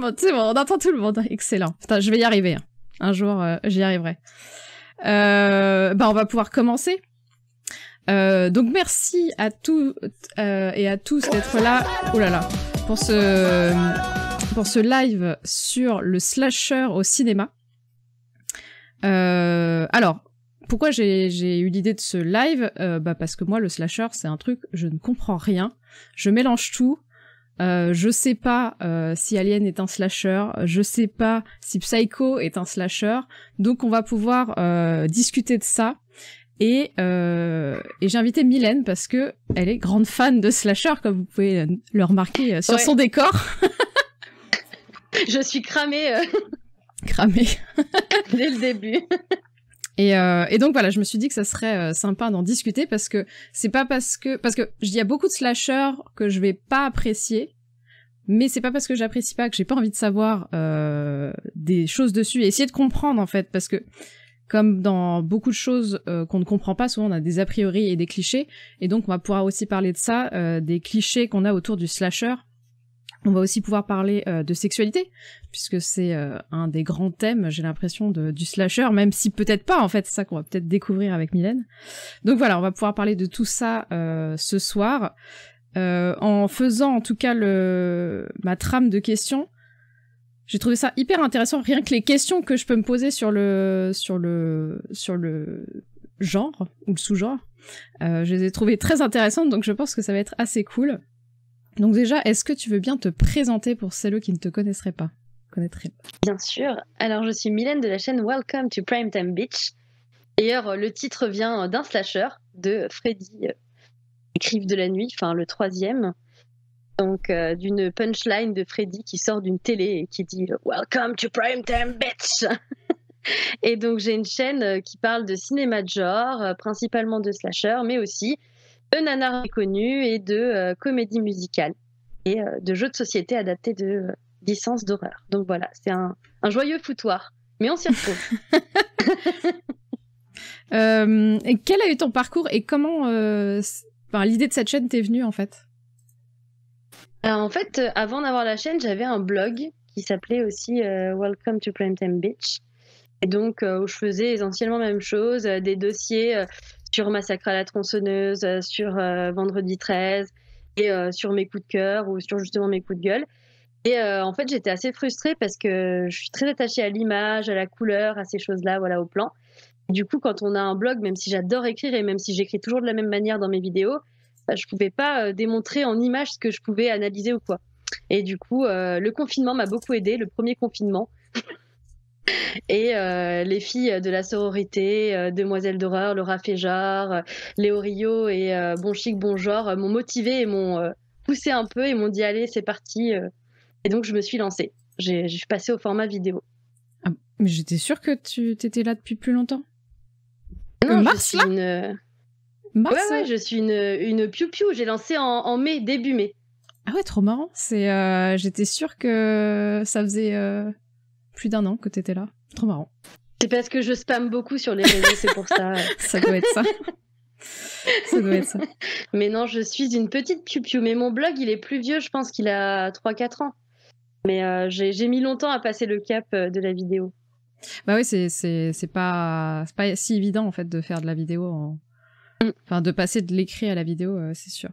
bon, on entend tout le monde. Excellent. je vais y arriver. Hein. Un jour, euh, j'y arriverai. Euh, bah, on va pouvoir commencer. Euh, donc merci à toutes et à tous d'être là. Oh là là, pour ce pour ce live sur le slasher au cinéma. alors pourquoi j'ai eu l'idée de ce live bah parce que moi le slasher c'est un truc je ne comprends rien. Je mélange tout. Je euh, je sais pas euh, si Alien est un slasher, je sais pas si Psycho est un slasher. Donc on va pouvoir euh, discuter de ça. Et, j'ai invité Mylène parce que elle est grande fan de slasher, comme vous pouvez le remarquer sur son décor. je suis cramée. Cramée. Dès le début. Euh, et, donc voilà, je me suis dit que ça serait euh, sympa d'en discuter parce que c'est pas parce que parce que il y a beaucoup de slashers que je vais pas apprécier, mais c'est pas parce que j'apprécie pas que j'ai pas envie de savoir euh, des choses dessus et essayer de comprendre en fait parce que comme dans beaucoup de choses qu'on ne comprend pas, souvent on a des a priori et des clichés et donc on va pouvoir aussi parler de ça, des clichés qu'on a autour du slasher on va aussi pouvoir parler euh, de sexualité, puisque c'est euh, un des grands thèmes, j'ai l'impression, du slasher, même si peut-être pas, en fait, c'est ça qu'on va peut-être découvrir avec Mylène. Donc voilà, on va pouvoir parler de tout ça euh, ce soir, en faisant en tout cas le, ma trame de questions. J'ai trouvé ça hyper intéressant, rien que les questions que je peux me poser sur le, sur le, sur le genre ou le sous-genre. je les ai trouvées très intéressantes, donc je pense que ça va être assez cool. Donc déjà, est-ce que tu veux bien te présenter pour celles qui ne te connaisseraient pas Bien sûr. Alors je suis Mylène de la chaîne Welcome to Primetime Beach. D'ailleurs, le titre vient d'un slasher de Freddy, écrive euh, de la nuit, enfin le troisième. Donc euh, d'une punchline de Freddy qui sort d'une télé et qui dit Welcome to Primetime Beach. et donc j'ai une chaîne euh, qui parle de cinéma de genre, principalement de slasher, mais aussi de reconnues et de euh, comédie musicale et euh, de jeux de société adaptés de euh, licences d'horreur. Donc voilà, c'est un, joyeux foutoir, mais on s'y retrouve. quel a eu ton parcours et comment l'idée de cette chaîne t'est venue en fait En fait, avant d'avoir la chaîne, j'avais un blog qui s'appelait aussi Welcome to Primetime Beach. Et donc, où je faisais essentiellement la même chose, des dossiers sur Massacre à la tronçonneuse, euh, sur euh, Vendredi 13 et euh, sur mes coups de cœur ou sur justement mes coups de gueule. Et en fait, j'étais assez frustrée parce que je suis très attachée à l'image, à la couleur, à ces choses-là, voilà, au plan. du coup, quand on a un blog, même si j'adore écrire et même si j'écris toujours de la même manière dans mes vidéos, bah, je ne pouvais pas démontrer en image ce que je pouvais analyser ou quoi. Et du coup, le confinement m'a beaucoup aidée, le premier confinement. Et euh, les filles de la sororité, euh, Demoiselle d'horreur, Laura Féjar, euh, Léo Rio et Bon Chic, Bon Genre, m'ont motivée et m'ont poussé un peu et m'ont dit allez, c'est parti. Et donc, je me suis lancée. Je suis passée au format vidéo. Ah, mais j'étais sûre que tu t'étais là depuis plus longtemps. Non, mars, là ouais, je suis une, une piou-piou. J'ai lancé en, mai, début mai. Ah ouais, trop marrant. C'est, J'étais sûre que ça faisait plus d'un an que t'étais là. Trop marrant. C'est parce que je spamme beaucoup sur les réseaux, c'est pour ça. ça doit être ça. ça doit être ça. Mais non, je suis une petite pupu Mais mon blog, il est plus vieux, je pense qu'il a 3-4 ans. Mais euh, j'ai mis longtemps à passer le cap euh, de la vidéo. Bah oui, c'est pas, pas si évident en fait de faire de la vidéo. En... Mm. Enfin, de passer de l'écrit à la vidéo, euh, c'est sûr.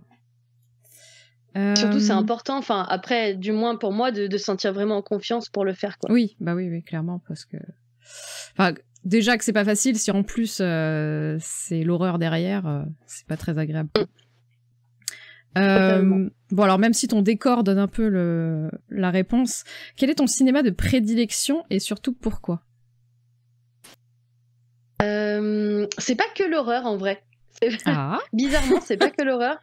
Surtout, c'est euh, important, enfin, après, du moins pour moi, de, sentir vraiment confiance pour le faire. Quoi. Oui, bah oui, oui, clairement, parce que. Enfin, déjà que c'est pas facile, si en plus euh, c'est l'horreur derrière, euh, c'est pas très agréable. Mm. bon, alors même si ton décor donne un peu la réponse, quel est ton cinéma de prédilection et surtout pourquoi C'est pas que l'horreur en vrai. Ah. Bizarrement, c'est pas que l'horreur.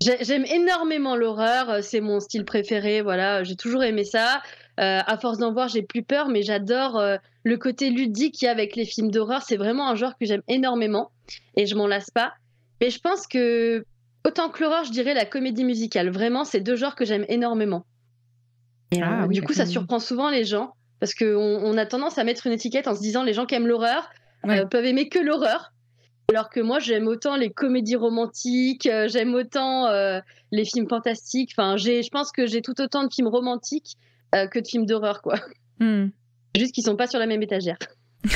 J'aime énormément l'horreur, euh, c'est mon style préféré, voilà, j'ai toujours aimé ça. Euh, à force d'en voir, j'ai plus peur, mais j'adore euh, le côté ludique qu'il y a avec les films d'horreur. C'est vraiment un genre que j'aime énormément et je m'en lasse pas. Mais je pense que, autant que l'horreur, je dirais la comédie musicale. Vraiment, c'est deux genres que j'aime énormément. Ah du coup, ça surprend souvent les gens parce qu'on on a tendance à mettre une étiquette en se disant les gens qui aiment l'horreur peuvent aimer que l'horreur. Alors que moi, j'aime autant les comédies romantiques, euh, j'aime autant euh, les films fantastiques. Enfin, je pense que j'ai tout autant de films romantiques euh, que de films d'horreur, quoi. Hmm. Juste qu'ils sont pas sur la même étagère.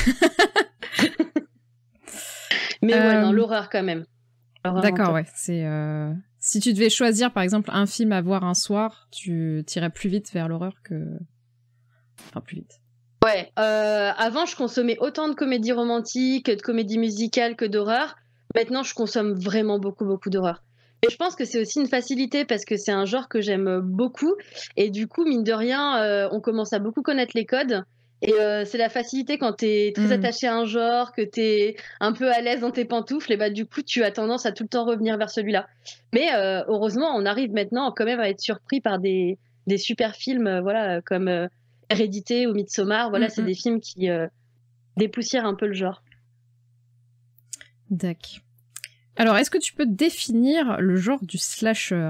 Mais ouais, dans l'horreur quand même. D'accord, ouais. C'est si tu devais choisir, par exemple, un film à voir un soir, tu tirais plus vite vers l'horreur que. Enfin, plus vite. Ouais, euh, avant je consommais autant de comédies romantiques, de comédies musicales que d'horreur. Maintenant je consomme vraiment beaucoup, beaucoup d'horreur. Et je pense que c'est aussi une facilité parce que c'est un genre que j'aime beaucoup. Et du coup, mine de rien, euh, on commence à beaucoup connaître les codes. Et euh, c'est la facilité quand t'es très hmm. attaché à un genre, que t'es un peu à l'aise dans tes pantoufles, et bah du coup tu as tendance à tout le temps revenir vers celui-là. Mais heureusement, on arrive maintenant quand même à être surpris par des, des super films, voilà, comme Hérédité ou Midsommar. Voilà, c'est mm-hmm. des films qui euh, dépoussièrent un peu le genre. D'accord. Alors, est-ce que tu peux définir le genre du slasher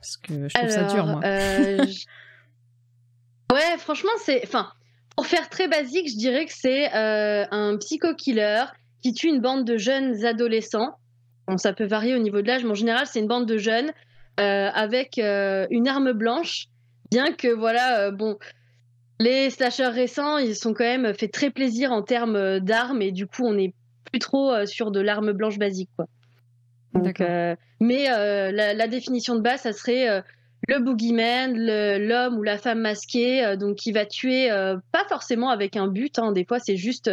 Parce que je trouve ça dur, moi. Euh, ouais, franchement, c'est. Enfin, pour faire très basique, je dirais que c'est euh, un psycho-killer qui tue une bande de jeunes adolescents. Bon, ça peut varier au niveau de l'âge, mais en général, c'est une bande de jeunes avec une arme blanche Bien que, voilà, euh, bon, les slashers récents, ils sont quand même fait très plaisir en termes euh, d'armes et du coup, on n'est plus trop euh, sur de l'arme blanche basique, quoi. mais la, définition de base, ça serait le boogeyman, l'homme ou la femme masquée, donc qui va tuer, pas forcément avec un but. Hein. des fois, c'est juste,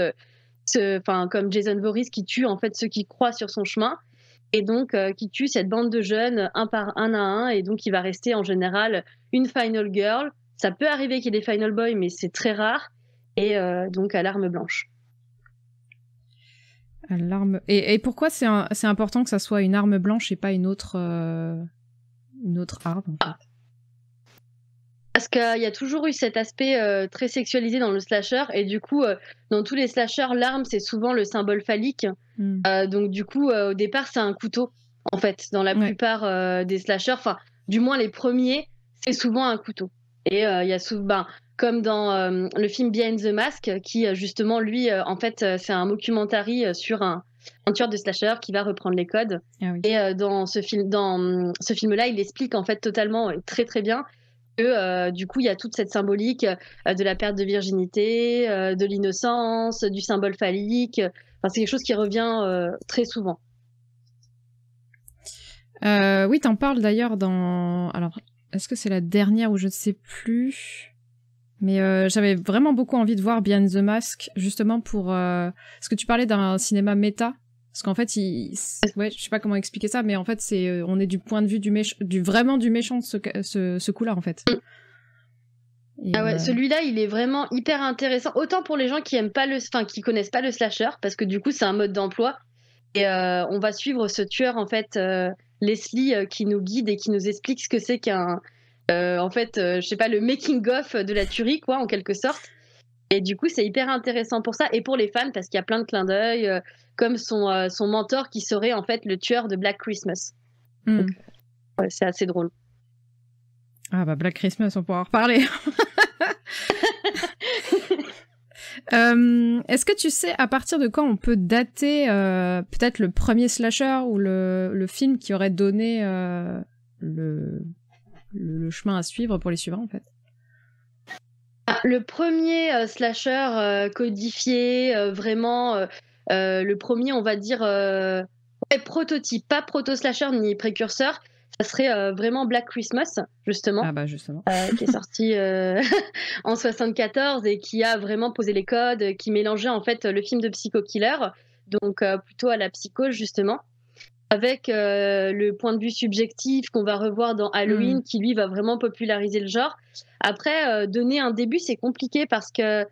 ce, comme Jason Voorhees qui tue en fait ceux qui croient sur son chemin et donc euh, qui tue cette bande de jeunes un par un à un, et donc il va rester en général une final girl. Ça peut arriver qu'il y ait des final boys, mais c'est très rare, et euh, donc à l'arme blanche. L'arme. Et, pourquoi c'est important que ça soit une arme blanche et pas une autre, euh, arme parce qu'il y a toujours eu cet aspect euh, très sexualisé dans le slasher, et du coup, euh, dans tous les slashers, l'arme, c'est souvent le symbole phallique. Hmm. Euh, donc, du coup, au départ, c'est un couteau, en fait, dans la plupart des slashers. Enfin, du moins, les premiers, c'est souvent un couteau. Et il y a souvent, comme dans le film Behind the Mask, qui, justement, lui, en fait, c'est un documentary sur un, tueur de slasher qui va reprendre les codes. Ah et dans ce film, dans ce film-là, il explique en fait totalement très très bien euh, du coup, il y a toute cette symbolique euh, de la perte de virginité, euh, de l'innocence, du symbole phallique. Enfin, c'est quelque chose qui revient très souvent. oui, t'en parles d'ailleurs dans. Alors, est-ce que c'est la dernière ou je ne sais plus mais j'avais vraiment beaucoup envie de voir Behind the Mask, justement pour... Est-ce que tu parlais d'un cinéma méta, parce qu'en fait, il... ouais, je sais pas comment expliquer ça, mais en fait, c'est, euh, on est du point de vue du, méch... du vraiment du méchant de ce, ce... ce coup-là, en fait. Mm. ah ouais, euh, celui-là, il est vraiment hyper intéressant, autant pour les gens qui aiment pas le, enfin, qui connaissent pas le slasher, parce que du coup, c'est un mode d'emploi. Et euh, on va suivre ce tueur, en fait, Leslie, qui nous guide et qui nous explique ce que c'est qu'un, en fait, je sais pas, le making of de la tuerie, quoi, en quelque sorte. Et du coup, c'est hyper intéressant pour ça et pour les fans parce qu'il y a plein de clins d'œil, euh, comme son, euh, son mentor qui serait en fait le tueur de Black Christmas. Hmm. C'est assez drôle. Ah bah Black Christmas, on pourra en reparler. Euh, est-ce que tu sais à partir de quand on peut dater peut-être le premier slasher ou le, le film qui aurait donné le, le, chemin à suivre pour les suivants en fait le premier euh, slasher euh, codifié, euh, vraiment, le premier, on va dire, prototype, pas proto-slasher ni précurseur, ça serait vraiment Black Christmas, justement. Ah bah, justement. qui est sorti en 74 et qui a vraiment posé les codes, qui mélangeait en fait le film de Psycho Killer, donc plutôt à la psycho, justement avec euh, le point de vue subjectif qu'on va revoir dans Halloween, mm. qui lui va vraiment populariser le genre. Après, euh, donner un début, c'est compliqué parce que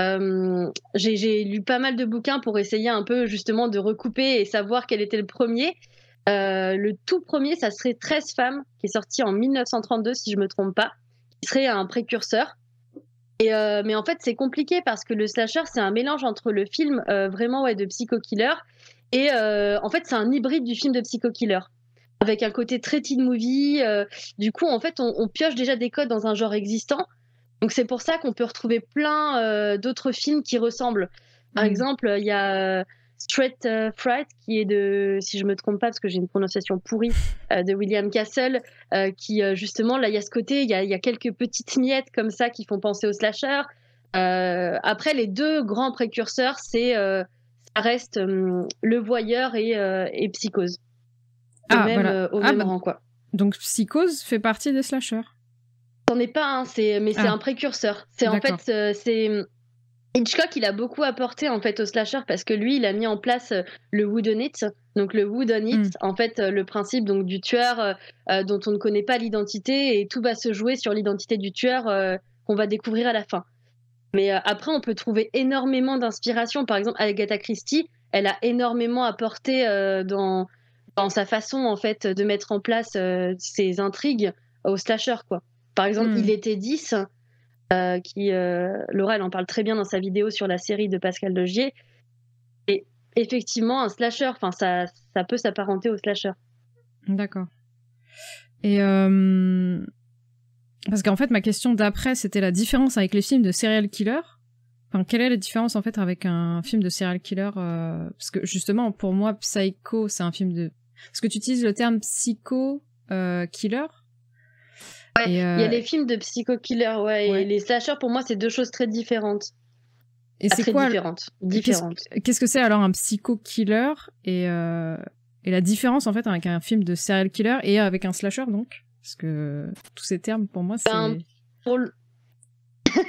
euh, j'ai lu pas mal de bouquins pour essayer un peu justement de recouper et savoir quel était le premier. le tout premier, ça serait 13 femmes, qui est sorti en 1932, si je ne me trompe pas, qui serait un précurseur. Et mais en fait, c'est compliqué parce que le slasher, c'est un mélange entre le film vraiment ouais, de psycho-killer et euh, en fait, c'est un hybride du film de Psycho Killer, avec un côté très teen movie. Euh, du coup, en fait, on, pioche déjà des codes dans un genre existant. Donc c'est pour ça qu'on peut retrouver plein euh, d'autres films qui ressemblent. Par mm. exemple, il y a Straight Fright, qui est de, si je me trompe pas, parce que j'ai une prononciation pourrie, de William Castle, qui justement, là, il y a ce côté, il y, y a, quelques petites miettes comme ça qui font penser au slasher. après, les deux grands précurseurs, c'est ça reste hum, le voyeur et, psychose. même, Donc psychose fait partie des slashers. C'en est pas un, mais c'est ah. un précurseur. C'est en fait euh, hum, Hitchcock, il a beaucoup apporté en fait au slasher parce que lui, il a mis en place euh, le wooden it, donc le wooden it, hmm. en fait euh, le principe donc du tueur dont on ne connaît pas l'identité et tout va se jouer sur l'identité du tueur qu'on va découvrir à la fin. Mais euh, après, on peut trouver énormément d'inspiration. Par exemple, Agatha Christie, elle a énormément apporté euh, dans, dans sa façon en fait de mettre en place euh, ses intrigues au slasher. Quoi. Par exemple, hmm. Il était 10, qui, Laura, elle en parle très bien dans sa vidéo sur la série de Pascal Logier. Et effectivement, un slasher, ça, ça peut s'apparenter au slasher. D'accord. Et parce qu'en fait, ma question d'après, c'était la différence avec les films de serial killer. Enfin, quelle est la différence en fait avec un film de serial killer euh, Parce que justement, pour moi, Psycho, c'est un film de. Est-ce que tu utilises le terme psycho euh, killer. Ouais, il y a euh, les films de psycho killer, ouais, et les slashers, pour moi, c'est deux choses très différentes. Et c'est quoi différentes. Qu'est-ce que c'est alors un psycho killer et, et la différence en fait avec un film de serial killer et avec un slasher donc parce que tous ces termes, pour moi, c'est. Ben, pour, le...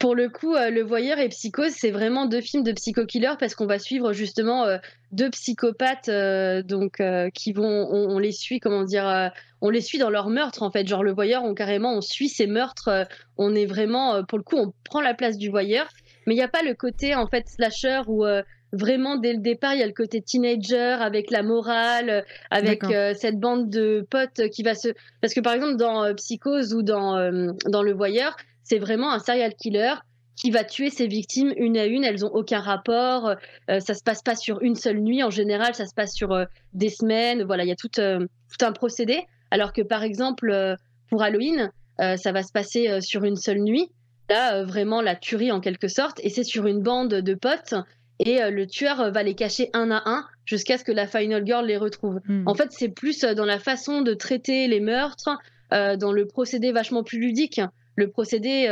pour, le... coup, euh, Le Voyeur et Psychose, c'est vraiment deux films de psycho-killer parce qu'on va suivre justement euh, deux psychopathes euh, donc, qui vont. On, les suit, comment dire on les suit dans leurs meurtres en fait. Genre le voyeur, on carrément, on suit ses meurtres. on est vraiment, pour le coup, on prend la place du voyeur. Mais il n'y a pas le côté en fait slasher ou vraiment dès le départ, il y a le côté teenager avec la morale, avec euh, cette bande de potes qui va se. Parce que par exemple, dans euh, Psychose ou dans, euh, dans Le Voyeur, c'est vraiment un serial killer qui va tuer ses victimes une à une. Elles n'ont aucun rapport. ça se passe pas sur une seule nuit. En général, ça se passe sur des semaines. Voilà, il y a tout, un procédé. Alors que par exemple, pour Halloween, ça va se passer sur une seule nuit là vraiment la tuerie en quelque sorte et c'est sur une bande de potes et euh, le tueur euh, va les cacher un à un jusqu'à ce que la Final Girl les retrouve. Hmm. En fait, c'est plus euh, dans la façon de traiter les meurtres, dans le procédé vachement plus ludique. Le procédé,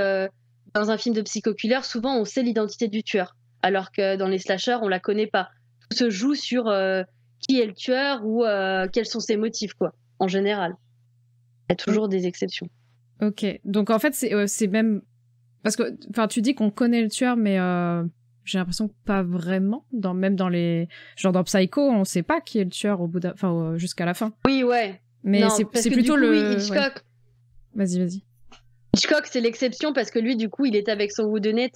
dans un film de psychoculaire souvent on sait l'identité du tueur, alors que dans les slashers, on la connaît pas. Tout se joue sur qui est le tueur ou quels sont ses motifs, quoi, en général. Il y a toujours des exceptions. Ok, donc en fait, c'est même. Parce que, enfin, tu dis qu'on connaît le tueur, mais j'ai l'impression que pas vraiment dans même dans les genre dans Psycho on sait pas qui est le tueur au bout jusqu'à la fin oui ouais mais c'est plutôt coup, le Hitchcock vas-y vas-y Hitchcock c'est l'exception parce que lui du coup il est avec son woodenet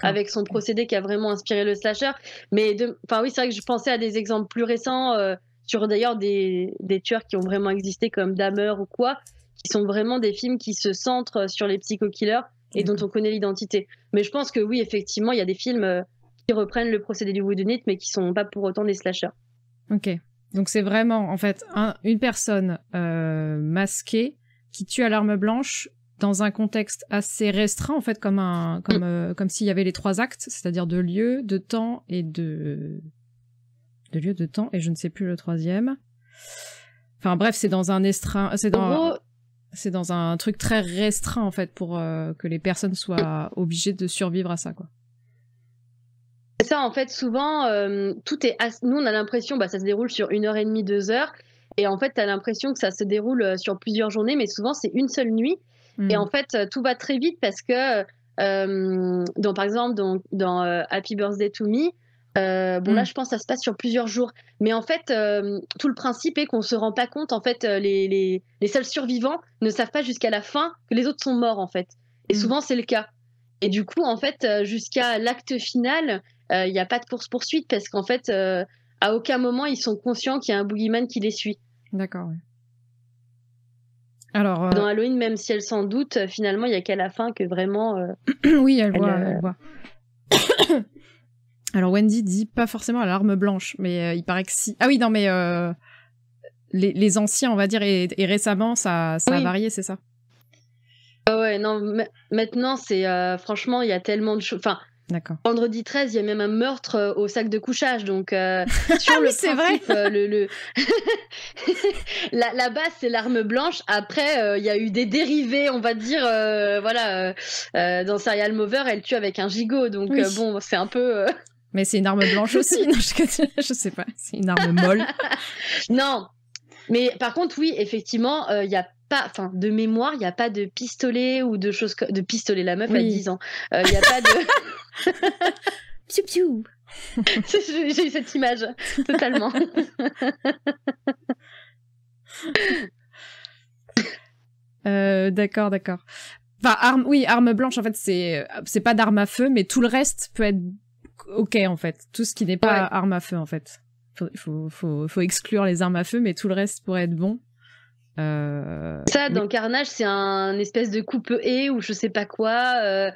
avec son procédé qui a vraiment inspiré le slasher mais de... enfin oui c'est vrai que je pensais à des exemples plus récents euh, sur d'ailleurs des... des tueurs qui ont vraiment existé comme Dahmer ou quoi qui sont vraiment des films qui se centrent sur les psycho killers et dont on connaît l'identité. Mais je pense que oui, effectivement, il y a des films euh, qui reprennent le procédé du Woodenite, mais qui sont pas pour autant des slashers. Ok. Donc c'est vraiment, en fait, une personne euh, masquée qui tue à l'arme blanche dans un contexte assez restreint, en fait, comme un, comme, mm. euh, comme s'il y avait les trois actes, c'est-à-dire de lieu, de temps et de de lieu, de temps et je ne sais plus le troisième. Enfin bref, c'est dans un estreint, c'est dans c'est dans un truc très restreint en fait pour euh, que les personnes soient obligées de survivre à ça quoi ça, en fait, souvent, euh, tout est. Nous, on a l'impression, bah, ça se déroule sur une heure et demie, deux heures. Et en fait, tu as l'impression que ça se déroule euh, sur plusieurs journées, mais souvent, c'est une seule nuit. Mm. Et en fait, euh, tout va très vite parce que, dans, par exemple, dans, Happy Birthday to Me, bon, là, mm. je pense que ça se passe sur plusieurs jours. Mais en fait, tout le principe est qu'on ne se rend pas compte. En fait, les, les, les seuls survivants ne savent pas jusqu'à la fin que les autres sont morts, en fait. Et mm. souvent, c'est le cas. Et du coup, en fait, jusqu'à l'acte final, euh, il n'y a pas de course-poursuite parce qu'en fait, euh, à aucun moment, ils sont conscients qu'il y a un boogeyman qui les suit. D'accord, Alors, euh, Dans Halloween, même si elle s'en doute, finalement, il n'y a qu'à la fin que vraiment. oui, elle, voit. Alors Wendy dit pas forcément à l'arme blanche, mais il paraît que si. Ah oui, non, mais les, anciens, on va dire, et, récemment, ça, ça a varié, c'est ça ah Ouais, non, maintenant, c'est. franchement, il y a tellement de choses. Enfin, D'accord. Vendredi 13, il y a même un meurtre euh, au sac de couchage. Donc, euh, ah le c'est vrai. Euh, le, le... la, la, base, c'est l'arme blanche. Après, il y a eu des dérivés, on va dire. voilà, dans Serial Mover, elle tue avec un gigot. Donc, bon, c'est un peu. Mais c'est une arme blanche aussi. je... sais pas. C'est une arme molle. non, mais par contre, oui, effectivement, il y a enfin, de mémoire, il n'y a pas de pistolet ou de choses, de pistolet la meuf a à 10 ans. Euh, il y n'y a pas de. J'ai eu cette image totalement. Euh, d'accord, d'accord. Enfin, oui, arme blanche. En fait, c'est c'est pas d'arme à feu, mais tout le reste peut être ok en fait. Tout ce qui n'est pas arme à feu en fait. Faut, faut, faut exclure les armes à feu, mais tout le reste pourrait être bon. Euh, Ça, dans Carnage, c'est un espèce de coupe-et ou je sais pas quoi. Euh,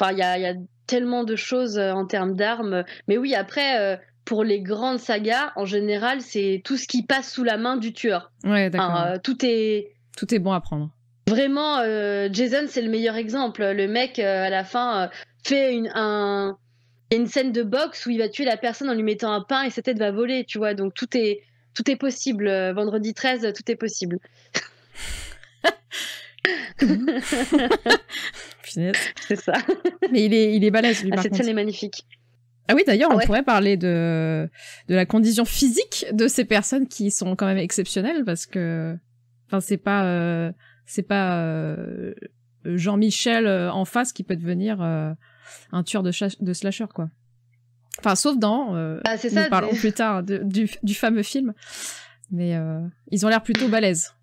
enfin, il y a, tellement de choses euh, en termes d'armes. Mais oui, après, pour les grandes sagas, en général, c'est tout ce qui passe sous la main du tueur. Ouais, d'accord. tout est. Tout est bon à prendre. Vraiment, Jason, c'est le meilleur exemple. Le mec, à la fin, fait une, une scène de boxe où il va tuer la personne en lui mettant un pain et sa tête va voler, tu vois. Donc tout est, tout est possible. Euh, vendredi 13, tout est possible. c'est ça. Mais il est, il est balèze, ah, Cette scène est magnifique. Ah oui, d'ailleurs, ah on pourrait parler de, de la condition physique de ces personnes qui sont quand même exceptionnelles parce que, enfin, c'est pas, euh, c'est pas euh, Jean-Michel en face qui peut devenir un tueur de, de slasher, quoi. Enfin, sauf dans. ah, nous ça, parlons plus tard du, du, fameux film. Mais euh, ils ont l'air plutôt balèzes.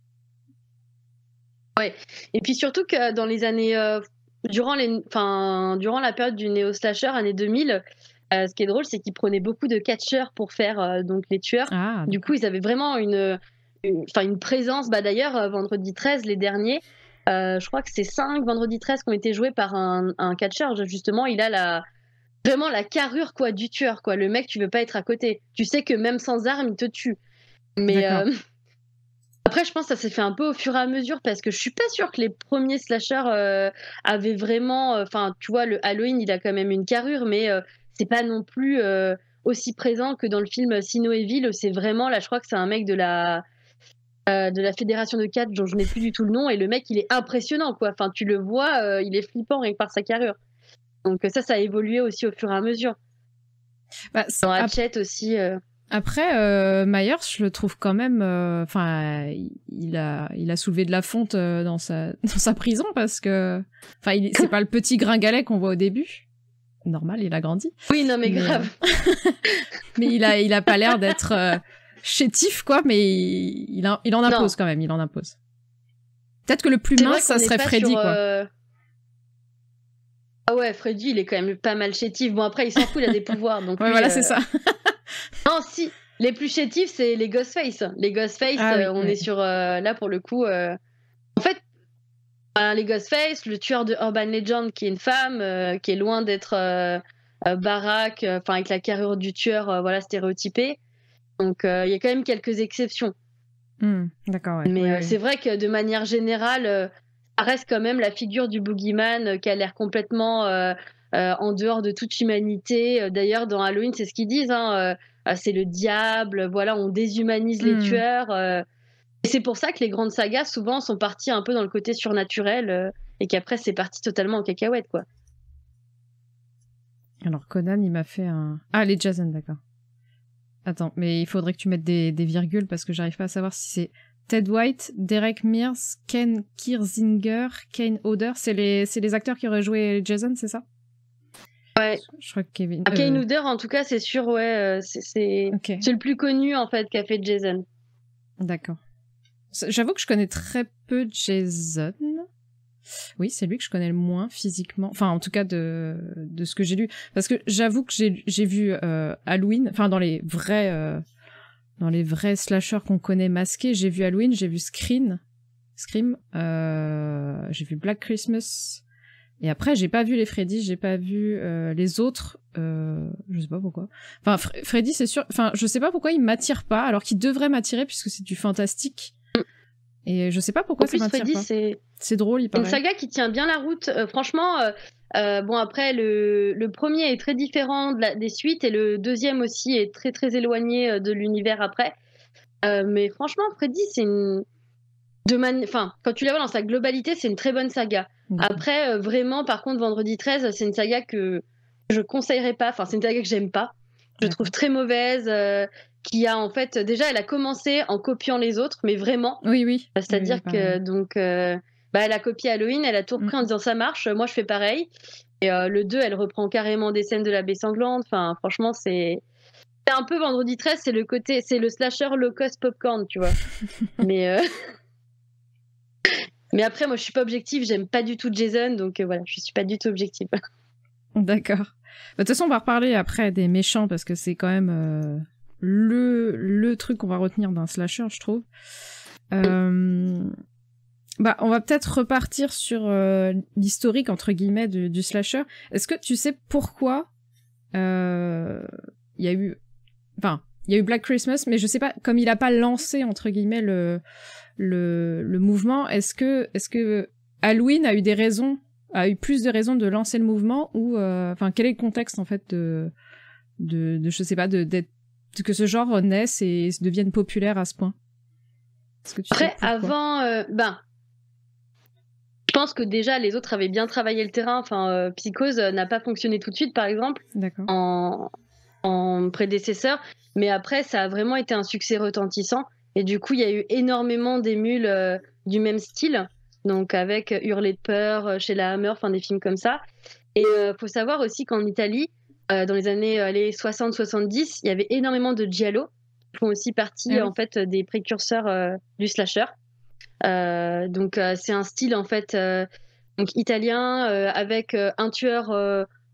Ouais. Et puis surtout que dans les années. Euh, durant, les, durant la période du néo-slasher, années 2000, ce qui est drôle, c'est qu'ils prenaient beaucoup de catcheurs pour faire donc les tueurs. Ah, du coup, ils avaient vraiment une, une, une présence. Bah, D'ailleurs, vendredi 13, les derniers. je crois que c'est 5 vendredi 13 qui ont été joués par un, un catcheur. Justement, il a la, vraiment la carrure quoi du tueur quoi. Le mec, tu veux pas être à côté. Tu sais que même sans arme, il te tue. Mais euh, après, je pense que ça s'est fait un peu au fur et à mesure parce que je suis pas sûre que les premiers slashers euh, avaient vraiment. Euh, enfin, tu vois, le Halloween, il a quand même une carrure, mais c'est pas non plus aussi présent que dans le film Sino C'est vraiment là, je crois que c'est un mec de la de la fédération de 4 dont je n'ai plus du tout le nom et le mec il est impressionnant quoi enfin tu le vois il est flippant rien par sa carrure donc ça, ça a évolué aussi au fur et à mesure. Bah, Dans aussi. Euh. Après, euh, Myers, je le trouve quand même. Euh, enfin, il a, il a soulevé de la fonte dans sa, dans sa prison parce que, enfin, c'est pas le petit gringalet qu'on voit au début. Normal, il a grandi. Oui, non, mais, grave. mais il a, il a pas l'air d'être chétif, quoi. Mais il, il, en impose quand même. Il en impose. Peut-être que le plus mince, ça serait Freddy, quoi. Ah ouais, Freddy, il est quand même pas mal chétif. Bon, après, il s'en fout, il a des pouvoirs. Donc voilà, euh, c'est ça. non, si, les plus chétifs, c'est les Ghostface. Les Ghostface, ah euh, on est sur. Euh, là, pour le coup. En fait, ben, les Ghostface, le tueur de Urban Legend, qui est une femme, qui est loin d'être baraque, enfin, avec la carrure du tueur, voilà, stéréotypée. Donc, il y a quand même quelques exceptions. Hmm, d'accord. Mais c'est vrai que de manière générale reste quand même la figure du boogeyman euh, qui a l'air complètement euh, euh, en dehors de toute humanité. D'ailleurs, dans Halloween, c'est ce qu'ils disent. Hein, ah, c'est le diable, voilà, on déshumanise les hmm. tueurs. et c'est pour ça que les grandes sagas, souvent, sont parties un peu dans le côté surnaturel et qu'après, c'est parti totalement en cacahuète, quoi. Alors, Conan, il m'a fait un. Ah, les Jason, d'accord. Attends, mais il faudrait que tu mettes des, des virgules parce que j'arrive pas à savoir si c'est Ted White, Derek Mears, Ken Kirzinger, Kane Oder, c'est les, les acteurs qui auraient joué Jason, c'est ça Ouais. Je crois que Kevin. Ah, Kane euh, Oder, en tout cas, c'est sûr, ouais, euh, c'est c'est le plus connu en fait a fait Jason. D'accord. J'avoue que je connais très peu Jason. Oui, c'est lui que je connais le moins physiquement. Enfin, en tout cas, de, de ce que j'ai lu. Parce que j'avoue que j'ai vu euh, Halloween, enfin, dans les vrais dans les vrais slashers qu'on connaît masqués. J'ai vu Halloween, j'ai vu Scream, Scream, euh, j'ai vu Black Christmas. Et après, j'ai pas vu les Freddy, j'ai pas vu euh, les autres. Euh, je sais pas pourquoi. Enfin, Freddy, c'est sûr. Enfin, je sais pas pourquoi il m'attire pas, alors qu'il devrait m'attirer puisque c'est du fantastique. Et je sais pas pourquoi ça Freddy C'est drôle, il paraît. Une saga qui tient bien la route. Euh, franchement, euh, euh, bon après, le, le, premier est très différent de la, des suites et le deuxième aussi est très très éloigné de l'univers après. mais franchement, Freddy, c'est une... De man... enfin, quand tu la vois dans sa globalité, c'est une très bonne saga. Mm. Après, vraiment, par contre, Vendredi 13, c'est une saga que je conseillerais pas. Enfin, c'est une saga que j'aime pas. Je trouve très mauvaise qui a en fait déjà elle a commencé en copiant les autres, mais vraiment. Oui, oui. Euh, c'est-à-dire que donc euh, bah, elle a copié Halloween, elle a tout repris mm. en disant ça marche, euh, moi je fais pareil. Et le 2, elle reprend carrément des scènes de la baie sanglante. Enfin, franchement, c'est c'est un peu Vendredi 13, c'est le côté, c'est le slasher low cost popcorn, tu vois. mais mais après, moi je suis pas objective, j'aime pas du tout Jason, donc voilà, je suis pas du tout objective. D'accord. Bah, de toute façon, on va reparler après des méchants parce que c'est quand même le, truc qu'on va retenir d'un slasher, je trouve. Euh, bah, on va peut-être repartir sur euh, l'historique entre guillemets du, slasher. Est-ce que tu sais pourquoi il euh, y a eu, enfin, il y a eu Black Christmas, mais je sais pas, comme il a pas lancé entre guillemets le le, le mouvement, est-ce que est-ce que Halloween a eu des raisons, a eu plus de raisons de lancer le mouvement ou, enfin, quel est le contexte en fait de de, je sais pas, de d'être que ce genre naisse et devienne populaire à ce point que tu Après, avant, euh, ben, je pense que déjà les autres avaient bien travaillé le terrain. Enfin, euh, Psychose n'a pas fonctionné tout de suite, par exemple, en, prédécesseur. Mais après, ça a vraiment été un succès retentissant. Et du coup, il y a eu énormément d'émules euh, du même style, donc avec Hurler de peur, Chez la Hammer, enfin des films comme ça. Et il faut savoir aussi qu'en Italie, euh, dans les années 60-70, euh, il y avait énormément de giallo, qui font aussi partie ah en fait euh, des précurseurs du slasher. donc c'est un style en fait italien avec un tueur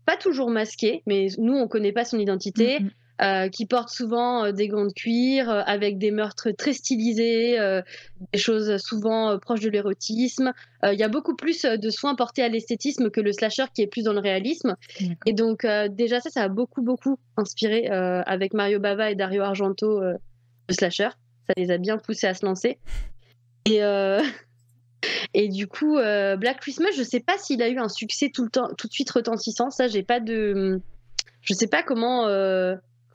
pas toujours masqué, mais nous on connaît pas son identité. Mm, mm. Euh, qui porte souvent euh, des gants de cuir, euh, avec des meurtres très stylisés, des choses souvent proches de l'érotisme. Il y a beaucoup plus de soins portés à l'esthétisme que le slasher qui est plus dans le réalisme. Et donc déjà ça, ça a beaucoup, beaucoup inspiré avec Mario Bava et Dario Argento, le slasher. Ça les a bien poussés à se lancer. Et, et du coup, Black Christmas, je ne sais pas s'il a eu un succès tout, le temps, tout de suite retentissant. Ça, j'ai pas de... Je sais pas comment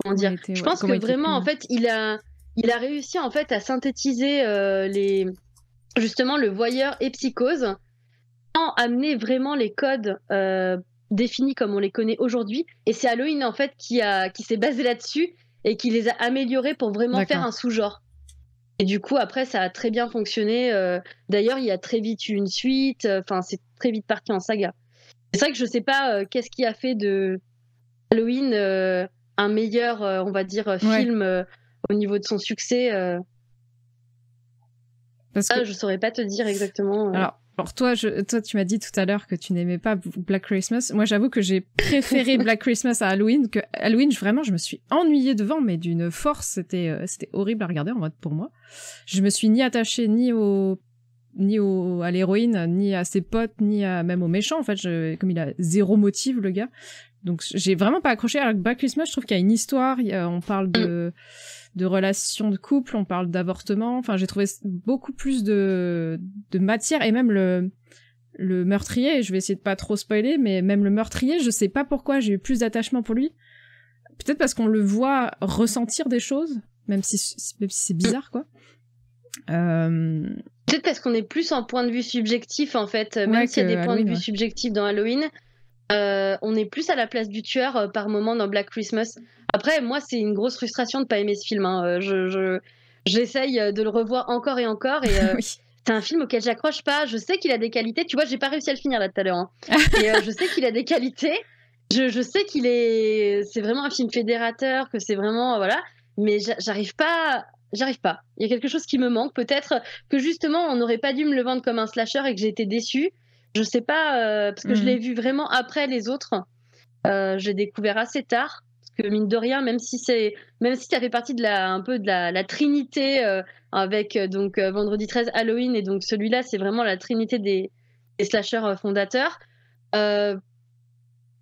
je pense que vraiment, en fait, il a, il a réussi en fait à synthétiser euh, les, justement le voyeur et psychose sans amener vraiment les codes euh, définis comme on les connaît aujourd'hui. Et c'est Halloween en fait qui, a, qui s'est basé là-dessus et qui les a améliorés pour vraiment faire un sous-genre. Et du coup, après, ça a très bien fonctionné. Euh, d'ailleurs, il y a très vite eu une suite. Enfin, c'est très vite parti en saga. C'est vrai que je ne sais pas qu'est-ce qui a fait de Halloween un meilleur, euh, on va dire, euh, film euh, au niveau de son succès. Parce ça, je saurais pas te dire exactement. Alors, toi, toi, tu m'as dit tout à l'heure que tu n'aimais pas Black Christmas. Moi, j'avoue que j'ai préféré Black Christmas à Halloween. Que Halloween, vraiment, je me suis ennuyée devant, mais d'une force, c'était, c'était horrible à regarder en mode pour moi. Je me suis ni attachée ni au, ni à l'héroïne, ni à ses potes, ni même aux méchants, En fait, comme il a zéro motive le gars, donc j'ai vraiment pas accroché. Alors que Christmas, je trouve qu'il y a une histoire. on parle mm. de, relations de couple, on parle d'avortement. Enfin, j'ai trouvé beaucoup plus de, matière et même le, le meurtrier. Je vais essayer de pas trop spoiler, mais même le meurtrier, je sais pas pourquoi j'ai eu plus d'attachement pour lui. Peut-être parce qu'on le voit ressentir des choses, même si, c'est bizarre, quoi. Euh, Peut-être parce qu'on est plus en point de vue subjectif en fait, même s'il y a des points de vue subjectifs dans Halloween, euh, on est plus à la place du tueur euh, par moment dans Black Christmas. Après, moi, c'est une grosse frustration de pas aimer ce film. Hein. Euh, j'essaye de le revoir encore et encore. c'est un film auquel j'accroche pas. Je sais qu'il a des qualités. Tu vois, j'ai pas réussi à le finir là tout à l'heure. Hein. je sais qu'il a des qualités. Je, sais qu'il est, c'est vraiment un film fédérateur, que c'est vraiment voilà. Mais j'arrive pas j'arrive pas. Il y a quelque chose qui me manque. Peut-être que justement, on n'aurait pas dû me le vendre comme un slasher et que j'ai été déçue. Je sais pas, euh, parce que je l'ai mhm. vu vraiment après les autres. Euh, j'ai découvert assez tard, parce que mine de rien, même si c'est, même si ça fait partie de la, un peu de la, trinité euh, avec donc Vendredi 13, Halloween et donc celui-là, c'est vraiment la trinité des, des slashers fondateurs.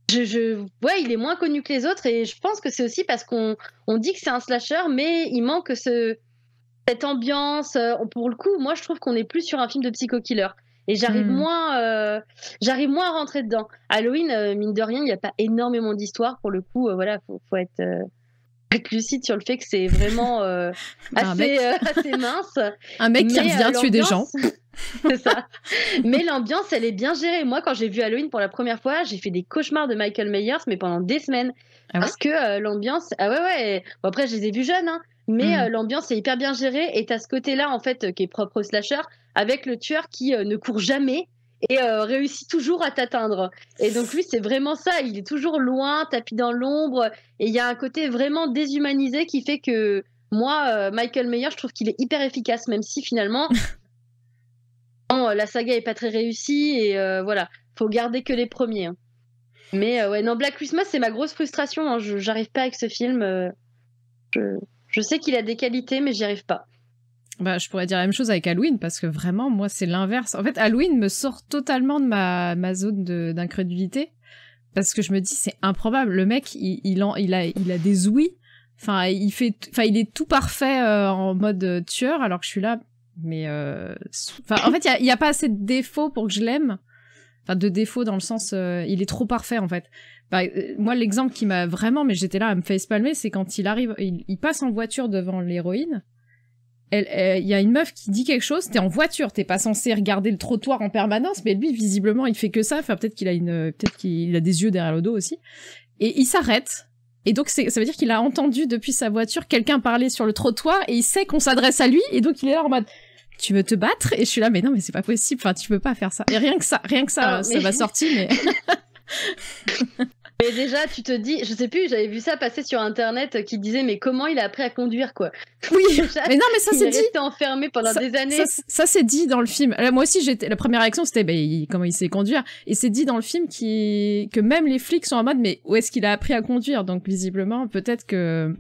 Je, ouais, il est moins connu que les autres et je pense que c'est aussi parce qu'on on dit que c'est un slasher, mais il manque ce, cette ambiance. Pour le coup, moi, je trouve qu'on est plus sur un film de psycho killer et j'arrive hmm. moins, euh, j'arrive moins à rentrer dedans. Halloween, euh, mine de rien, il n'y a pas énormément d'histoires pour le coup. Euh, voilà, faut, être, lucide sur le fait que c'est vraiment assez, mince. Un mec qui vient tuer des gens. c'est ça. mais l'ambiance, elle est bien gérée. Moi, quand j'ai vu Halloween pour la première fois, j'ai fait des cauchemars de Michael Myers, mais pendant des semaines. Ah parce que l'ambiance, ah ouais ouais. après, je les ai vus jeunes. Hein mais mmh. euh, l'ambiance est hyper bien gérée et t'as ce côté-là en fait euh, qui est propre au slasher avec le tueur qui euh, ne court jamais et réussit toujours à t'atteindre. Et donc lui, c'est vraiment ça, il est toujours loin, tapis dans l'ombre et il y a un côté vraiment déshumanisé qui fait que moi, Michael Mayer, je trouve qu'il est hyper efficace, même si finalement la saga est pas très réussie et voilà, faut garder que les premiers. Hein. Mais ouais, non, Black Christmas, c'est ma grosse frustration. Hein. j'arrive pas avec ce film. Je je sais qu'il a des qualités, mais j'y arrive pas. Bah, je pourrais dire la même chose avec Halloween, parce que vraiment, moi, c'est l'inverse. En fait, Halloween me sort totalement de ma, zone d'incrédulité, parce que je me dis, c'est improbable. Le mec, il, a, des ouïes, enfin, il, fait, enfin, il est tout parfait euh, en mode euh, tueur, alors que je suis là, mais... Euh, en fait, il n'y a, pas assez de défauts pour que je l'aime. Enfin, de défauts dans le sens, il est trop parfait, en fait. Bah, euh, moi, l'exemple qui m'a vraiment, mais j'étais là à me faire espalmer, c'est quand il arrive, il, passe en voiture devant l'héroïne. Il y a une meuf qui dit quelque chose, t'es en voiture, t'es pas censé regarder le trottoir en permanence, mais lui, visiblement, il fait que ça. Enfin, peut-être qu'il a une, peut-être qu'il a des yeux derrière le dos aussi. Et il s'arrête. Et donc, ça veut dire qu'il a entendu depuis sa voiture quelqu'un parler sur le trottoir et il sait qu'on s'adresse à lui. Et donc, il est là en mode, tu veux te battre et je suis là mais non mais c'est pas possible enfin tu peux pas faire ça et rien que ça rien que ça ah, ça va sorti mais mais déjà, tu te dis, je sais plus, j'avais vu ça passer sur internet euh, qui disait, mais comment il a appris à conduire, quoi. Oui, mais non, mais ça c'est dit. Il enfermé pendant des années. Ça, c'est dit dans le film. moi aussi, j'étais, la première réaction c'était, bah, comment il sait conduire. Et c'est dit dans le film qui, que même les flics sont en mode, mais où est-ce qu'il a appris à conduire? Donc, visiblement, peut-être que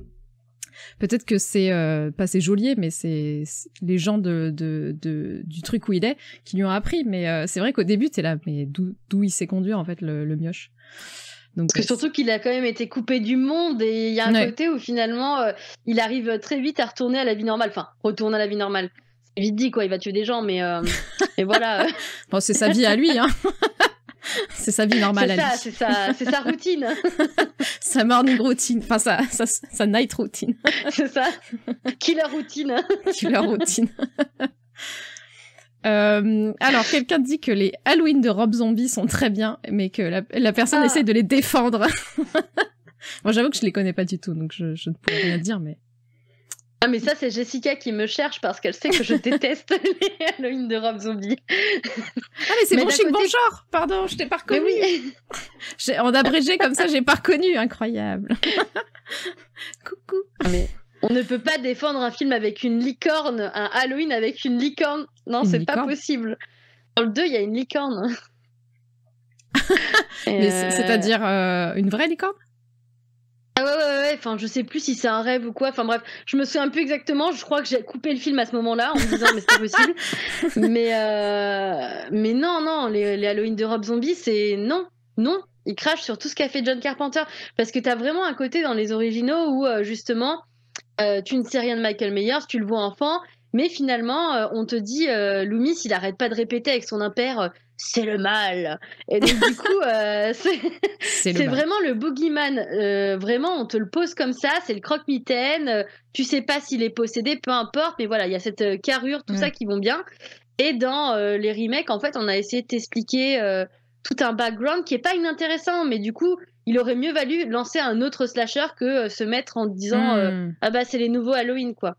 Peut-être que c'est euh, pas ses geôliers, mais c'est les gens de, du truc où il est qui lui ont appris. Mais euh, c'est vrai qu'au début, t'es là, mais d'où il s'est conduit en fait le, mioche donc, Parce que euh, surtout qu'il a quand même été coupé du monde et il y a un côté où finalement il arrive très vite à retourner à la vie normale, enfin retourner à la vie normale. vite dit quoi, il va tuer des gens, mais voilà. bon, c'est sa vie à lui. Hein. c'est sa vie normale. C'est ça, c'est sa, sa, routine. sa morning routine, enfin sa, sa, night routine. c'est ça. Killer routine. la routine. Euh, alors, quelqu'un dit que les Halloween de Rob Zombie sont très bien, mais que la, personne ah. essaie de les défendre. Moi, j'avoue que je les connais pas du tout, donc je, je ne pourrais rien dire, mais. Ah mais ça c'est Jessica qui me cherche parce qu'elle sait que je déteste les Halloween de Rob Zombie. Ah mais c'est bon, Chic, bon genre, pardon, je t'ai pas reconnu. en abrégé comme ça, j'ai pas reconnu, incroyable. Coucou. Ah, mais on ne peut pas défendre un film avec une licorne, un Halloween avec une licorne. Non, c'est pas possible. Dans le 2, il y a une licorne. C'est-à-dire euh, une vraie licorne ah ouais, ouais, ouais, enfin, je sais plus si c'est un rêve ou quoi. Enfin, bref, je me souviens plus exactement. Je crois que j'ai coupé le film à ce moment-là en me disant, mais c'est pas possible. Euh, mais, non, non, les, Halloween de Rob Zombie, c'est non, non. Il crache sur tout ce qu'a fait John Carpenter. Parce que t'as vraiment un côté dans les originaux où, euh, justement, euh, tu ne sais rien de Michael Myers, tu le vois enfant, mais finalement, euh, on te dit, euh, Loomis, il arrête pas de répéter avec son impère euh, c'est le mal. Et du coup, c'est vraiment le boogeyman. vraiment, on te le pose comme ça, c'est le croque-mitaine. tu sais pas s'il est possédé, peu importe. Mais voilà, il y a cette carrure, tout mm. ça qui vont bien. Et dans les remakes, en fait, on a essayé de t'expliquer tout un background qui est pas inintéressant, mais du coup, il aurait mieux valu lancer un autre slasher que se mettre en disant mm. ah bah c'est les nouveaux Halloween quoi.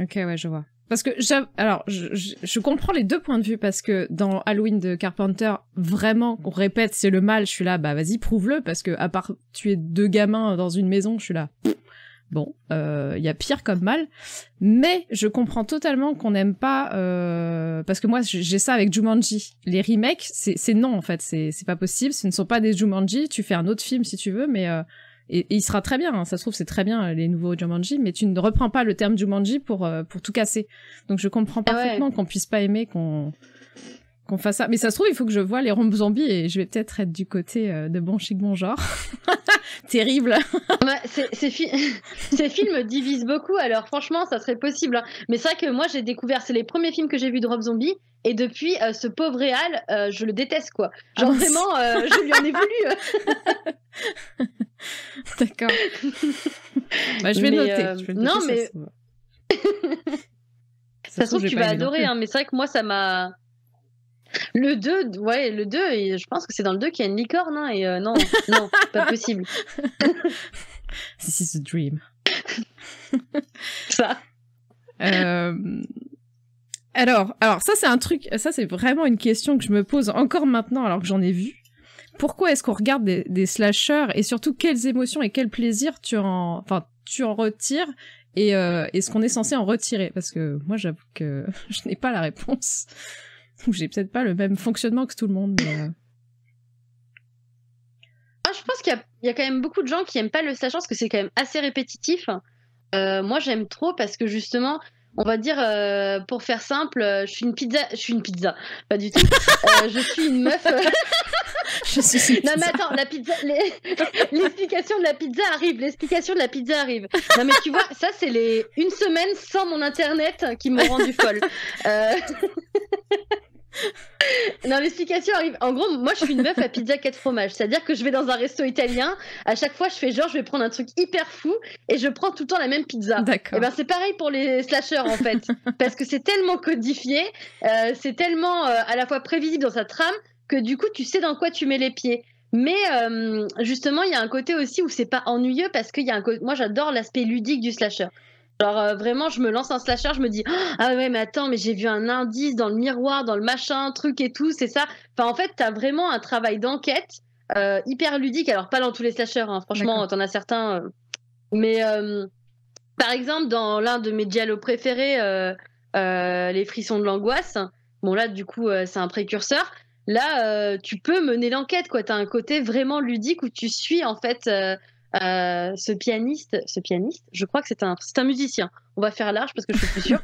Ok ouais je vois. Parce que alors je, je, comprends les deux points de vue parce que dans Halloween de Carpenter vraiment on répète c'est le mal je suis là bah vas-y prouve-le parce que à part tu es deux gamins dans une maison je suis là bon il euh, y a pire comme mal mais je comprends totalement qu'on n'aime pas euh, parce que moi j'ai ça avec Jumanji les remakes c'est non en fait c'est pas possible ce ne sont pas des Jumanji tu fais un autre film si tu veux mais euh, et, il sera très bien, hein. ça se trouve, c'est très bien euh, les nouveaux Jumanji, mais tu ne reprends pas le terme Jumanji pour, euh, pour tout casser. Donc je comprends ah parfaitement qu'on puisse pas aimer qu'on qu'on fasse ça. Mais ça se trouve, il faut que je vois les rombes zombies et je vais peut-être être du côté euh, de bon chic, bon genre. Terrible. Ah bah, ces, films divisent beaucoup, alors franchement, ça serait possible. Hein. Mais c'est vrai que moi, j'ai découvert, c'est les premiers films que j'ai vus de Rob Zombie et depuis, euh, ce pauvre Réal, euh, je le déteste, quoi. Ah Genre vraiment, euh, je lui en ai voulu. D'accord. Bah, je vais noter. Je non, mais. Ça, se trouve, tu vas adorer, hein, mais c'est vrai que moi, ça m'a. Le 2, ouais, le 2, je pense que c'est dans le 2 qu'il y a une licorne, hein, et non, non, pas possible. This is a dream. Ça. Euh. Alors, alors ça c'est un truc, ça c'est vraiment une question que je me pose encore maintenant alors que j'en ai vu. Pourquoi est-ce qu'on regarde des, des slashers et surtout quelles émotions et quel plaisir tu en, enfin tu en retires et euh, est-ce qu'on est censé en retirer Parce que moi j'avoue que je n'ai pas la réponse. j'ai peut-être pas le même fonctionnement que tout le monde. Euh. Ah, je pense qu'il y, a quand même beaucoup de gens qui aiment pas le slasher parce que c'est quand même assez répétitif. Euh, moi j'aime trop parce que justement on va dire, euh, pour faire simple, euh, je suis une pizza. Je suis une pizza, pas du tout. Euh, je suis une meuf. je suis une Non, mais attends, la pizza. L'explication de la pizza arrive. L'explication de la pizza arrive. Non, mais tu vois, ça, c'est les une semaine sans mon internet qui m'ont rendu folle. Non, l'explication arrive. En gros, moi, je suis une meuf à pizza 4 fromages. C'est-à-dire que je vais dans un resto italien. À chaque fois, je fais genre, je vais prendre un truc hyper fou et je prends tout le temps la même pizza. D'accord. Et eh ben, c'est pareil pour les slashers, en fait. parce que c'est tellement codifié, euh, c'est tellement euh, à la fois prévisible dans sa trame que du coup, tu sais dans quoi tu mets les pieds. Mais euh, justement, il y a un côté aussi où c'est pas ennuyeux parce que y Moi, j'adore l'aspect ludique du slasher. Alors euh, vraiment, je me lance un slasher, je me dis ah, ah ouais mais attends mais j'ai vu un indice dans le miroir, dans le machin, truc et tout, c'est ça. Enfin en fait tu as vraiment un travail d'enquête euh, hyper ludique. Alors pas dans tous les slashers, hein, franchement en as certains, euh, mais par exemple dans l'un de mes dialogues préférés, les frissons de l'angoisse. Bon là du coup c'est un précurseur. Là tu peux mener l'enquête quoi. as un côté vraiment ludique où tu suis en fait euh, ce pianiste, ce pianiste, je crois que c'est un, musicien. On va faire large parce que je suis plus sûre.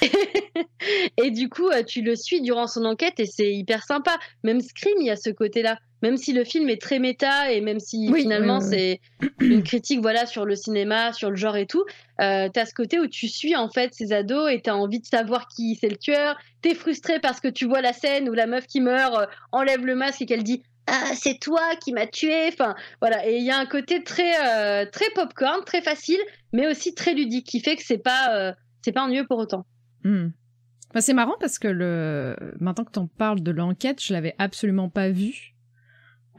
et du coup, euh, tu le suis durant son enquête et c'est hyper sympa. Même Scream, il y a ce côté-là. Même si le film est très méta et même si finalement c'est une critique voilà sur le cinéma, sur le genre et tout, euh, tu as ce côté où tu suis en fait ces ados et tu as envie de savoir qui c'est le tueur. T'es frustré parce que tu vois la scène où la meuf qui meurt enlève le masque et qu'elle dit ah, c'est toi qui m'as tué. Enfin, voilà. Et il y a un côté très, euh, très popcorn, très facile, mais aussi très ludique, qui fait que c'est pas, euh, c'est pas ennuyeux pour autant. Hmm. Bah, c'est marrant parce que le... maintenant que en parles de l'enquête, je l'avais absolument pas vu.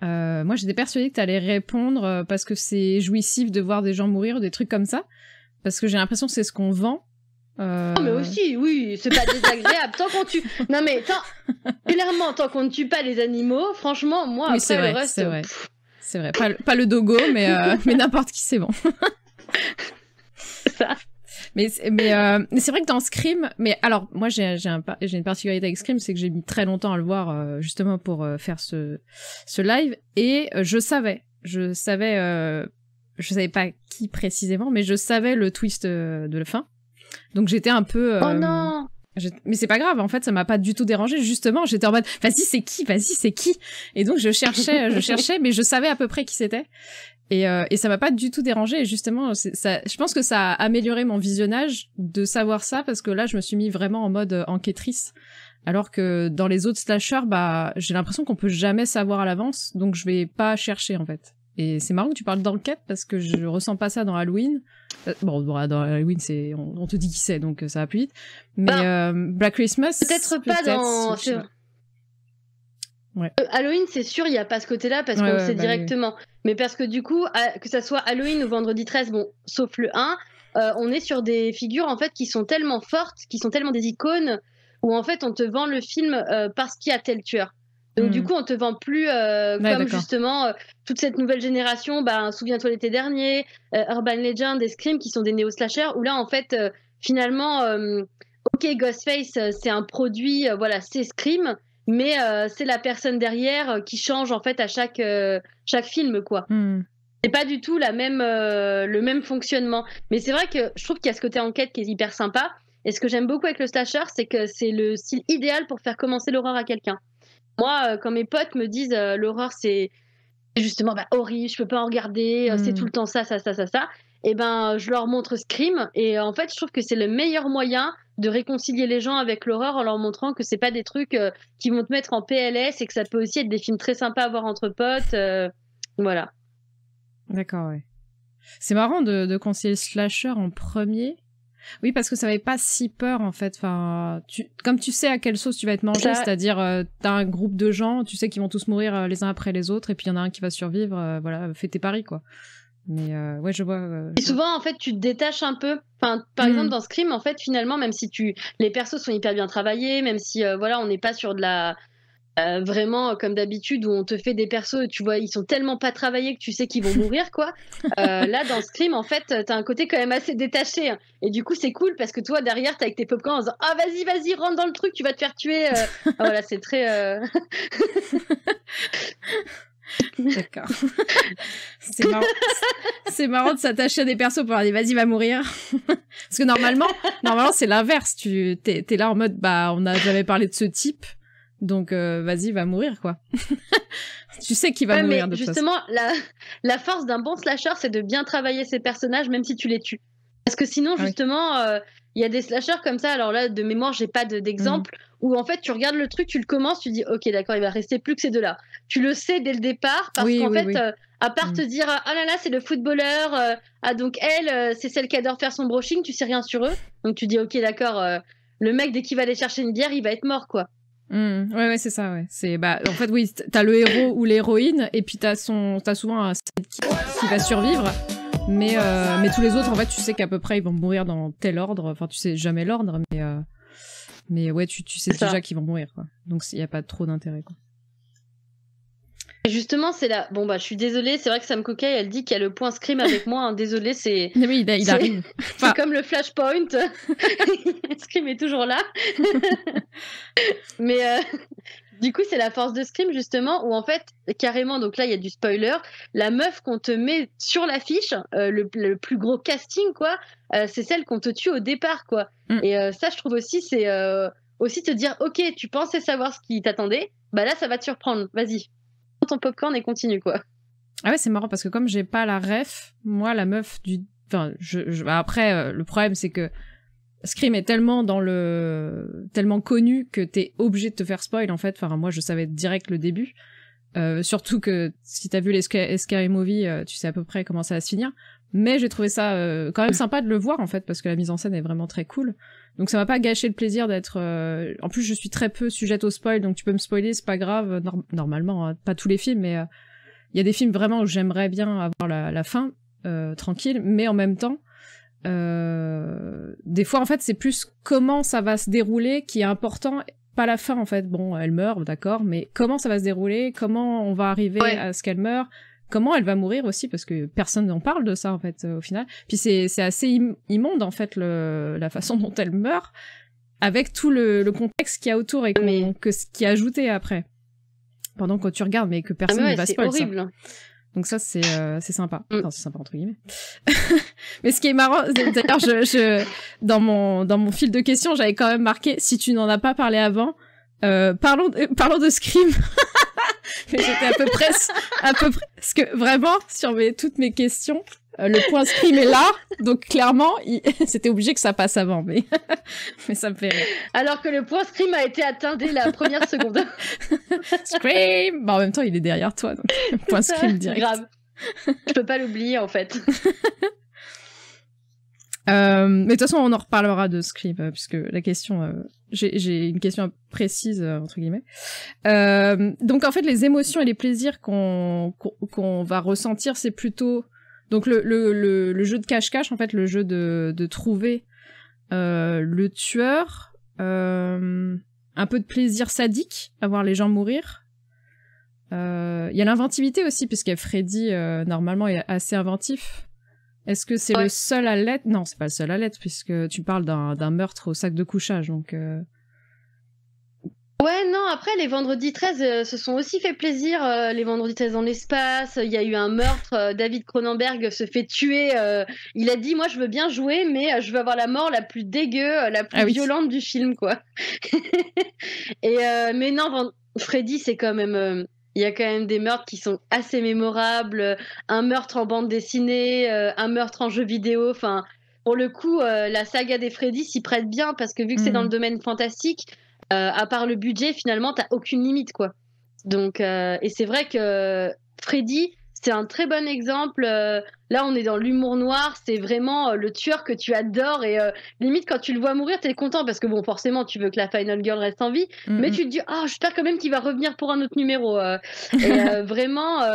Euh, moi, j'étais persuadée que t'allais répondre euh, parce que c'est jouissif de voir des gens mourir, des trucs comme ça. Parce que j'ai l'impression que c'est ce qu'on vend. Non, euh, ah, mais aussi, oui, c'est pas désagréable. tant qu'on tue. Non, mais tant... clairement, tant qu'on ne tue pas les animaux, franchement, moi, après, vrai, le reste. C'est vrai. C'est vrai. Pas le, dogo, mais, euh, mais n'importe qui, c'est bon. Ça. Mais, euh, mais, c'est vrai que dans Scream, mais alors, moi, j'ai une particularité avec Scream, c'est que j'ai mis très longtemps à le voir, justement, pour faire ce, ce live. Et je savais. Je savais. je savais pas qui précisément, mais je savais le twist de la fin. Donc j'étais un peu. oh euh, non mais c'est pas grave, en fait, ça m'a pas du tout dérangé. Justement, j'étais en mode, vas-y, c'est qui Vas-y, c'est qui Et donc, je cherchais, je cherchais, mais je savais à peu près qui c'était. Et, euh, et ça m'a pas du tout dérangé. Et justement, ça, je pense que ça a amélioré mon visionnage de savoir ça, parce que là, je me suis mis vraiment en mode euh, enquêtrice. Alors que dans les autres slashers, bah, j'ai l'impression qu'on peut jamais savoir à l'avance, donc je vais pas chercher, en fait. Et c'est marrant que tu parles d'enquête parce que je ressens pas ça dans Halloween. Euh, bon, dans Halloween, c'est on, te dit qui c'est, donc euh, ça va plus vite. Mais ben, euh, Black Christmas. Peut-être pas dans. Halloween, c'est sûr, il n'y a pas ce côté-là parce qu'on le sait bah directement. Mais parce que du coup, que ça soit Halloween ou Vendredi 13, bon, sauf le 1, on est sur des figures en fait qui sont tellement fortes, qui sont tellement des icônes, où en fait on te vend le film parce qu'il y a tel tueur. Donc, du mm. coup, on te vend plus euh, comme justement euh, toute cette nouvelle génération. Bah, Souviens-toi l'été dernier, euh, Urban Legend et Scream qui sont des néo-slashers où là, en fait, finalement, ok, Ghostface, c'est un produit, voilà, c'est Scream, mais c'est la personne derrière qui change en fait à chaque, chaque film, quoi. n'est mm. C'est pas du tout la même, le même fonctionnement. Mais c'est vrai que je trouve qu'il y a ce côté enquête qui est hyper sympa. Et ce que j'aime beaucoup avec le slasher, c'est que c'est le style idéal pour faire commencer l'horreur à quelqu'un. Moi, euh, quand mes potes me disent euh, l'horreur, c'est justement bah, horrible, je peux pas en regarder, euh, c'est hmm. tout le temps ça, ça, ça, ça, ça, et eh ben je leur montre Scream et en fait je trouve que c'est le meilleur moyen de réconcilier les gens avec l'horreur en leur montrant que c'est pas des trucs qui vont te mettre en PLS et que ça peut aussi être des films très sympas à voir entre potes, voilà. D'accord, ouais. C'est marrant de, de conseiller slasher en premier oui, parce que ça n'avait pas si peur en fait. comme tu sais à quelle sauce tu vas être mangé, bah, c'est-à-dire tu euh, t'as un groupe de gens, tu sais qu'ils vont tous mourir euh, les uns après les autres, et puis il y en a un qui va survivre. Euh, voilà, fais tes paris quoi. Mais ouais, je vois. et souvent, en fait, tu te détaches un peu. par mm. exemple, dans ce crime, en fait, finalement, même si tu les persos sont hyper bien travaillés, même si voilà, on n'est pas sur de la euh, vraiment euh, comme d'habitude où on te fait des persos, tu vois, ils sont tellement pas travaillés que tu sais qu'ils vont mourir, quoi. Euh, là, dans Scream, en fait, euh, t'as un côté quand même assez détaché. Hein. Et du coup, c'est cool parce que toi, derrière, t'es avec tes popcorn en disant Ah, vas-y, vas-y, rentre dans le truc, tu vas te faire tuer. Ah, voilà, c'est très. D'accord. C'est marrant. c'est marrant de s'attacher à des persos pour leur dire vas-y va mourir. Parce que normalement, normalement c'est l'inverse. Tu t'es, là en mode bah on n'a jamais parlé de ce type. Donc euh, vas-y, va mourir quoi. tu sais qu'il va mourir de Justement, la, force d'un bon slasher, c'est de bien travailler ses personnages même si tu les tues. Parce que sinon, ah justement, euh, il y a des slashers comme ça. Alors là, de mémoire, j'ai pas d'exemple mm. où en fait tu regardes le truc, tu le commences, tu dis ok d'accord, il va rester plus que ces deux-là. Tu le sais dès le départ parce qu'en fait. Euh, à part mm. te dire, ah là là, c'est le footballeur, ah donc elle, c'est celle qui adore faire son brushing tu sais rien sur eux. Donc tu dis, ok, d'accord, le mec, dès qu'il va aller chercher une bière, il va être mort, quoi. Mmh. ouais, ouais, c'est ça, ouais. C'est, bah, en fait, oui, t'as le héros ou l'héroïne, et puis t'as son, t'as souvent un qui va survivre, mais, euh, mais tous les autres, en fait, tu sais qu'à peu près ils vont mourir dans tel ordre, enfin, tu sais jamais l'ordre, mais, euh, mais ouais, tu, tu sais déjà qu'ils vont mourir, quoi. Donc, il n'y a pas trop d'intérêt, quoi. Justement, c'est là. Bon, bah, je suis désolée. C'est vrai que Sam coquait elle dit qu'il y a le point scream avec moi. Hein, désolée, c'est. Oui, il, arrive. C'est comme le flashpoint. scream est toujours là. Mais euh, du coup, c'est la force de scream, justement, où en fait, carrément, donc là, il y a du spoiler. La meuf qu'on te met sur l'affiche, euh, le, plus gros casting, quoi, euh, c'est celle qu'on te tue au départ, quoi. Mm. Et ça, je trouve aussi, c'est aussi te dire, OK, tu pensais savoir ce qui t'attendait. Bah là, ça va te surprendre. Vas-y, ton popcorn et continue, quoi. Ah ouais, c'est marrant parce que comme j'ai pas la ref, moi, la meuf du. Enfin, bah, après, euh, le problème, c'est que Scream est tellement dans le. tellement connu que t'es obligé de te faire spoil, en fait. Enfin, moi, je savais direct le début. Euh, surtout que si t'as vu les Scary Movie, euh, tu sais à peu près comment ça va se finir. Mais j'ai trouvé ça euh, quand même sympa de le voir en fait parce que la mise en scène est vraiment très cool. Donc ça m'a pas gâché le plaisir d'être. Euh, en plus je suis très peu sujette au spoil donc tu peux me spoiler c'est pas grave euh, normalement hein, pas tous les films mais il y a des films vraiment où j'aimerais bien avoir la, fin tranquille mais en même temps des fois en fait c'est plus comment ça va se dérouler qui est important pas la fin en fait bon elle meurt d'accord mais comment ça va se dérouler comment on va arriver à ce qu'elle meurt comment elle va mourir aussi parce que personne n'en parle de ça en fait euh, au final. Puis c'est assez immonde en fait le, la façon dont elle meurt avec tout le, contexte qui y a autour et que ce qui a ajouté après. Pendant que tu regardes mais que personne ah ne va se horrible. Donc ça c'est euh, c'est sympa. Mm. Enfin, c'est sympa entre guillemets. mais ce qui est marrant d'ailleurs je, je dans mon dans mon fil de questions, j'avais quand même marqué si tu n'en as pas parlé avant, euh, parlons, de, parlons de Scream. J'étais à peu près, à peu près, parce que vraiment, sur mes, toutes mes questions, euh, le point Scream est là, donc clairement, c'était obligé que ça passe avant, mais, mais ça me fait Alors que le point Scream a été atteint dès la première seconde. scream En même temps, il est derrière toi, donc point Scream direct. Grave. Je peux pas l'oublier, en fait. Euh, mais de toute façon, on en reparlera de clip euh, puisque la question, euh, j'ai une question précise, euh, entre guillemets. donc en fait, les émotions et les plaisirs qu'on qu'on va ressentir, c'est plutôt... Donc le, le, le, jeu de cache-cache, en fait, le jeu de, de trouver le tueur, un peu de plaisir sadique à voir les gens mourir. Il y a l'inventivité aussi, puisque Freddy, normalement, est assez inventif. Est-ce que c'est le seul à l'être Non, c'est pas le seul à l'être, puisque tu parles d'un meurtre au sac de couchage, donc... Euh. Ouais, non, après, les vendredis 13 euh, se sont aussi fait plaisir. Euh, les vendredis 13 dans l'espace, il y a eu un meurtre. David Cronenberg se fait tuer. il a dit Moi, je veux bien jouer, mais je veux avoir la mort la plus dégueu, la plus ah violente du film, quoi. Et, mais non, Freddy, c'est quand même il y a quand même des meurtres qui sont assez mémorables, euh, un meurtre en bande dessinée, euh, un meurtre en jeu vidéo, enfin pour le coup, euh, la saga des Freddy s'y prête bien parce que vu que c'est dans mm. le domaine fantastique, à part le budget, finalement, tu t'as aucune limite, quoi. Donc, et c'est vrai que Freddy, c'est un très bon exemple. Euh, là, on est dans l'humour noir. C'est vraiment euh, le tueur que tu adores. Et euh, limite, quand tu le vois mourir, t'es content parce que, bon, forcément, tu veux que la Final Girl reste en vie. Mm, mais mm. tu te dis, ah, oh, j'espère quand même qu'il va revenir pour un autre numéro. vraiment,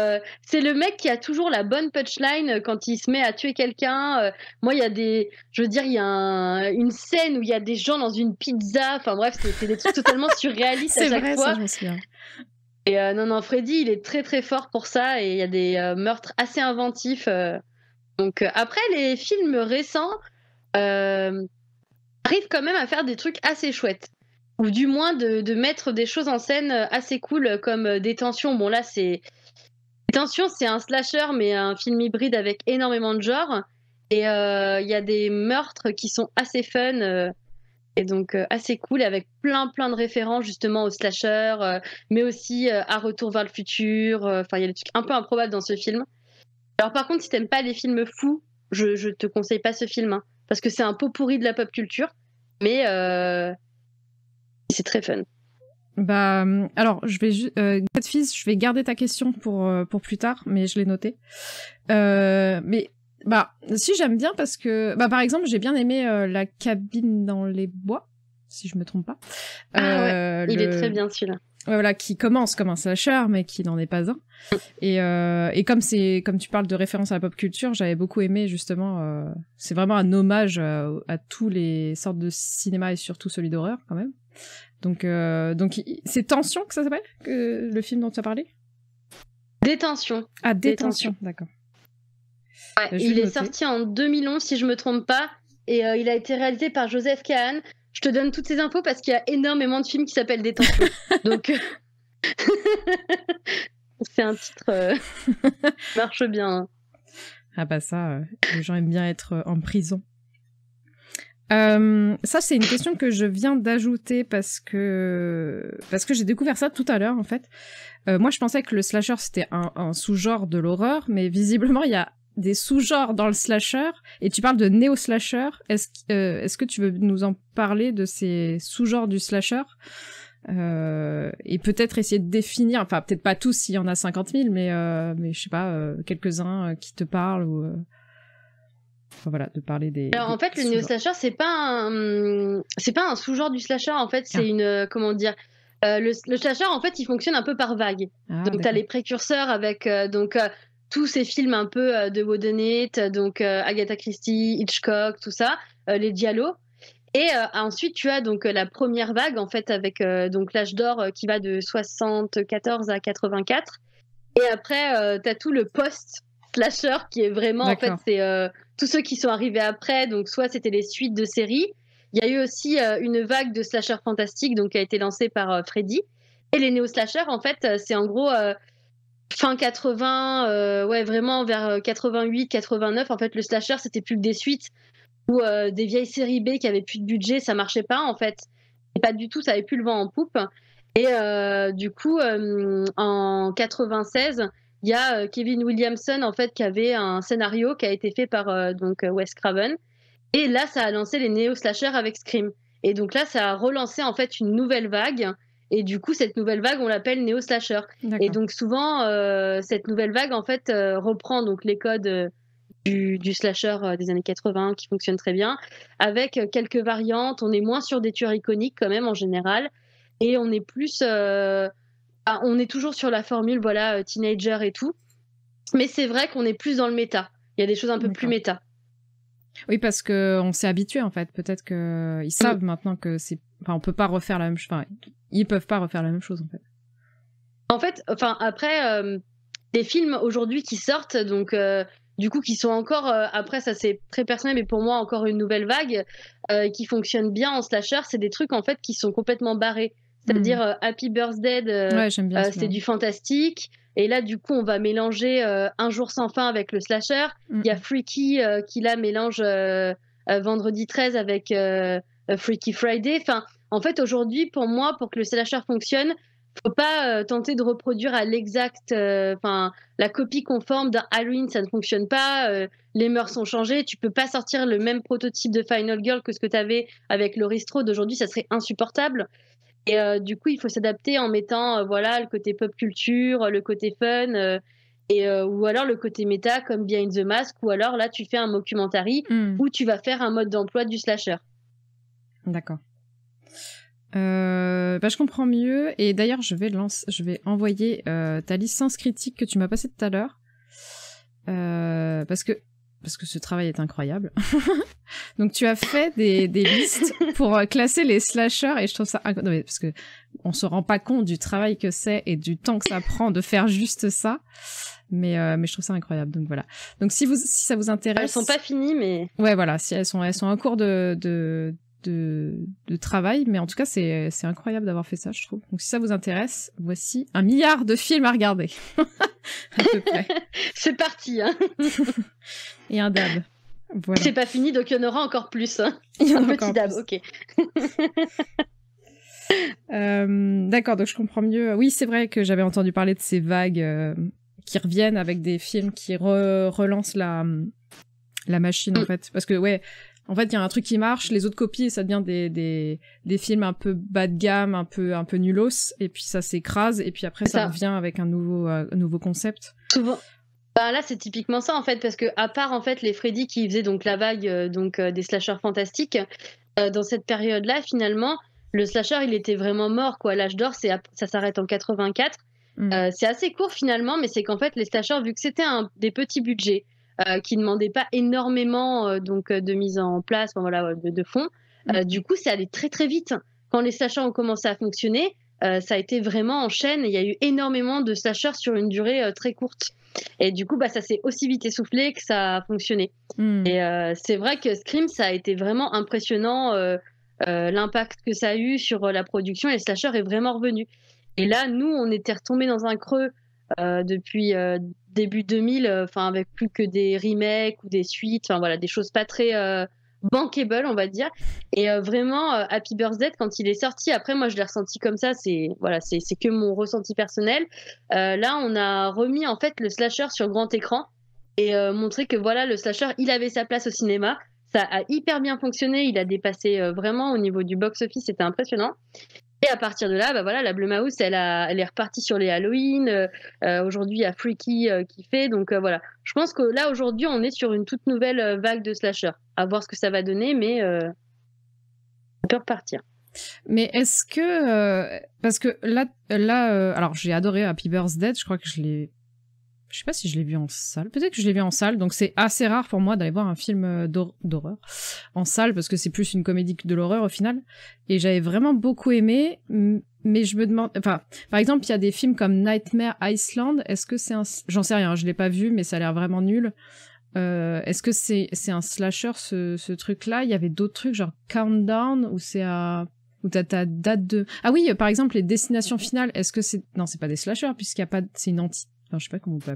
c'est le mec qui a toujours la bonne punchline quand il se met à tuer quelqu'un. moi, il y a des. Je veux dire, il y a une scène où il y a des gens dans une pizza. Enfin, bref, c'est des trucs totalement surréalistes à chaque fois. je et euh, non, non, Freddy, il est très très fort pour ça et il y a des euh, meurtres assez inventifs. Euh. Donc après, les films récents arrivent quand même à faire des trucs assez chouettes. Ou du moins de, mettre des choses en scène assez cool comme des tensions. Bon là, c'est... c'est un slasher mais un film hybride avec énormément de genres. Et il y a des meurtres qui sont assez fun. Et donc euh, assez cool avec plein plein de références justement au slasher, euh, mais aussi euh, à Retour vers le futur. Enfin, il y a des trucs un peu improbables dans ce film. Alors par contre, si t'aimes pas les films fous, je, te conseille pas ce film hein, parce que c'est un pot pourri de la pop culture, mais c'est très fun. Bah alors je vais fils. je vais garder ta question pour pour plus tard, mais je l'ai noté. mais bah, si j'aime bien parce que, bah, par exemple, j'ai bien aimé euh, la cabine dans les bois, si je me trompe pas. ah ouais, euh, il est très bien celui-là. voilà, qui commence comme un slasher, mais qui n'en est pas un. Euh, et, comme c'est, comme tu parles de référence à la pop culture, j'avais beaucoup aimé justement. c'est vraiment un hommage à, tous les sortes de cinéma et surtout celui d'horreur quand même. Donc, donc, c'est Tension que ça s'appelle, le film dont tu as parlé. Détention. Ah, détention. d'accord. Bah, il est sorti en 2011, si je me trompe pas, et euh, il a été réalisé par Joseph Kahn. Je te donne toutes ces infos parce qu'il y a énormément de films qui s'appellent Des Donc, euh, c'est un titre euh, marche bien. Hein. Ah bah ça, les gens aiment bien être en prison. ça, c'est une question que je viens d'ajouter parce que parce que j'ai découvert ça tout à l'heure en fait. moi, je pensais que le slasher c'était un sous-genre de l'horreur, mais visiblement il y a des sous-genres dans le slasher et tu parles de néo-slasher. Euh, est-ce que tu veux nous en parler de ces sous-genres du slasher euh, et peut-être essayer de définir, enfin peut-être pas tous s'il y en a 50 000, mais, euh, mais je sais pas, quelques-uns qui te parlent ou... Enfin, voilà, de parler des... Alors en fait, le néo-slasher, c'est pas un, c'est pas un sous-genre du slasher, en fait, c'est ah. une... Comment dire le, slasher, en fait, il fonctionne un peu par vague. Ah, donc, tu as les précurseurs avec donc tous ces films un peu euh, de Bodenette, donc euh, Agatha Christie, Hitchcock, tout ça, euh, les dialogues. Et ensuite, tu as donc la première vague, en fait, avec donc l'âge d'or qui va de 74 à 84. Et après, tu as tout le post slasher qui est vraiment, en fait, c'est tous ceux qui sont arrivés après. Donc, soit c'était les suites de séries. Il y a eu aussi une vague de slasher fantastique donc, qui a été lancée par Freddy. Et les néo-slashers, en fait, c'est en gros fin 80, euh, ouais, vraiment vers 88, euh, 89. En fait, le slasher, c'était plus que des suites ou euh, des vieilles séries B qui avaient plus de budget, ça marchait pas en fait. Et pas du tout, ça avait plus le vent en poupe. Et du coup, en 96, il y a Kevin Williamson en fait qui avait un scénario qui a été fait par donc Wes Craven. Et là, ça a lancé les néo-slashers avec Scream. Et donc là, ça a relancé en fait une nouvelle vague et du coup, cette nouvelle vague, on l'appelle néo-slasher. Et donc souvent, euh, cette nouvelle vague, en fait, euh, reprend donc les codes. Euh, du, du, slasher des années 80 qui fonctionne très bien, avec quelques variantes. On est moins sur des tueurs iconiques quand même en général, et on est plus, ah, on est toujours sur la formule voilà teenager et tout, mais c'est vrai qu'on est plus dans le méta. Il y a des choses un peu plus méta. Oui, parce que on s'est habitué en fait. Peut-être qu'ils savent mm. maintenant que c'est Enfin, on peut pas refaire la même chose. Enfin, ils peuvent pas refaire la même chose en fait. En fait, enfin après, euh, des films aujourd'hui qui sortent, donc euh, du coup qui sont encore euh, après ça c'est très personnel, mais pour moi encore une nouvelle vague qui fonctionne bien en slasher, c'est des trucs en fait qui sont complètement barrés. C'est-à-dire hmm. Happy Birthday, ouais, c'est du fantastique. Et là, du coup, on va mélanger Un jour sans fin avec le slasher. Il y a hmm. Freaky qui là mélange Vendredi 13 avec euh, Freaky Friday. Enfin, en fait, aujourd'hui, pour moi, pour que le slasher fonctionne, faut pas euh, tenter de reproduire à l'exact, euh, enfin, la copie conforme d'un ça ne fonctionne pas. les mœurs sont changées. Tu peux pas sortir le même prototype de Final Girl que ce que tu avais avec Laurie Strode aujourd'hui, ça serait insupportable. Et du coup, il faut s'adapter en mettant, voilà, le côté pop culture, le côté fun. Et, ou alors le côté méta comme Behind the Mask ou alors là tu fais un mockumentary hmm. où tu vas faire un mode d'emploi du slasher. D'accord. Euh, bah, je comprends mieux. Et d'ailleurs, je vais je vais envoyer euh, ta licence critique que tu m'as passée tout à l'heure. Euh, parce que parce que ce travail est incroyable. Donc tu as fait des, des listes pour classer les slashers et je trouve ça parce que on se rend pas compte du travail que c'est et du temps que ça prend de faire juste ça. Mais mais je trouve ça incroyable. Donc voilà. Donc si vous si ça vous intéresse, elles sont pas finies mais ouais voilà, si elles sont elles sont en cours de de, travail, mais en tout cas, c'est incroyable d'avoir fait ça, je trouve. Donc, si ça vous intéresse, voici un milliard de films à regarder. c'est parti, hein. Et un dab. C'est pas fini, donc il y en aura encore plus. Hein. Il y un petit dab, ok. Euh, d'accord, donc je comprends mieux. Oui, c'est vrai que j'avais entendu parler de ces vagues euh, qui reviennent avec des films qui relancent la, la machine, en mm. fait. Parce que, ouais, en fait, il y a un truc qui marche, les autres copies, ça devient des, des, films un peu bas de gamme, un peu, un peu nulos, et puis ça s'écrase, et puis après, ça, revient avec un nouveau, euh, nouveau concept. Bah là, c'est typiquement ça, en fait, parce que, à part, en fait, les Freddy qui faisaient donc la vague euh, donc, euh, des slashers fantastiques, dans cette période-là, finalement, le slasher, il était vraiment mort, quoi. L'âge d'or, ça s'arrête en 84. Mm. c'est assez court, finalement, mais c'est qu'en fait, les slashers, vu que c'était des petits budgets, euh, qui ne demandait pas énormément euh, donc euh, de mise en place, voilà, de, fond. Mm. du coup, ça allait très très vite. Quand les slashers ont commencé à fonctionner, ça a été vraiment en chaîne. Il y a eu énormément de slashers sur une durée très courte. Et du coup, bah, ça s'est aussi vite essoufflé que ça a fonctionné. Mm. Et c'est vrai que Scream, ça a été vraiment impressionnant l'impact que ça a eu sur la production. Et le slasher est vraiment revenu. Et là, nous, on était retombés dans un creux depuis début 2000, euh, enfin avec plus que des remakes ou des suites, enfin voilà, des choses pas très euh, bankable, on va dire. Et euh, vraiment, Happy Birthday, quand il est sorti, après, moi, je l'ai ressenti comme ça. C'est voilà, c'est que mon ressenti personnel. là, on a remis en fait le slasher sur grand écran et montré que voilà, le slasher, il avait sa place au cinéma. Ça a hyper bien fonctionné. Il a dépassé vraiment au niveau du box-office. C'était impressionnant. Et à partir de là, bah voilà, la bleu elle, elle est repartie sur les Halloween. Euh, euh, aujourd'hui, il y a Freaky euh, qui fait. Donc voilà, je pense que là, aujourd'hui, on est sur une toute nouvelle vague de slasher. À voir ce que ça va donner, mais on peut repartir. Mais est-ce que... parce que là, là alors j'ai adoré Happy Dead. je crois que je l'ai je sais pas si je l'ai vu en salle. Peut-être que je l'ai vu en salle. Donc c'est assez rare pour moi d'aller voir un film euh, d'horreur en salle parce que c'est plus une comédie que de l'horreur au final. Et j'avais vraiment beaucoup aimé. Mais je me demande, enfin, par exemple, il y a des films comme Nightmare Iceland. Est-ce que c'est un, j'en sais rien, je l'ai pas vu, mais ça a l'air vraiment nul. Euh, est-ce que c'est c'est un slasher ce, truc-là Il y avait d'autres trucs genre Countdown ou c'est à t'as ta date de ah oui par exemple les destinations finales est-ce que c'est non c'est pas des slashers puisqu'il y a pas c'est une entité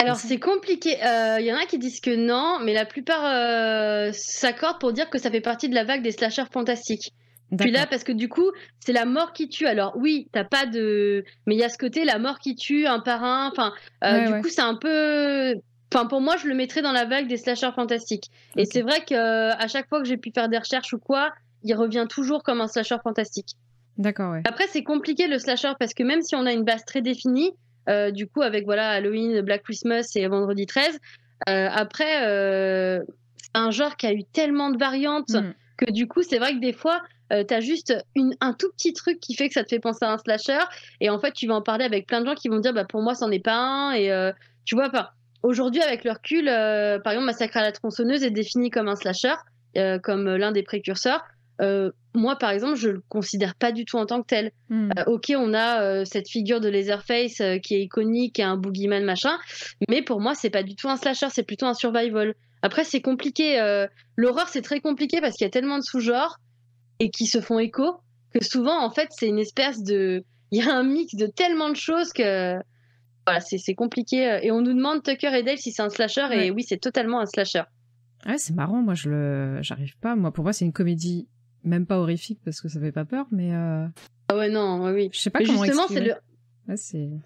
alors c'est compliqué. Il euh, y en a qui disent que non, mais la plupart euh, s'accordent pour dire que ça fait partie de la vague des slashers fantastiques. Puis là, parce que du coup, c'est la mort qui tue. Alors oui, t'as pas de, mais il y a ce côté la mort qui tue un par un. Enfin, euh, du coup, c'est un peu. Enfin, pour moi, je le mettrais dans la vague des slashers fantastiques. Et c'est vrai que à chaque fois que j'ai pu faire des recherches ou quoi, il revient toujours comme un slasher fantastique. D'accord. Après, c'est compliqué le slasher parce que même si on a une base très définie, euh, du coup, avec voilà, Halloween, Black Christmas et Vendredi 13. Euh, après, euh, c'est un genre qui a eu tellement de variantes mm. que du coup, c'est vrai que des fois, tu t'as juste un tout petit truc qui fait que ça te fait penser à un slasher. Et en fait, tu vas en parler avec plein de gens qui vont dire, bah, pour moi, c'en est pas un. Et tu vois, pas. Aujourd'hui, avec le recul, par exemple, Massacre à la tronçonneuse est défini comme un slasher, comme l'un des précurseurs. Euh, moi, par exemple, je le considère pas du tout en tant que tel. Hmm. Euh, ok, on a euh, cette figure de Leatherface qui est iconique, et un boogeyman machin, mais pour moi, c'est pas du tout un slasher, c'est plutôt un survival. Après, c'est compliqué. L'horreur, c'est très compliqué parce qu'il y a tellement de sous-genres et qui se font écho que souvent, en fait, c'est une espèce de. Il y a un mix de tellement de choses que. Voilà, c'est compliqué. Et on nous demande Tucker et Dale si c'est un slasher, et oui, c'est totalement un slasher. Ouais, c'est marrant, moi je le j'arrive pas. Moi pour moi c'est une comédie même pas horrifique parce que ça fait pas peur, mais. Euh, ah ouais, non, oui. Je sais pas comment Justement, c'est le.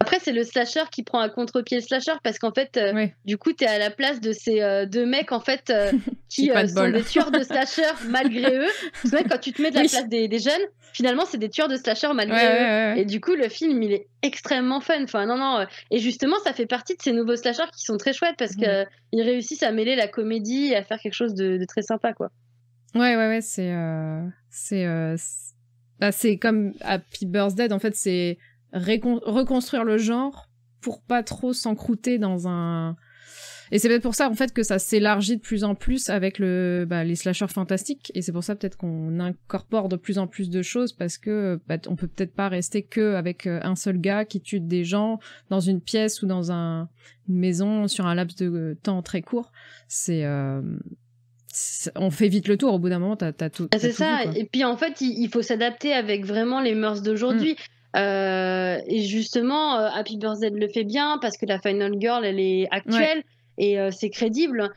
Après, c'est le slasher qui prend à contre-pied le slasher parce qu'en fait, euh, du coup, t'es à la place de ces euh, deux mecs en fait qui sont des tueurs de slasher malgré eux. quand tu te mets de la place des, des, jeunes, finalement, c'est des tueurs de slasher malgré eux. Et du coup, le film, il est extrêmement fun. Enfin, non, non. Et justement, ça fait partie de ces nouveaux slashers qui sont très chouettes parce qu'ils réussissent à mêler la comédie et à faire quelque chose de, de très sympa, quoi. Ouais, ouais, ouais, c'est. Euh, c'est euh, bah, comme Happy Birthday, en fait, c'est reconstruire le genre pour pas trop s'encrouter dans un. Et c'est peut-être pour ça, en fait, que ça s'élargit de plus en plus avec le, bah, les slashers fantastiques. Et c'est pour ça, peut-être, qu'on incorpore de plus en plus de choses parce que bah, on peut peut-être pas rester que avec euh, un seul gars qui tue des gens dans une pièce ou dans un, une maison sur un laps de euh, temps très court. C'est. Euh on fait vite le tour. Au bout d'un moment, t'as tout. Ah, c'est ça. et puis en fait, il, faut s'adapter avec vraiment les mœurs d'aujourd'hui. Euh, et justement, euh, Happy Birthday le fait bien parce que la Final Girl, elle est actuelle et euh, c'est crédible.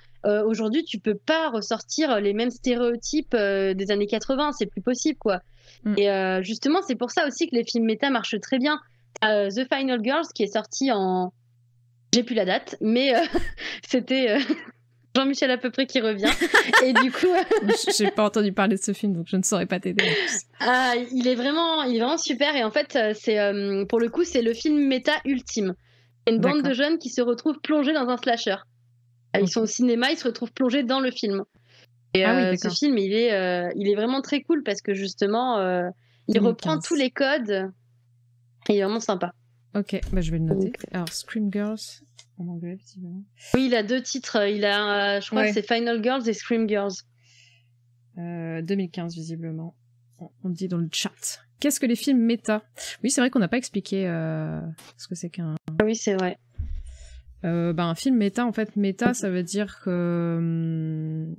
Aujourd'hui, tu peux pas ressortir les mêmes stéréotypes des années 80. C'est plus possible, quoi. Mm. Et justement, c'est pour ça aussi que les films méta marchent très bien. The Final Girls qui est sorti en. J'ai plus la date, mais c'était. Jean-Michel à peu près qui revient. et du coup. Euh, j'ai pas entendu parler de ce film, donc je ne saurais pas t'aider. Ah, il est vraiment, il est vraiment super. Et en fait, euh, c'est pour le coup, c'est le film méta ultime. une bande de jeunes qui se retrouvent plongés dans un slasher. Ils sont au cinéma, ils se retrouvent plongés dans le film. Et ah, ce film, il est, il est vraiment très cool parce que justement, il reprend tous les codes. Et il est vraiment sympa. Ok, bah, je vais le noter. Alors, Scream Girls, en anglais, Oui, il a deux titres. Euh, il a, euh, je crois que c'est Final Girls et Scream Girls. 2015, euh, visiblement. On dit dans le chat. Qu'est-ce que les films méta Oui, c'est vrai qu'on n'a pas expliqué ce que c'est qu'un. Ah oui, c'est vrai. Ben, un film méta, en fait, méta, ça veut dire que hum,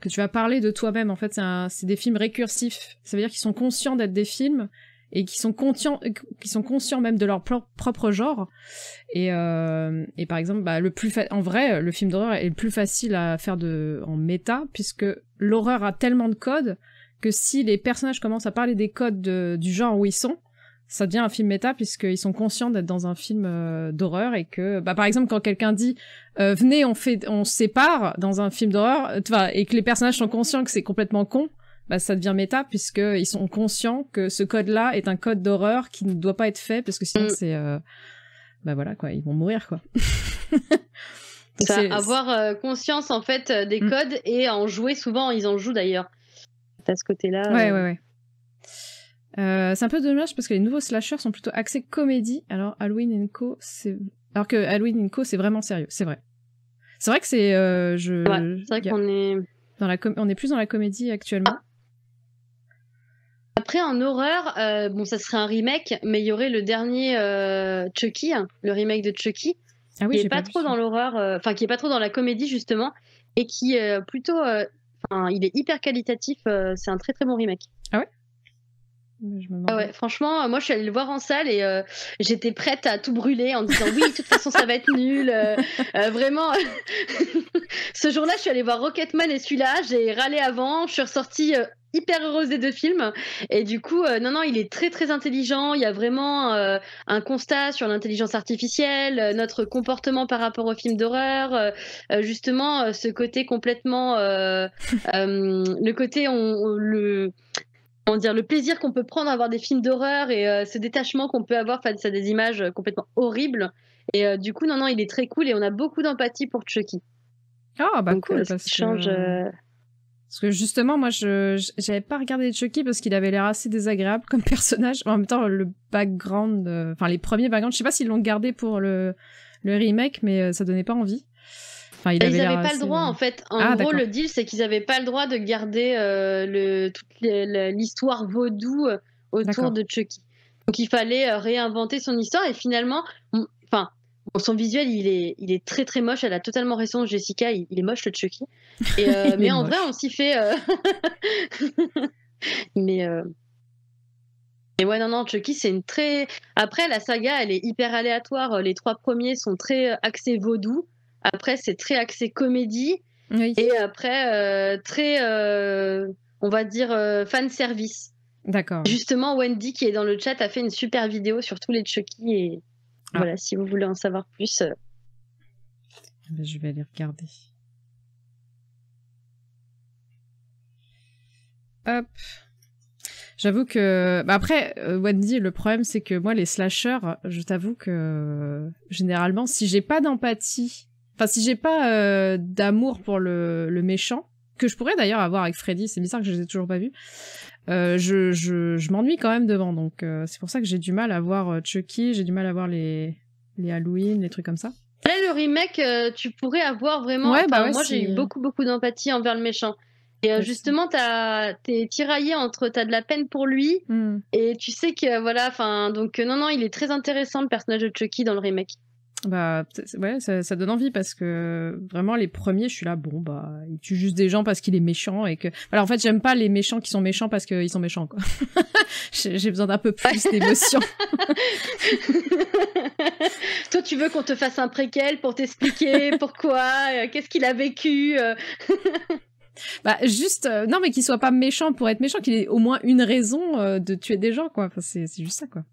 que tu vas parler de toi-même. En fait, c'est des films récursifs. Ça veut dire qu'ils sont conscients d'être des films, et qui sont conscients, qui sont conscients même de leur propre genre. Et, euh, et par exemple, bah, le plus en vrai, le film d'horreur est le plus facile à faire de en méta puisque l'horreur a tellement de codes que si les personnages commencent à parler des codes du genre où ils sont, ça devient un film méta puisqu'ils sont conscients d'être dans un film euh, d'horreur et que bah, par exemple quand quelqu'un dit euh, venez on fait on se sépare dans un film d'horreur euh, et que les personnages sont conscients que c'est complètement con bah, ça devient méta puisque ils sont conscients que ce code-là est un code d'horreur qui ne doit pas être fait parce que sinon mm. c'est euh, bah voilà quoi, ils vont mourir quoi. ça, avoir euh, conscience en fait euh, des mm. codes et en jouer souvent, ils en jouent d'ailleurs. À ce côté-là. Ouais, ouais, ouais. c'est un peu dommage parce que les nouveaux slashers sont plutôt axés comédie. Alors Halloween Co, c'est alors que Halloween Co, c'est vraiment sérieux, c'est vrai. C'est vrai que c'est je. Ouais, c'est vrai qu'on est dans la on est plus dans la comédie actuellement. Ah. Après, en horreur, euh, bon, ça serait un remake, mais il y aurait le dernier euh, Chucky, le remake de Chucky, ah qui n'est pas, trop dans l'horreur, euh, enfin, qui est pas trop dans la comédie, justement, et qui plutôt. il est hyper qualitatif, c'est un très très bon remake. Ah ouais ah ouais, franchement, euh, moi je suis allée le voir en salle et euh, j'étais prête à tout brûler en disant oui, de toute façon ça va être nul. Euh, vraiment, ce jour-là, je suis allée voir Rocketman et celui-là, j'ai râlé avant, je suis ressortie hyper heureuse des deux films. Et du coup, non, non, il est très, très intelligent. Il y a vraiment un constat sur l'intelligence artificielle, notre comportement par rapport aux films d'horreur, justement, ce côté complètement. le côté, on le dire, le plaisir qu'on peut prendre à voir des films d'horreur et euh, ce détachement qu'on peut avoir face à des images euh, complètement horribles. Et euh, du coup, non, non, il est très cool et on a beaucoup d'empathie pour Chucky. Ah, bah cool, parce que... Parce que justement, moi, je j'avais pas regardé Chucky parce qu'il avait l'air assez désagréable comme personnage. En même temps, le background, enfin les premiers backgrounds, je sais pas s'ils l'ont gardé pour le, le remake, mais ça donnait pas envie. Bah, ils n'avaient pas le droit, en fait. En ah, gros, le deal, c'est qu'ils n'avaient pas le droit de garder euh, le, toute l'histoire vaudou euh, autour de Chucky. Donc, il fallait euh, réinventer son histoire. Et finalement, enfin, son visuel, il est, il est très, très moche. Elle a totalement raison, Jessica. Il, est moche, le Chucky. Et, mais en vrai, on s'y fait. mais. Et ouais, non, non, Chucky, c'est une très. Après, la saga, elle est hyper aléatoire. Les trois premiers sont très axés vaudou. Après, c'est très axé comédie. Et après, euh, très, euh, on va dire, euh, fan service. D'accord. Justement, Wendy, qui est dans le chat, a fait une super vidéo sur tous les Chucky. Et ah. voilà, si vous voulez en savoir plus. Eh ben, je vais aller regarder. Hop. J'avoue que. Bah, après, Wendy, le problème, c'est que moi, les slashers, je t'avoue que généralement, si j'ai pas d'empathie Enfin, si j'ai pas euh, d'amour pour le, le, méchant, que je pourrais d'ailleurs avoir avec Freddy, c'est bizarre que je les ai toujours pas vus, euh, je, je, je m'ennuie quand même devant. Donc, euh, c'est pour ça que j'ai du mal à voir Chucky, j'ai du mal à voir les, les Halloween, les trucs comme ça. Là, eh, le remake, tu pourrais avoir vraiment. Bah moi, j'ai eu beaucoup, beaucoup d'empathie envers le méchant. Et justement, tu t'es tiraillé entre t'as de la peine pour lui hmm. et tu sais que voilà, enfin donc non non, il est très intéressant le personnage de Chucky dans le remake. Bah ouais, ça, ça, donne envie parce que vraiment les premiers, je suis là, bon bah il tue juste des gens parce qu'il est méchant et que. Alors en fait, j'aime pas les méchants qui sont méchants parce qu'ils sont méchants quoi. J'ai besoin d'un peu plus d'émotion. Toi, tu veux qu'on te fasse un préquel pour t'expliquer pourquoi, euh, qu'est-ce qu'il a vécu. Euh? bah juste, euh, non mais qu'il soit pas méchant pour être méchant, qu'il ait au moins une raison de tuer des gens quoi. Enfin, c'est juste ça quoi.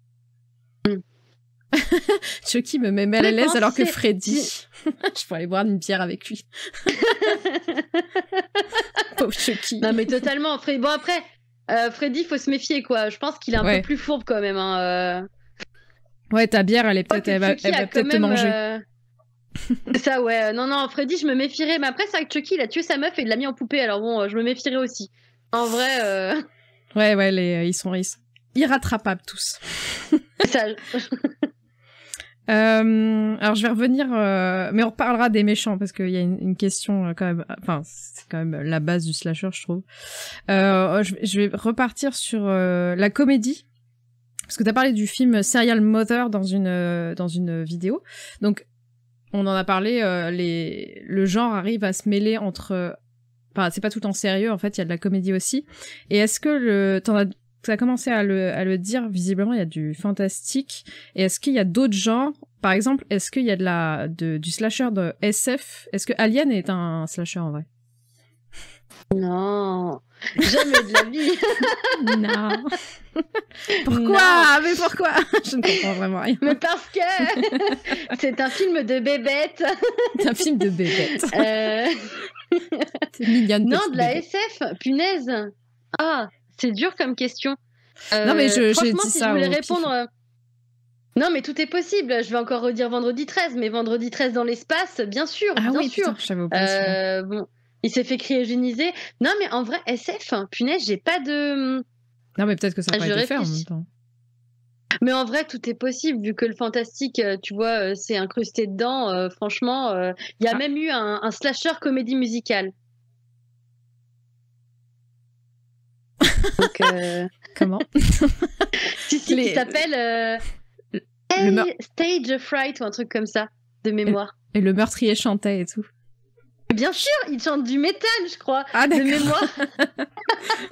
Chucky me met mal à l'aise alors que Freddy, je pourrais aller boire une bière avec lui. Pauvre Chucky. Non mais totalement. Bon après, euh, Freddy, il faut se méfier quoi. Je pense qu'il est un peu plus fourbe quand même. Hein, euh. Ouais, ta bière, elle est peut-être, elle va, peut-être te manger. Euh, ça ouais. Non non, Freddy, je me méfierais. Mais après, c'est que Chucky, il a tué sa meuf et il l'a mis en poupée. Alors bon, je me méfierais aussi. En vrai. Ouais ouais, ils sont, irrattrapables tous. ça. Euh, alors je vais revenir, euh, mais on reparlera des méchants parce qu'il y a une, question euh, quand même. Enfin, c'est quand même la base du slasher, je trouve. Euh, je, je, vais repartir sur la comédie parce que t'as parlé du film Serial Mother dans une dans une vidéo. Donc on en a parlé. les le genre arrive à se mêler entre. Enfin, c'est pas tout en sérieux en fait. Il y a de la comédie aussi. Et est-ce que le t'en as ça a commencé à le, dire, visiblement, il y a du fantastique. Et est-ce qu'il y a d'autres genres Par exemple, est-ce qu'il y a de la, du slasher de SF Est-ce que Alien est un slasher en vrai Non Jamais de la vie Non Pourquoi Mais pourquoi Je ne comprends vraiment rien. Mais parce que c'est un film de bébête C'est un film de bébête euh... Non, de la SF, punaise Ah c'est dur comme question. non, mais franchement, si je voulais répondre. Euh, non, mais tout est possible. Je vais encore redire vendredi 13, mais vendredi 13 dans l'espace, bien sûr. Ah bien sûr. Euh, il s'est fait cryogéniser. Non, mais en vrai, SF, hein, punaise, j'ai pas de. Non, mais peut-être que ça va ah, été fait en même temps. Mais en vrai, tout est possible, vu que le fantastique, euh, tu vois, c'est incrusté dedans. franchement, il y a ah. même eu un, un slasher comédie musicale. Donc, euh, Comment Si, si, s'appelle euh... Stage Fright ou un truc comme ça, de mémoire. Et le meurtrier chantait et tout. Bien sûr, il chante du métal, je crois, ah, de mémoire.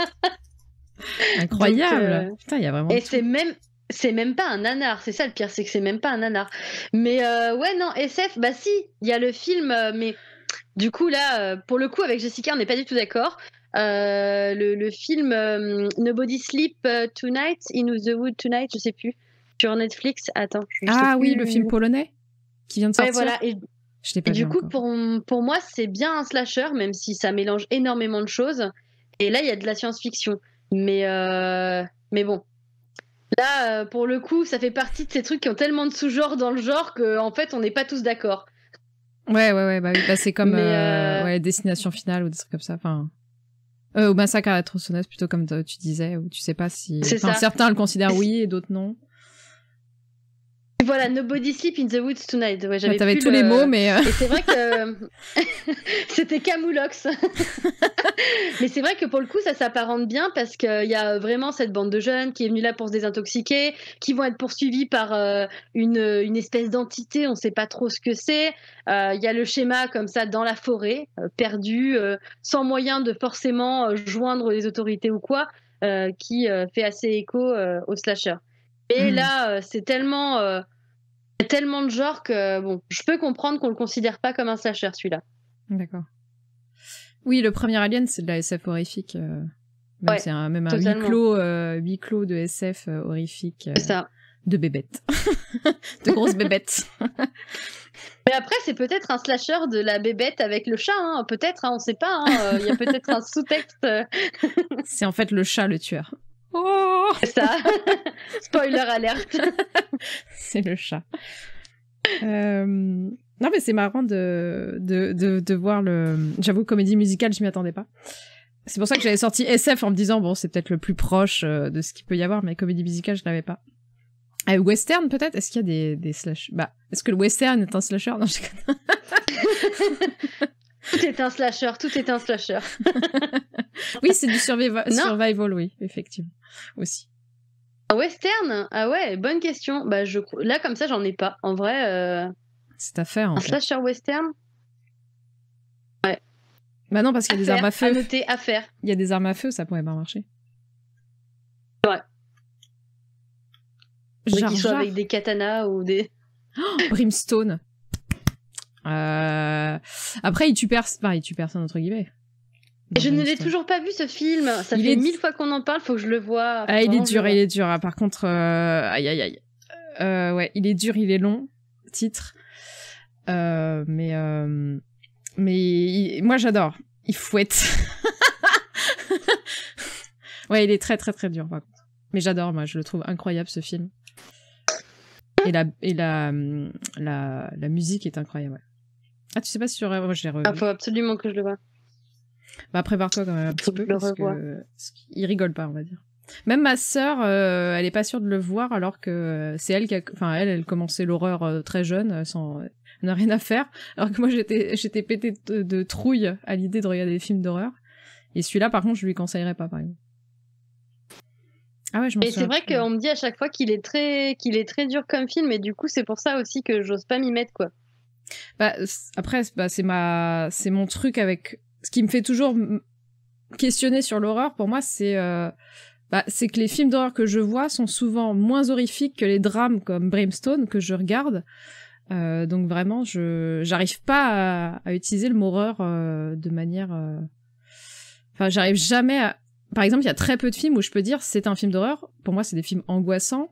Incroyable. Euh, il y a vraiment. Et c'est même c'est même pas un anard, c'est ça le pire, c'est que c'est même pas un anard. Mais euh, ouais, non, SF, bah si, il y a le film, mais du coup là, pour le coup, avec Jessica, on n'est pas du tout d'accord. Euh, le, le, film euh, Nobody Sleep euh, Tonight, In the Wood Tonight, je sais plus, sur Netflix. Attends. ah oui, le film polonais qui vient de sortir. voilà. Et... Je pas du coup, pour, moi, c'est bien un slasher, même si ça mélange énormément de choses. Et là, il y a de la science-fiction. Mais, mais bon. Là, pour le coup, ça fait partie de ces trucs qui ont tellement de sous-genres dans le genre qu'en en fait, on n'est pas tous d'accord. Ouais, ouais, ouais. Bah, bah c'est comme Destination Finale ou des trucs comme ça. Enfin, euh, au massacre à la tronçonneuse, plutôt comme tu disais, ou tu sais pas si. certains le considèrent oui et d'autres non. Voilà, Nobody Sleep in the Woods Tonight. Ouais, j'avais tous les mots, mais. Euh. c'est vrai que c'était Camoulox. mais c'est vrai que pour le coup, ça s'apparente bien parce qu'il euh, y a euh, vraiment cette bande de jeunes qui est venue là pour se désintoxiquer, qui vont être poursuivis par une, une, espèce d'entité, on ne sait pas trop ce que c'est. Il y a le schéma comme ça dans la forêt, perdu, sans moyen de forcément joindre les autorités ou quoi, qui fait assez écho au slasher. Et hmm. là, c'est tellement y a tellement de genres que bon, je peux comprendre qu'on le considère pas comme un slasher celui-là. D'accord. Oui, le premier Alien, c'est de la SF horrifique. c'est euh, un, même un huis euh, clos, de SF euh, horrifique. ça. De bébêtes. de grosses bébêtes. Mais après, c'est peut-être un slasher de la bébête avec le chat, hein. peut-être, on hein, on sait pas. Hein. Il y a peut-être un sous-texte. c'est en fait le chat le tueur. Oh C'est ça. Spoiler alerte. c'est le chat. Euh, non, mais c'est marrant de, de, voir le. J'avoue, comédie musicale, je m'y attendais pas. C'est pour ça que j'avais sorti SF en me disant, bon, c'est peut-être le plus proche euh, de ce qu'il peut y avoir, mais comédie musicale, je l'avais pas. Euh, western, peut-être Est-ce qu'il y a des, des slash... Bah, est-ce que le western est un slasher Non, je Tout est un slasher, tout est un slasher oui, c'est du survival, survival, oui, effectivement, aussi. Un western Ah ouais, bonne question. Bah, je... Là, comme ça, j'en ai pas. En vrai. Euh, c'est à faire. En un sur western Ouais. Bah non, parce qu'il y a des armes à feu. À noter, à faire. Il y a des armes à feu, ça pourrait pas marcher. Ouais. Genre, soit avec des katanas ou des. Oh, brimstone. Euh, après, il tue il tue personne, entre guillemets. Je ne l'ai toujours pas vu ce film. Ça fait mille fois qu'on en parle, faut que je le voie. Ah, il est dur, il est dur. Hein. Par contre, euh, aïe aïe aïe. Euh, ouais, il est dur, il est long. Titre. Euh, mais mais moi j'adore. Il fouette. ouais, il est très très très dur par contre. Mais j'adore, moi, je le trouve incroyable ce film. Et la et la la, la musique est incroyable. Ah, tu sais pas si j'aurais. je l'ai revu. Ah, faut absolument que je le vois. Bah, prépare-toi quand même un petit peu, parce, qu'il rigole pas, on va dire. Même ma sœur, euh, elle est pas sûre de le voir, alors que euh, c'est elle qui a, enfin elle, elle commençait l'horreur euh, très jeune, sans n'a rien à faire. Alors que moi j'étais j'étais pété de, trouille à l'idée de regarder des films d'horreur. Et celui-là, par contre, je lui conseillerais pas, par exemple. Ah ouais, je Et c'est vrai qu'on me dit à chaque fois qu'il est très qu'il est très dur comme film, et du coup c'est pour ça aussi que j'ose pas m'y mettre quoi. Bah après bah, c'est ma c'est mon truc avec ce qui me fait toujours questionner sur l'horreur, pour moi, euh, bah, c'est que les films d'horreur que je vois sont souvent moins horrifiques que les drames comme Brimstone que je regarde. Euh, donc vraiment, je j'arrive pas à, utiliser le mot horreur euh, de manière. Enfin, j'arrive jamais à. Par exemple, il y a très peu de films où je peux dire c'est un film d'horreur. Pour moi, c'est des films angoissants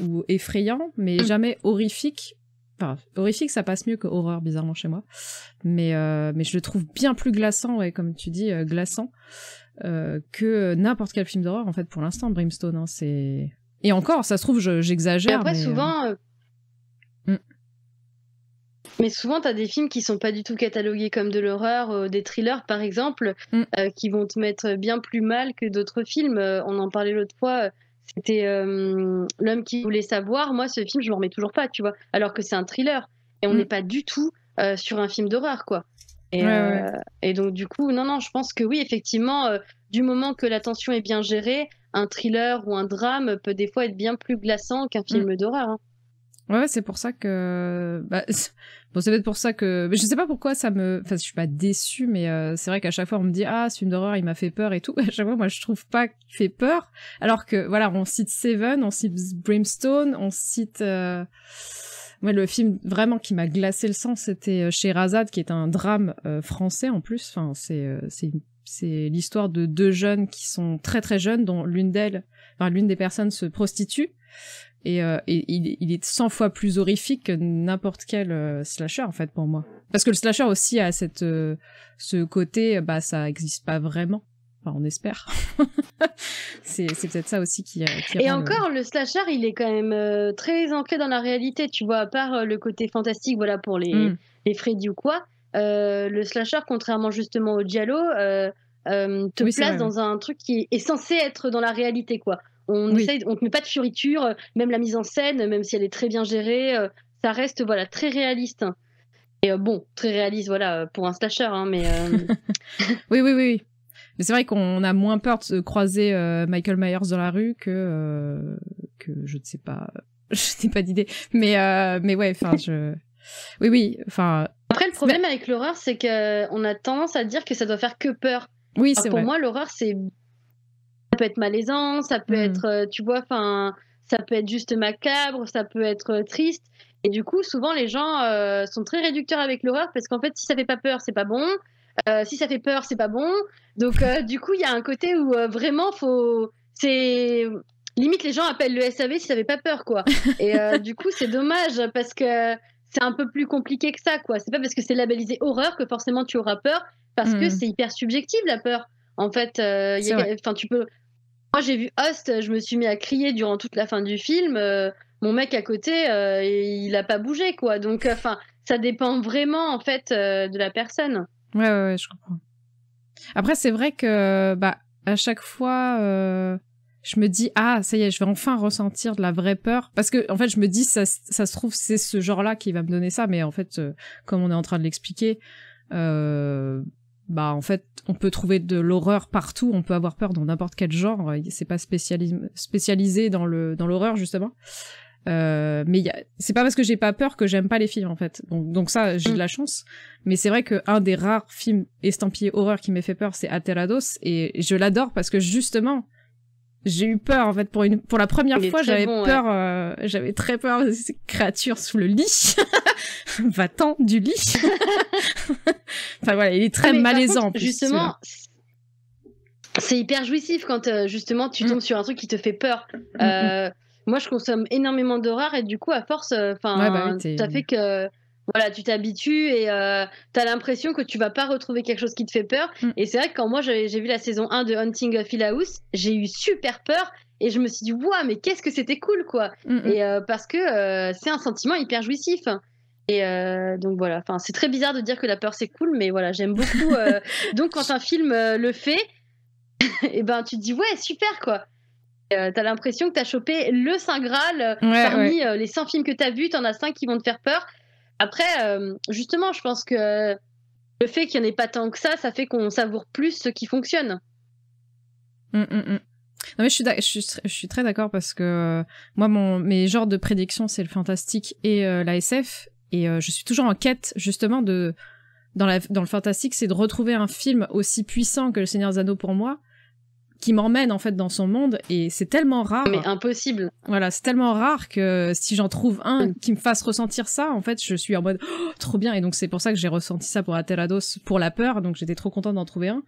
ou effrayants, mais mm. jamais horrifiques Enfin, Horrifique, ça passe mieux que horreur, bizarrement, chez moi. Mais, euh, mais je le trouve bien plus glaçant, comme tu dis, euh, glaçant, euh, que n'importe quel film d'horreur, en fait, pour l'instant, Brimstone. Hein, c'est... Et encore, ça se trouve, j'exagère. mais, souvent. Mm. Mais souvent, tu as des films qui sont pas du tout catalogués comme de l'horreur, des thrillers par exemple, mm. qui vont te mettre bien plus mal que d'autres films. on en parlait l'autre fois, c'était euh, L'homme qui voulait savoir. Moi, ce film, je m'en remets toujours pas, tu vois. Alors que c'est un thriller. Et on mm. n'est pas du tout euh, sur un film d'horreur, quoi. Euh, et, donc, du coup, non, non, je pense que oui, effectivement, du moment que la tension est bien gérée, un thriller ou un drame peut des fois être bien plus glaçant qu'un mm. film d'horreur. Hein. Ouais, c'est pour ça que. Bah, Bon, c'est peut-être pour ça que je sais pas pourquoi ça me. Enfin, je suis pas déçue, mais euh, c'est vrai qu'à chaque fois on me dit ah ce film d'horreur il m'a fait peur et tout. À chaque fois moi je trouve pas qu'il fait peur, alors que voilà on cite Seven, on cite Brimstone, on cite. Euh... Ouais, le film vraiment qui m'a glacé le sang, c'était Chez euh, Razad, qui est un drame euh, français en plus. Enfin, c'est c'est l'histoire de deux jeunes qui sont très très jeunes, dont l'une d'elles, enfin l'une des personnes se prostitue euh, et, il, est 100 fois plus horrifique que n'importe quel euh, slasher, en fait, pour moi. Parce que le slasher aussi a cette, euh, ce côté, bah, ça n'existe pas vraiment. Enfin, on espère. c'est peut-être ça aussi qui. qui et encore, le... slasher, il est quand même très ancré dans la réalité, tu vois, à part le côté fantastique, voilà, pour les, hmm. Freddy ou quoi. le slasher, contrairement justement au Diallo, te place dans un truc qui est censé être dans la réalité, quoi. On oui. ne met pas de furiture, euh, même la mise en scène, euh, même si elle est très bien gérée, euh, ça reste voilà très réaliste. Et bon, très réaliste, voilà, pour un slasher, hein, mais. oui, oui, oui, Mais c'est vrai qu'on a moins peur de croiser Michael Myers dans la rue que que je ne sais pas, je n'ai pas d'idée. Mais mais ouais, enfin je, oui oui, enfin. Après le problème avec l'horreur, c'est qu'on a tendance à dire que ça doit faire que peur. Oui, c'est Pour moi, l'horreur c'est ça peut être malaisant, ça peut hmm. être, euh, tu vois, enfin, ça peut être juste macabre, ça peut être euh, triste. Et du coup, souvent, les gens euh, sont très réducteurs avec l'horreur parce qu'en fait, si ça fait pas peur, c'est pas bon. si ça fait peur, c'est pas bon. Donc, du coup, il y a un côté où vraiment, faut. C'est. Limite, les gens appellent le SAV si ça fait pas peur, quoi. Et du coup, c'est dommage parce que c'est un peu plus compliqué que ça, quoi. C'est pas parce que c'est labellisé horreur que forcément tu auras peur parce hmm. que c'est hyper subjectif, la peur. En fait, tu peux moi, j'ai vu Host, je me suis mis à crier durant toute la fin du film. Euh, mon mec à côté, euh, il n'a pas bougé, quoi. Donc, euh, enfin, ça dépend vraiment, en fait, de la personne. Ouais, ouais, je comprends. Après, c'est vrai que, bah, à chaque fois, je me dis, ah, ça y est, je vais enfin ressentir de la vraie peur. Parce que, en fait, je me dis, ça, ça se trouve, c'est ce genre-là qui va me donner ça. Mais en fait, comme on est en train de l'expliquer, bah en fait, on peut trouver de l'horreur partout, on peut avoir peur dans n'importe quel genre, euh, c'est pas spécialisé dans le dans l'horreur justement. Euh, mais c'est pas parce que j'ai pas peur que j'aime pas les films en fait. Donc, ça, j'ai de mm. la chance. Mais c'est vrai que un des rares films estampillés horreur qui m'ait fait peur, c'est Aterados et je l'adore parce que justement, j'ai eu peur en fait pour une pour la première fois j'avais peur euh, j'avais très peur de ces créatures sous le lit va-t'en du lit enfin voilà il est très ah, malaisant en plus, justement c'est hyper jouissif quand euh, justement tu mm. tombes sur un truc qui te fait peur mm, mm. Euh, moi je consomme énormément d'horreur et du coup à force enfin bah ça fait que voilà, tu t'habitues et euh, tu as l'impression que tu vas pas retrouver quelque chose qui te fait peur. Mm. Et c'est vrai que quand moi j'ai vu la saison 1 de Hunting of Hill House, j'ai eu super peur et je me suis dit, waouh, mais qu'est-ce que c'était cool quoi! Mm, mm. Et euh, parce que euh, c'est un sentiment hyper jouissif. Et euh, donc voilà, enfin, c'est très bizarre de dire que la peur c'est cool, mais voilà, j'aime beaucoup. donc quand un film le fait, et eh ben tu te dis ouais, super quoi. T'as l'impression que t'as chopé le Saint Graal parmi les 100 films que tu t'as vus, t'en as 5 qui vont te faire peur. Après, euh, justement, je pense que euh, le fait qu'il n'y en ait pas tant que ça, ça fait qu'on savoure plus ce qui fonctionne. Hum, hum, hum. mais je suis, très d'accord parce que euh, moi, mon, mes genres de prédictions, c'est le fantastique et la SF. Et je suis toujours en quête, justement, de dans, dans le fantastique, c'est de retrouver un film aussi puissant que Le Seigneur Anneaux pour moi, qui m'emmène en fait dans son monde et c'est tellement rare. Mais impossible. Voilà, c'est tellement rare que si j'en trouve un mm. qui me fasse ressentir ça, en fait, je suis en mode oh, trop bien et donc c'est pour ça que j'ai ressenti ça pour Aterados pour la peur, donc j'étais trop contente d'en trouver un.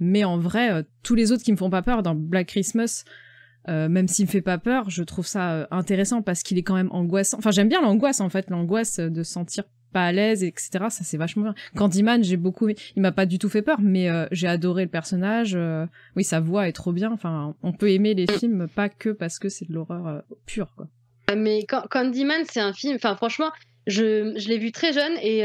Mais en vrai, euh, tous les autres qui me font pas peur dans Black Christmas, euh, même s'il me fait pas peur, je trouve ça euh, intéressant parce qu'il est quand même angoissant. Enfin, j'aime bien l'angoisse en fait, l'angoisse de sentir pas à l'aise, etc. Ça, c'est vachement bien. Candyman, j'ai beaucoup, il m'a pas du tout fait peur, mais euh, j'ai adoré le personnage. Euh, oui, sa voix est trop bien. Enfin, on peut aimer les films pas que parce que c'est de l'horreur euh, pure, ah, Mais Candyman, c'est un film. Enfin, franchement, je, je l'ai vu très jeune et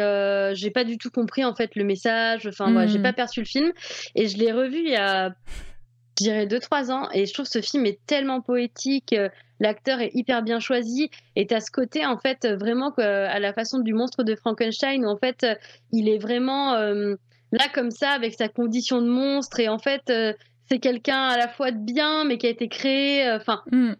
j'ai pas du tout compris en fait le message. Enfin, mmh. j'ai hmm. pas perçu le film et je l'ai revu il y a, je dirais, 2-3 ans. Et je trouve ce film est tellement poétique l'acteur est hyper bien choisi et à ce côté en fait euh, vraiment euh, à la façon du monstre de Frankenstein où en fait euh, il est vraiment là comme ça avec sa condition de monstre et en fait c'est quelqu'un à la fois de bien mais qui a été créé enfin mm.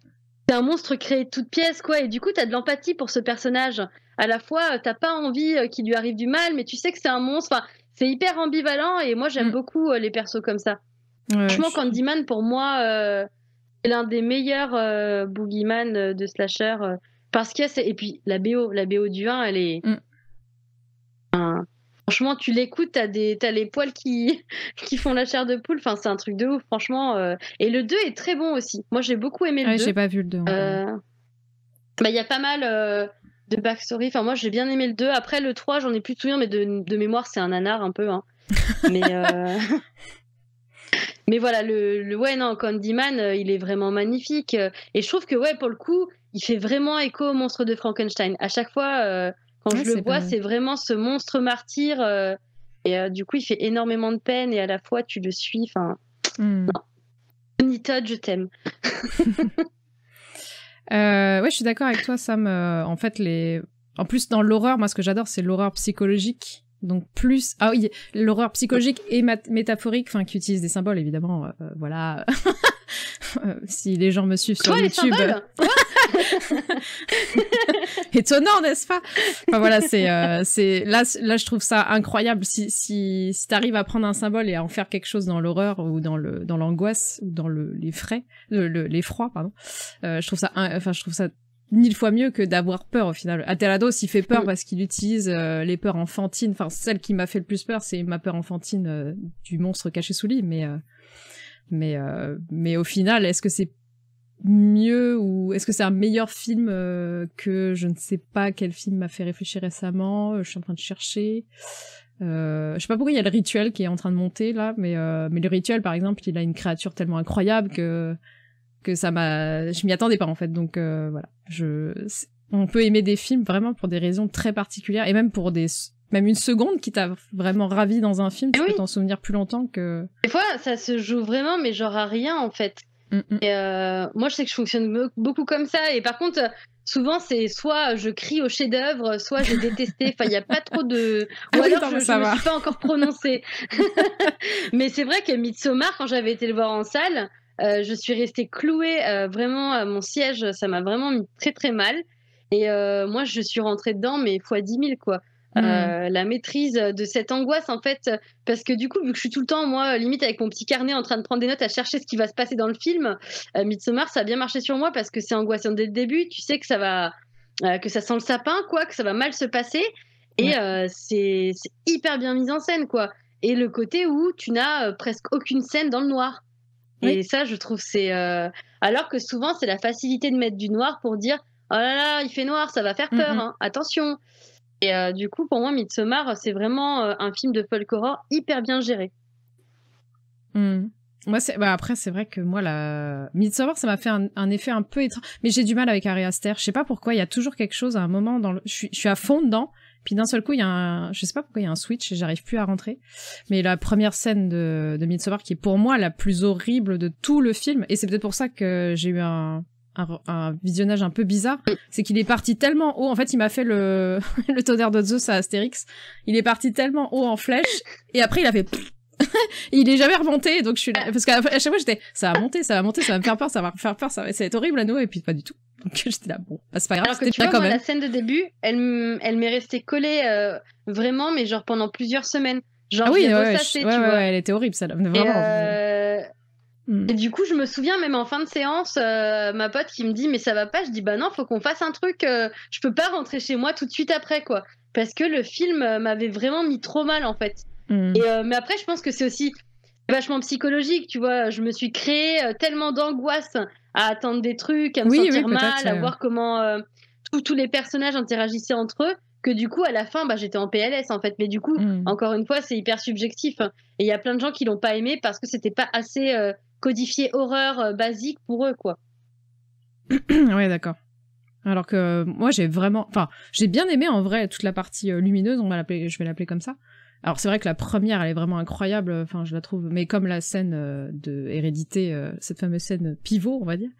c'est un monstre créé de toutes pièces quoi et du coup t'as de l'empathie pour ce personnage à la fois t'as pas envie qu'il lui arrive du mal mais tu sais que c'est un monstre c'est hyper ambivalent et moi j'aime mm. beaucoup les persos comme ça franchement Candyman pour moi l'un des meilleurs euh, boogeyman euh, de slasher euh, parce qu'il y et puis la BO la BO du 1 elle est mm. franchement tu l'écoutes t'as des as les poils qui qui font la chair de poule enfin c'est un truc de ouf franchement euh. et le 2 est très bon aussi moi j'ai beaucoup aimé le 2 j'ai pas vu le 2 bah, il y a pas mal de backstory enfin moi j'ai bien aimé le 2 après le 3 j'en ai plus de souvenirs mais de, mémoire c'est un anard un peu hein. mais mais voilà, le, le, ouais, Candyman, euh, il est vraiment magnifique. Euh, et je trouve que, ouais, pour le coup, il fait vraiment écho au monstre de Frankenstein. À chaque fois, euh, quand je le vois, c'est vraiment ce monstre martyr. et du coup, il fait énormément de peine et à la fois, tu le suis. Enfin, mm. je t'aime. ouais, je suis d'accord avec toi, Sam. en fait, les. En plus, dans l'horreur, moi, ce que j'adore, c'est l'horreur psychologique donc plus ah oui l'horreur psychologique et métaphorique, enfin qui utilise des symboles évidemment. Euh, euh, voilà. Euh, si les gens me suivent sur YouTube. Étonnant, n'est-ce pas Enfin voilà, c'est c'est là là je trouve ça incroyable si si si t'arrives à prendre un symbole et à en faire quelque chose dans l'horreur ou dans le dans l'angoisse ou dans le les frais les froids pardon. je trouve ça enfin je trouve ça mille fois mieux que d'avoir peur au final. Atelados, il fait peur mm. parce qu'il utilise euh, les peurs enfantines. Enfin, celle qui m'a fait le plus peur, c'est ma peur enfantine euh, du monstre caché sous lit. Mais, euh, mais, mais au final, est-ce que c'est mieux ou est-ce que c'est un meilleur film que je ne sais pas quel film m'a fait réfléchir récemment Je suis en train de chercher. je sais pas pourquoi il y a le rituel qui est en train de monter là, mais, mais le rituel, par exemple, il a une créature tellement incroyable que que ça m'a, je m'y attendais pas en fait. Donc euh, voilà, je, on peut aimer des films vraiment pour des raisons très particulières et même pour des même une seconde qui t'a vraiment ravi dans un film, eh tu peux t'en souvenir plus longtemps que. Des fois, ça se joue vraiment, mais genre à rien en fait. Mm, mm. Et euh, moi, je sais que je fonctionne beaucoup comme ça. Et par contre, souvent, c'est soit je crie au chef-d'œuvre, soit je détesté. Enfin, il n'y a pas trop de. Ah ou alors, je, ne suis pas encore prononcée. mais c'est vrai que Midsommar, quand j'avais été le voir en salle, euh, je suis restée clouée euh, vraiment à mon siège. Ça m'a vraiment mis très très mal. Et euh, moi, je suis rentrée dedans, mais fois 10 000 quoi. Mmh. la maîtrise de cette angoisse en fait, parce que du coup, vu que je suis tout le temps moi, limite avec mon petit carnet en train de prendre des notes à chercher ce qui va se passer dans le film, Midsommar, ça a bien marché sur moi parce que c'est angoissant dès le début. Tu sais que ça va, que ça sent le sapin, quoi, que ça va mal se passer. Et c'est hyper bien mis en scène, quoi. Et le côté où tu n'as presque aucune scène dans le noir. Et ça, je trouve, c'est. Euh, alors que souvent, c'est la facilité de mettre du noir pour dire Oh là là, il fait noir, ça va faire peur, mhm. hein, attention. Et euh, du coup, pour moi, Midsommar, c'est vraiment euh, un film de folk horror hyper bien géré. Hmm. Moi, bah, après, c'est vrai que moi, la Midsommar, ça m'a fait un, effet un peu étrange. Mais j'ai du mal avec Ari Aster. Je sais pas pourquoi. Il y a toujours quelque chose à un moment dans le. je suis à fond dedans. Puis d'un seul coup, il y a un, je sais pas pourquoi il y a un switch et j'arrive plus à rentrer. Mais la première scène de, de Midsommar qui est pour moi la plus horrible de tout le film, et c'est peut-être pour ça que j'ai eu un, visionnage un peu bizarre, c'est qu'il est parti tellement haut. En fait, il m'a fait le, le tonnerre de Zeus à Astérix. Il est parti tellement haut en flèche et après il a fait il est jamais remonté, donc je suis là. Parce qu'à chaque fois, j'étais, ça va monter, ça va monter, ça va me faire peur, ça va me faire peur, ça va, être horrible à nous, et puis pas du tout. Donc j'étais là, bon, bah, c'est pas grave. que tu as quand la scène de début, elle, m'est restée collée euh, vraiment, mais genre pendant plusieurs semaines. Genre, ah tu vois. elle était horrible, ça Vraiment. Euh, hmm. Et, du coup, je me souviens même en fin de séance, euh, ma pote qui me dit mais ça va pas, je dis bah non, faut qu'on fasse un truc. je peux pas rentrer chez moi tout de suite après quoi, parce que le film m'avait vraiment mis trop mal en fait. Mm. Euh, mais après, je pense que c'est aussi vachement psychologique, tu vois. Je me suis créé euh, tellement d'angoisse à attendre des trucs, à me sentir mal, à euh. voir comment tous les personnages interagissaient entre eux, que du coup, à la fin, bah, j'étais en PLS en fait. Mais du coup, mm. encore une fois, c'est hyper subjectif. Hein. Et il y a plein de gens qui l'ont pas aimé parce que c'était pas assez codifié horreur basique pour eux, quoi. ouais, d'accord. Alors que moi, j'ai vraiment. Enfin, j'ai bien aimé en vrai toute la partie lumineuse, on va l'appeler, je vais l'appeler comme ça. Alors c'est vrai que la première, elle est vraiment incroyable. Euh, enfin, je la trouve. Mais comme la scène euh, de Hérédité, euh, cette fameuse scène pivot, on va dire.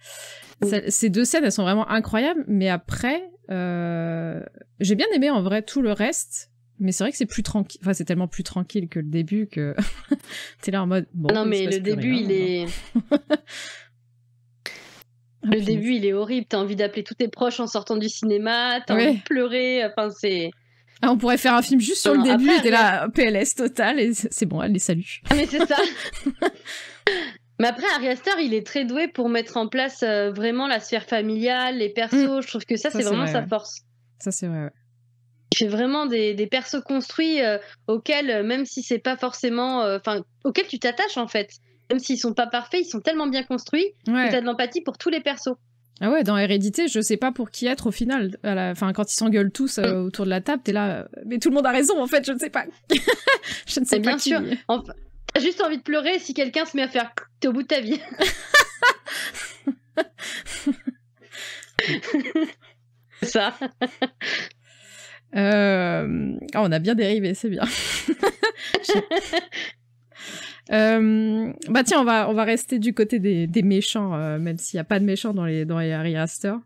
ces deux scènes, elles sont vraiment incroyables. Mais après, j'ai bien aimé en vrai tout le reste. Mais c'est vrai que c'est plus tranquille. Enfin, c'est tellement plus tranquille que le début que t'es là en mode. Bon, non, mais le début, il est. le début, il est horrible. T'as envie d'appeler tous tes proches en sortant du cinéma. T'as envie de pleurer. Enfin, c'est. Ah, on pourrait faire un film juste sur le début, et là, PLS total, et c'est bon, allez, salut. Ah, mais c'est ça Mais après, Ari il est très doué pour mettre en place euh, vraiment la sphère familiale, les persos. Mm. Je trouve que ça, c'est vraiment sa force. Ça, c'est vrai, ouais. Il fait vraiment des, persos construits euh, auxquels, euh, même si c'est pas forcément. Enfin, auxquels tu t'attaches, en fait. Même s'ils sont pas parfaits, ils sont tellement bien construits Tu que de l'empathie pour tous les persos. Ah ouais, dans Hérédité, je sais pas pour qui être au final. Enfin, quand ils s'engueulent tous euh, mm. autour de la table, t'es là. Euh, mais tout le monde a raison, en fait, je ne sais pas. je ne sais eh pas. Bien sûr. T'as juste envie de pleurer si quelqu'un se met à faire. T'es au bout de ta vie. ça. Euh, ah, on a bien dérivé, c'est bien. Euh, bah tiens, on va, on va rester du côté des, méchants, euh, même s'il n'y a pas de méchants dans les, dans les Harry Astor.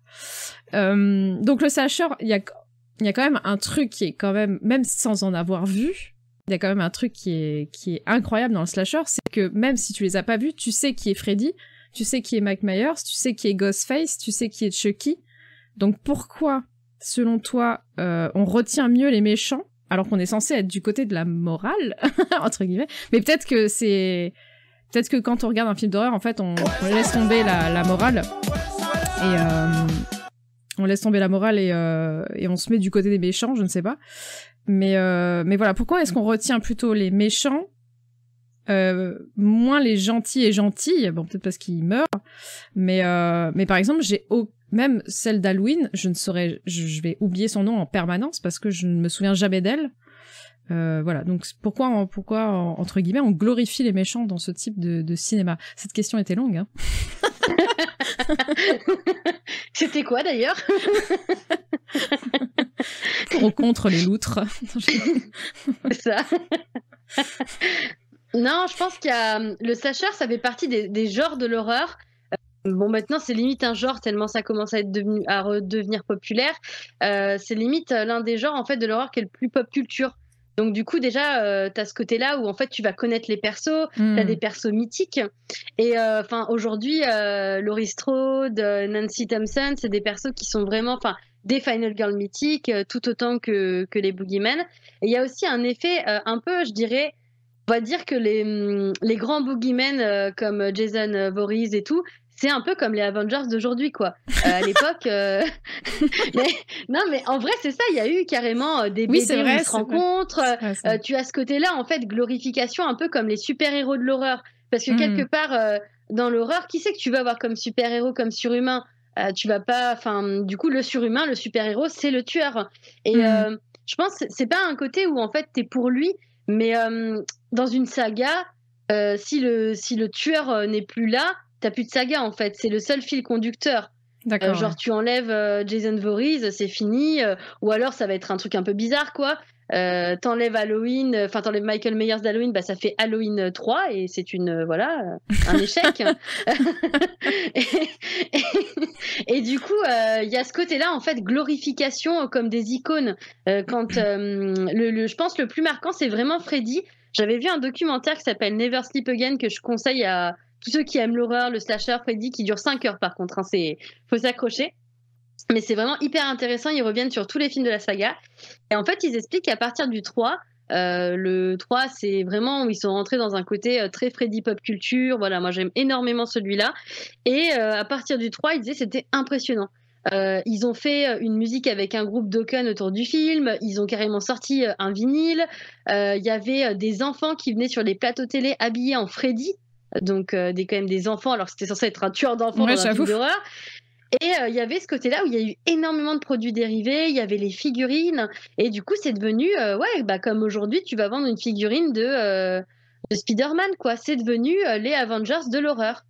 Euh, donc le slasher il y a, y a quand même un truc qui est quand même, même sans en avoir vu, il y a quand même un truc qui est, qui est incroyable dans le slasher, c'est que même si tu les as pas vus, tu sais qui est Freddy, tu sais qui est Mike Myers, tu sais qui est Ghostface, tu sais qui est Chucky. Donc pourquoi, selon toi, on retient mieux les méchants alors qu'on est censé être du côté de la morale, entre guillemets. Mais peut-être que c'est. Peut-être que quand on regarde un film d'horreur, en fait, on, euh, laisse tomber la, morale. Et. on laisse tomber la morale et, on se met du côté des méchants, je ne sais pas. Mais, euh, mais voilà, pourquoi est-ce qu'on retient plutôt les méchants, euh, moins les gentils et gentilles Bon, peut-être parce qu'ils meurent. Mais, mais par exemple, j'ai aucun même celle d'Halloween, je ne saurais, je, vais oublier son nom en permanence parce que je ne me souviens jamais d'elle. Euh, voilà, donc pourquoi, pourquoi entre guillemets, on glorifie les méchants dans ce type de, cinéma Cette question était longue. Hein. C'était quoi d'ailleurs Pour contre les loutres. ça. non, je pense qu'il y hum, Le sacheur, ça fait partie des genres de l'horreur Bon, maintenant, c'est limite un genre, tellement ça commence à, être devenu, à redevenir populaire. Euh, c'est limite euh, l'un des genres en fait, de l'horreur qui est le plus pop culture. Donc, du coup, déjà, euh, tu as ce côté-là où en fait, tu vas connaître les persos, hmm. T'as des persos mythiques. Et enfin aujourd'hui, Laurie Strode, Nancy Thompson, c'est des persos qui sont vraiment enfin, des Final Girl mythiques, tout autant que, que les Boogeymen. Et il y a aussi un effet un peu, je dirais, on va dire que les, hmm, les grands boogeymen comme Jason Voorhees et tout, c'est un peu comme les Avengers d'aujourd'hui, quoi. Euh, à l'époque, euh, non, mais en vrai, c'est ça. Il y a eu carrément euh, des oui, rencontres. rencontres. tu as ce côté-là, en fait, glorification, un peu comme les super-héros de l'horreur, parce que mm. quelque part, dans l'horreur, qui c'est que tu vas avoir comme super-héros, comme surhumain Tu vas pas, enfin, du coup, le surhumain, le super-héros, c'est le tueur. Et mm. je pense, c'est pas un côté où en fait, tu es pour lui, mais dans une saga. si le, si le tueur n'est plus là, t'as plus de saga en fait. C'est le seul fil conducteur. Euh, genre tu enlèves euh, Jason Voorhees, c'est fini. Euh, ou alors ça va être un truc un peu bizarre quoi. t'enlèves Halloween, enfin t'enlèves Michael Myers d'Halloween, bah ça fait Halloween 3 et c'est une voilà un échec. et, du coup il y a ce côté-là en fait glorification comme des icônes. quand je pense le plus marquant c'est vraiment Freddy. J'avais vu un documentaire qui s'appelle Never Sleep Again que je conseille à tous ceux qui aiment l'horreur, le slasher, Freddy, qui dure 5 heures par contre, il hein, faut s'accrocher. Mais c'est vraiment hyper intéressant, ils reviennent sur tous les films de la saga. Et en fait, ils expliquent qu'à partir du 3, euh, le 3, c'est vraiment où ils sont rentrés dans un côté euh, très Freddy pop culture. Voilà, moi j'aime énormément celui-là. Et euh, à partir du 3, ils disaient c'était impressionnant. ils ont fait une musique avec un groupe d'Oken autour du film, ils ont carrément sorti un vinyle, il y avait des enfants qui venaient sur les plateaux télé habillés en Freddy, donc euh, des, quand même des enfants, alors c'était censé être un tueur d'enfants dans un d'horreur. Et euh, il y avait ce côté-là où il y a eu énormément de produits dérivés, il y avait les figurines, et du coup c'est devenu, euh, ouais, bah, comme aujourd'hui tu vas vendre une figurine de, euh, de Spider-Man, quoi, c'est devenu les Avengers de l'horreur.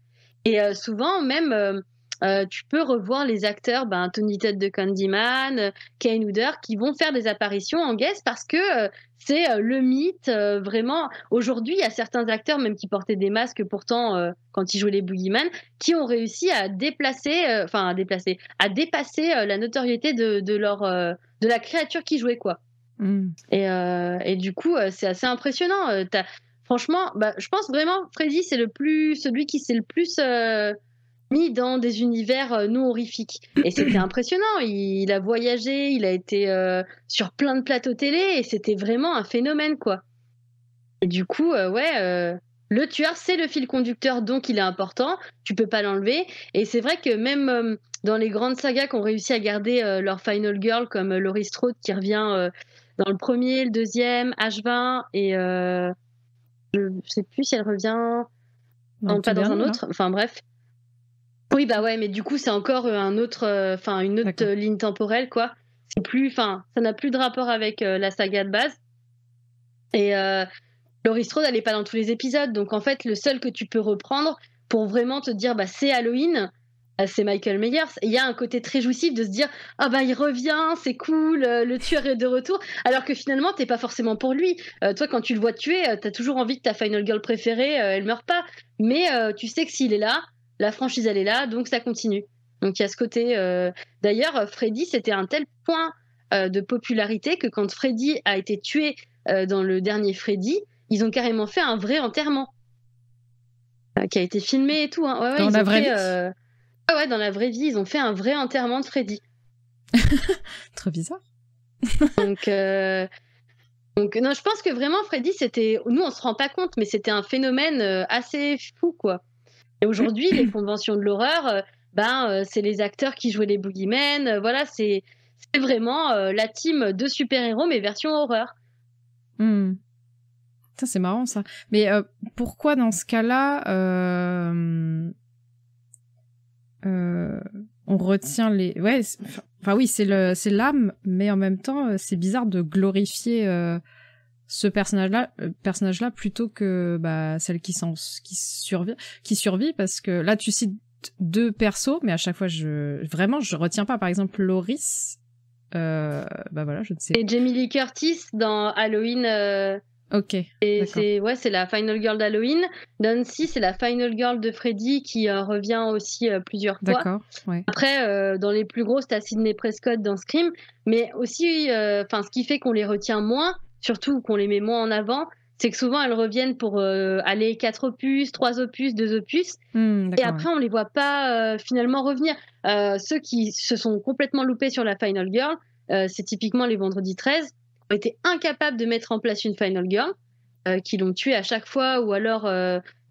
Et souvent même euh, tu peux revoir les acteurs, ben, Tony Ted de Candyman, euh, Kane Hooder, qui vont faire des apparitions en guest parce que euh, c'est le mythe vraiment. Aujourd'hui, il y a certains acteurs, même qui portaient des masques pourtant quand ils jouaient les Boogeyman, qui ont réussi à déplacer, enfin à déplacer, à dépasser la notoriété de, leur, de la créature qui jouait quoi. Hmm. Et, du coup, c'est assez impressionnant. franchement, bah, je pense vraiment Freddy, c'est le plus, celui qui s'est le plus mis dans des univers euh, non horrifiques. Et c'était impressionnant. Il, a voyagé, il a été euh, sur plein de plateaux télé et c'était vraiment un phénomène, quoi. Et du coup, euh, ouais, le tueur, c'est le fil conducteur, donc il est important. Tu peux pas l'enlever. Et c'est vrai que même dans les grandes sagas qui ont réussi à garder leur Final Girl, comme Laurie Strode qui revient dans le premier, le deuxième, H20, et je sais plus si elle revient. Dans, pas dans un autre. Enfin bref, oui, bah ouais, mais du coup, c'est encore euh, un autre, euh, enfin une autre euh, ligne temporelle, quoi. C'est plus, enfin, ça n'a plus de rapport avec la saga de base. Et euh, Laurie Strode, elle n'est pas dans tous les épisodes, donc en fait, le seul que tu peux reprendre pour vraiment te dire, bah, c'est Halloween, bah, c'est Michael Myers. il y a un côté très jouissif de se dire ah bah il revient, c'est cool, le tueur est de retour. Alors que finalement t'es pas forcément pour lui. toi quand tu le vois tuer, tu as toujours envie que ta final girl préférée, euh, elle meurt pas. Mais tu sais que s'il est là, la franchise, elle est là, donc ça continue. Donc il y a ce côté. Euh, d'ailleurs, Freddy, c'était un tel point euh, de popularité que quand Freddy a été tué euh, dans le dernier Freddy, ils ont carrément fait un vrai enterrement qui a été filmé et tout. Hein. ouais, dans la vraie vie. ouais, dans la vraie vie, ils ont fait un vrai enterrement de Freddy. Trop bizarre. donc, donc non, je pense que vraiment Freddy, c'était. Nous, on se rend pas compte, mais c'était un phénomène assez fou, quoi. Et aujourd'hui, les conventions de l'horreur, euh, ben, euh, c'est les acteurs qui jouaient les boogeymen. Euh, voilà, c'est vraiment la team de super-héros, mais version horreur. Hmm. Ça C'est marrant ça. Mais pourquoi dans ce cas-là, on retient les... Ouais, enfin oui, c'est l'âme, mais en même temps, c'est bizarre de glorifier ce personnage-là, euh, personnage-là, plutôt que bah, celle qui, qui survit, qui survit, parce que là tu cites deux persos, mais à chaque fois je vraiment je retiens pas. Par exemple, Loris, euh, bah voilà, je ne sais. Et Jamie Lee Curtis dans Halloween. Euh, ok. Et c'est ouais, c'est la Final Girl d'Halloween. Nancy, c'est la Final Girl de Freddy qui revient aussi plusieurs fois. D'accord. Après, dans les plus grosses, t'as Sidney Prescott dans Scream, mais aussi, enfin, ce qui fait qu'on les retient moins, surtout qu'on les met moins en avant, c'est que souvent elles reviennent pour euh, aller 4 opus, 3 opus, 2 opus, hmm, et après on les voit pas euh, finalement revenir. Euh, ceux qui se sont complètement loupés sur la Final Girl, c'est typiquement les vendredis 13, ont été incapables de mettre en place une Final Girl, qui l'ont tuée à chaque fois ou alors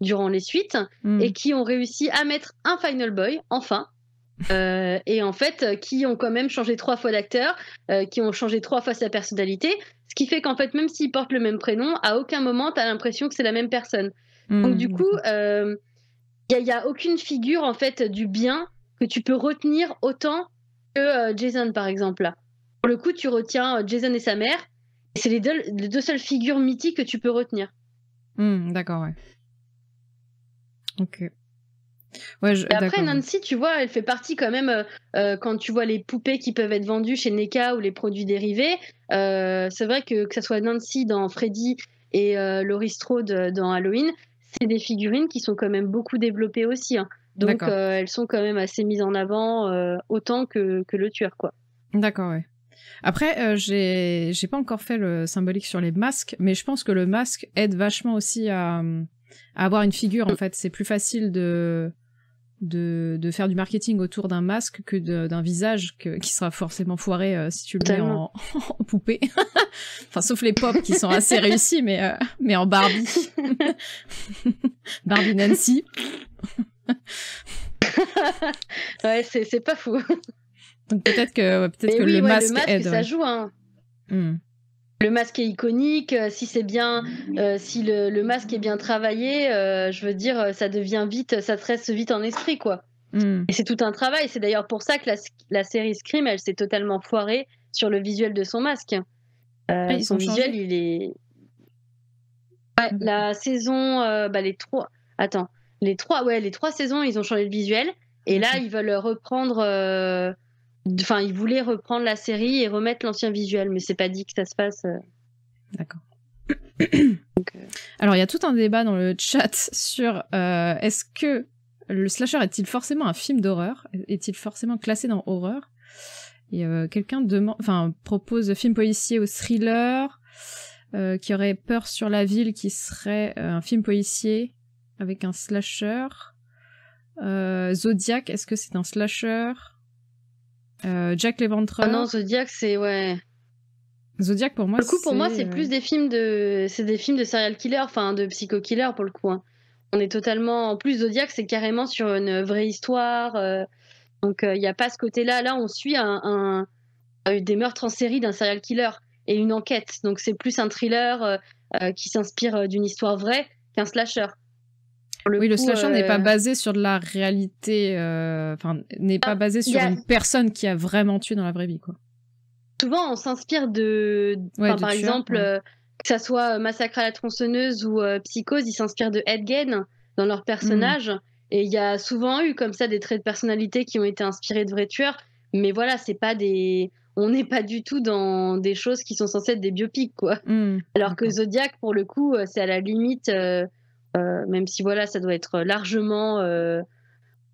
durant les suites, hmm. et qui ont réussi à mettre un Final Boy, enfin. et en fait, qui ont quand même changé trois fois d'acteur, qui ont changé trois fois sa personnalité, ce qui fait qu'en fait, même s'ils portent le même prénom, à aucun moment, tu as l'impression que c'est la même personne. Hmm. Donc, du coup, il n'y euh, a, aucune figure, en fait, du bien que tu peux retenir autant que euh, Jason, par exemple. Là. Pour le coup, tu retiens euh, Jason et sa mère. C'est les deux, seules figures mythiques que tu peux retenir. Hmm, d'accord, ouais. Ok après, Nancy, tu vois, elle fait partie quand même, euh, euh, quand tu vois les poupées qui peuvent être vendues chez NECA ou les produits dérivés, euh, c'est vrai que que ce soit Nancy dans Freddy et euh, Laurie Strode dans Halloween, c'est des figurines qui sont quand même beaucoup développées aussi. Hein. Donc, elles sont quand même assez mises en avant autant que, que, le tueur, quoi. D'accord, ouais. Après, j'ai pas encore fait le symbolique sur les masques, mais je pense que le masque aide vachement aussi à avoir une figure en euh. fait. C'est plus facile de, de, faire du marketing autour d'un masque que d'un visage qui sera forcément foiré euh, si tu le mets en, poupée. enfin, sauf les pop qui sont assez réussis, mais, euh, mais en Barbie. Barbie Nancy. ouais, c'est pas fou. Donc peut-être que, peut que le, masque Ça joue, hein. Hmm le masque est iconique, euh, si c'est bien, euh, si le, masque est bien travaillé, euh, je veux dire, ça devient vite, ça tresse vite en esprit, quoi. Hmm. Et c'est tout un travail. C'est d'ailleurs pour ça que la, série Scream, elle s'est totalement foirée sur le visuel de son masque. son visuel, il est. Hmm. la saison, bah, les trois. Attends, les trois, ouais, les trois saisons, ils ont changé le visuel. Et là, ils veulent reprendre Enfin, ils voulaient reprendre la série et remettre l'ancien visuel, mais c'est pas dit que ça se passe. Euh. D'accord. Euh. Alors, il y a tout un débat dans le chat sur euh, est-ce que le slasher est-il forcément un film d'horreur Est-il forcément classé dans horreur Et quelqu'un demande, enfin, propose film policier au thriller, qui aurait peur sur la ville, qui serait un film policier avec un slasher. Zodiac, est-ce que c'est un slasher euh, Jack Léventreur. Ah non, Zodiac, c'est ouais. Zodiac pour moi. Pour le coup, pour moi, c'est plus euh, des films de, c'est des films de serial killer, enfin de psycho killer pour le coup. Hein. On est totalement. En plus, Zodiac, c'est carrément sur une vraie histoire. Euh, donc il n'y a pas ce côté-là. Là, on suit un, des meurtres en série d'un serial killer et une enquête. Donc c'est plus un thriller qui s'inspire d'une histoire vraie qu'un slasher oui, le slasher n'est pas euh, basé sur de la réalité, euh, enfin, n'est pas ah, basé sur une personne qui a vraiment tué dans la vraie vie, quoi. Souvent, on s'inspire de, par exemple, euh, que ça soit Massacre à la tronçonneuse ou Psychose, ils s'inspirent de Ed Gein dans leur personnage. Mm. Et il y a souvent eu comme ça des traits de personnalité qui ont été inspirés de vrais tueurs. Mais voilà, c'est pas des, on n'est pas du tout dans des choses qui sont censées être des biopics, quoi. Mm. Alors que Zodiac, pour le coup, c'est à la limite euh, même si voilà, ça doit être largement euh,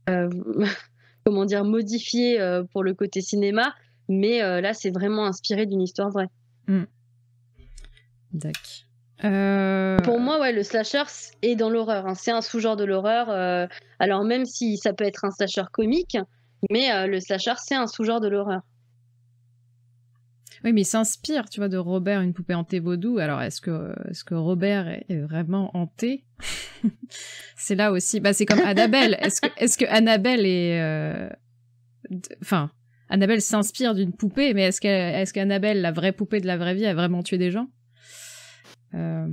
euh, comment dire modifié pour le côté cinéma, mais là c'est vraiment inspiré d'une histoire vraie. Hmm. Pour moi, ouais, le slasher est dans l'horreur. Hein. C'est un sous-genre de l'horreur. alors même si ça peut être un slasher comique, mais le slasher c'est un sous-genre de l'horreur. Oui, mais il s'inspire, tu vois, de Robert, une poupée hantée vaudou. Alors, est-ce que, est-ce que Robert est vraiment hanté C'est là aussi. Bah, c'est comme Annabelle. Est-ce que, est Annabelle est. Euh, enfin, Annabelle s'inspire d'une poupée, mais est-ce, qu'Annabelle, la vraie poupée de la vraie vie, a vraiment tué des gens euh.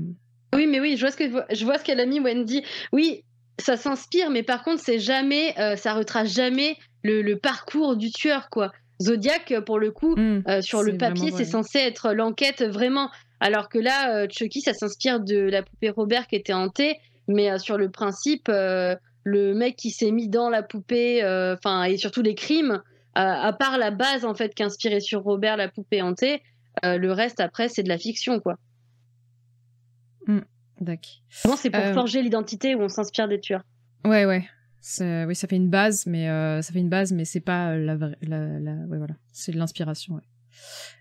Oui, mais oui, je vois ce que je vois ce qu'elle a mis Wendy. Oui, ça s'inspire, mais par contre, c'est jamais, euh, ça retrace jamais le, parcours du tueur, quoi. Zodiac, pour le coup, hmm. euh, sur le papier, c'est censé être l'enquête vraiment. Alors que là, euh, Chucky, ça s'inspire de la poupée Robert qui était hantée, mais euh, sur le principe, le mec qui s'est mis dans la poupée, enfin, et surtout les crimes, à part la base en fait qu'inspirait sur Robert la poupée hantée, le reste après, c'est de la fiction, quoi. Hmm. D'accord. c'est pour forger l'identité où on s'inspire des tueurs. Ouais, ouais oui, ça fait une base, mais euh, ça fait une base, mais c'est pas euh, la, vraie... La, la... voilà, c'est de l'inspiration. Ouais.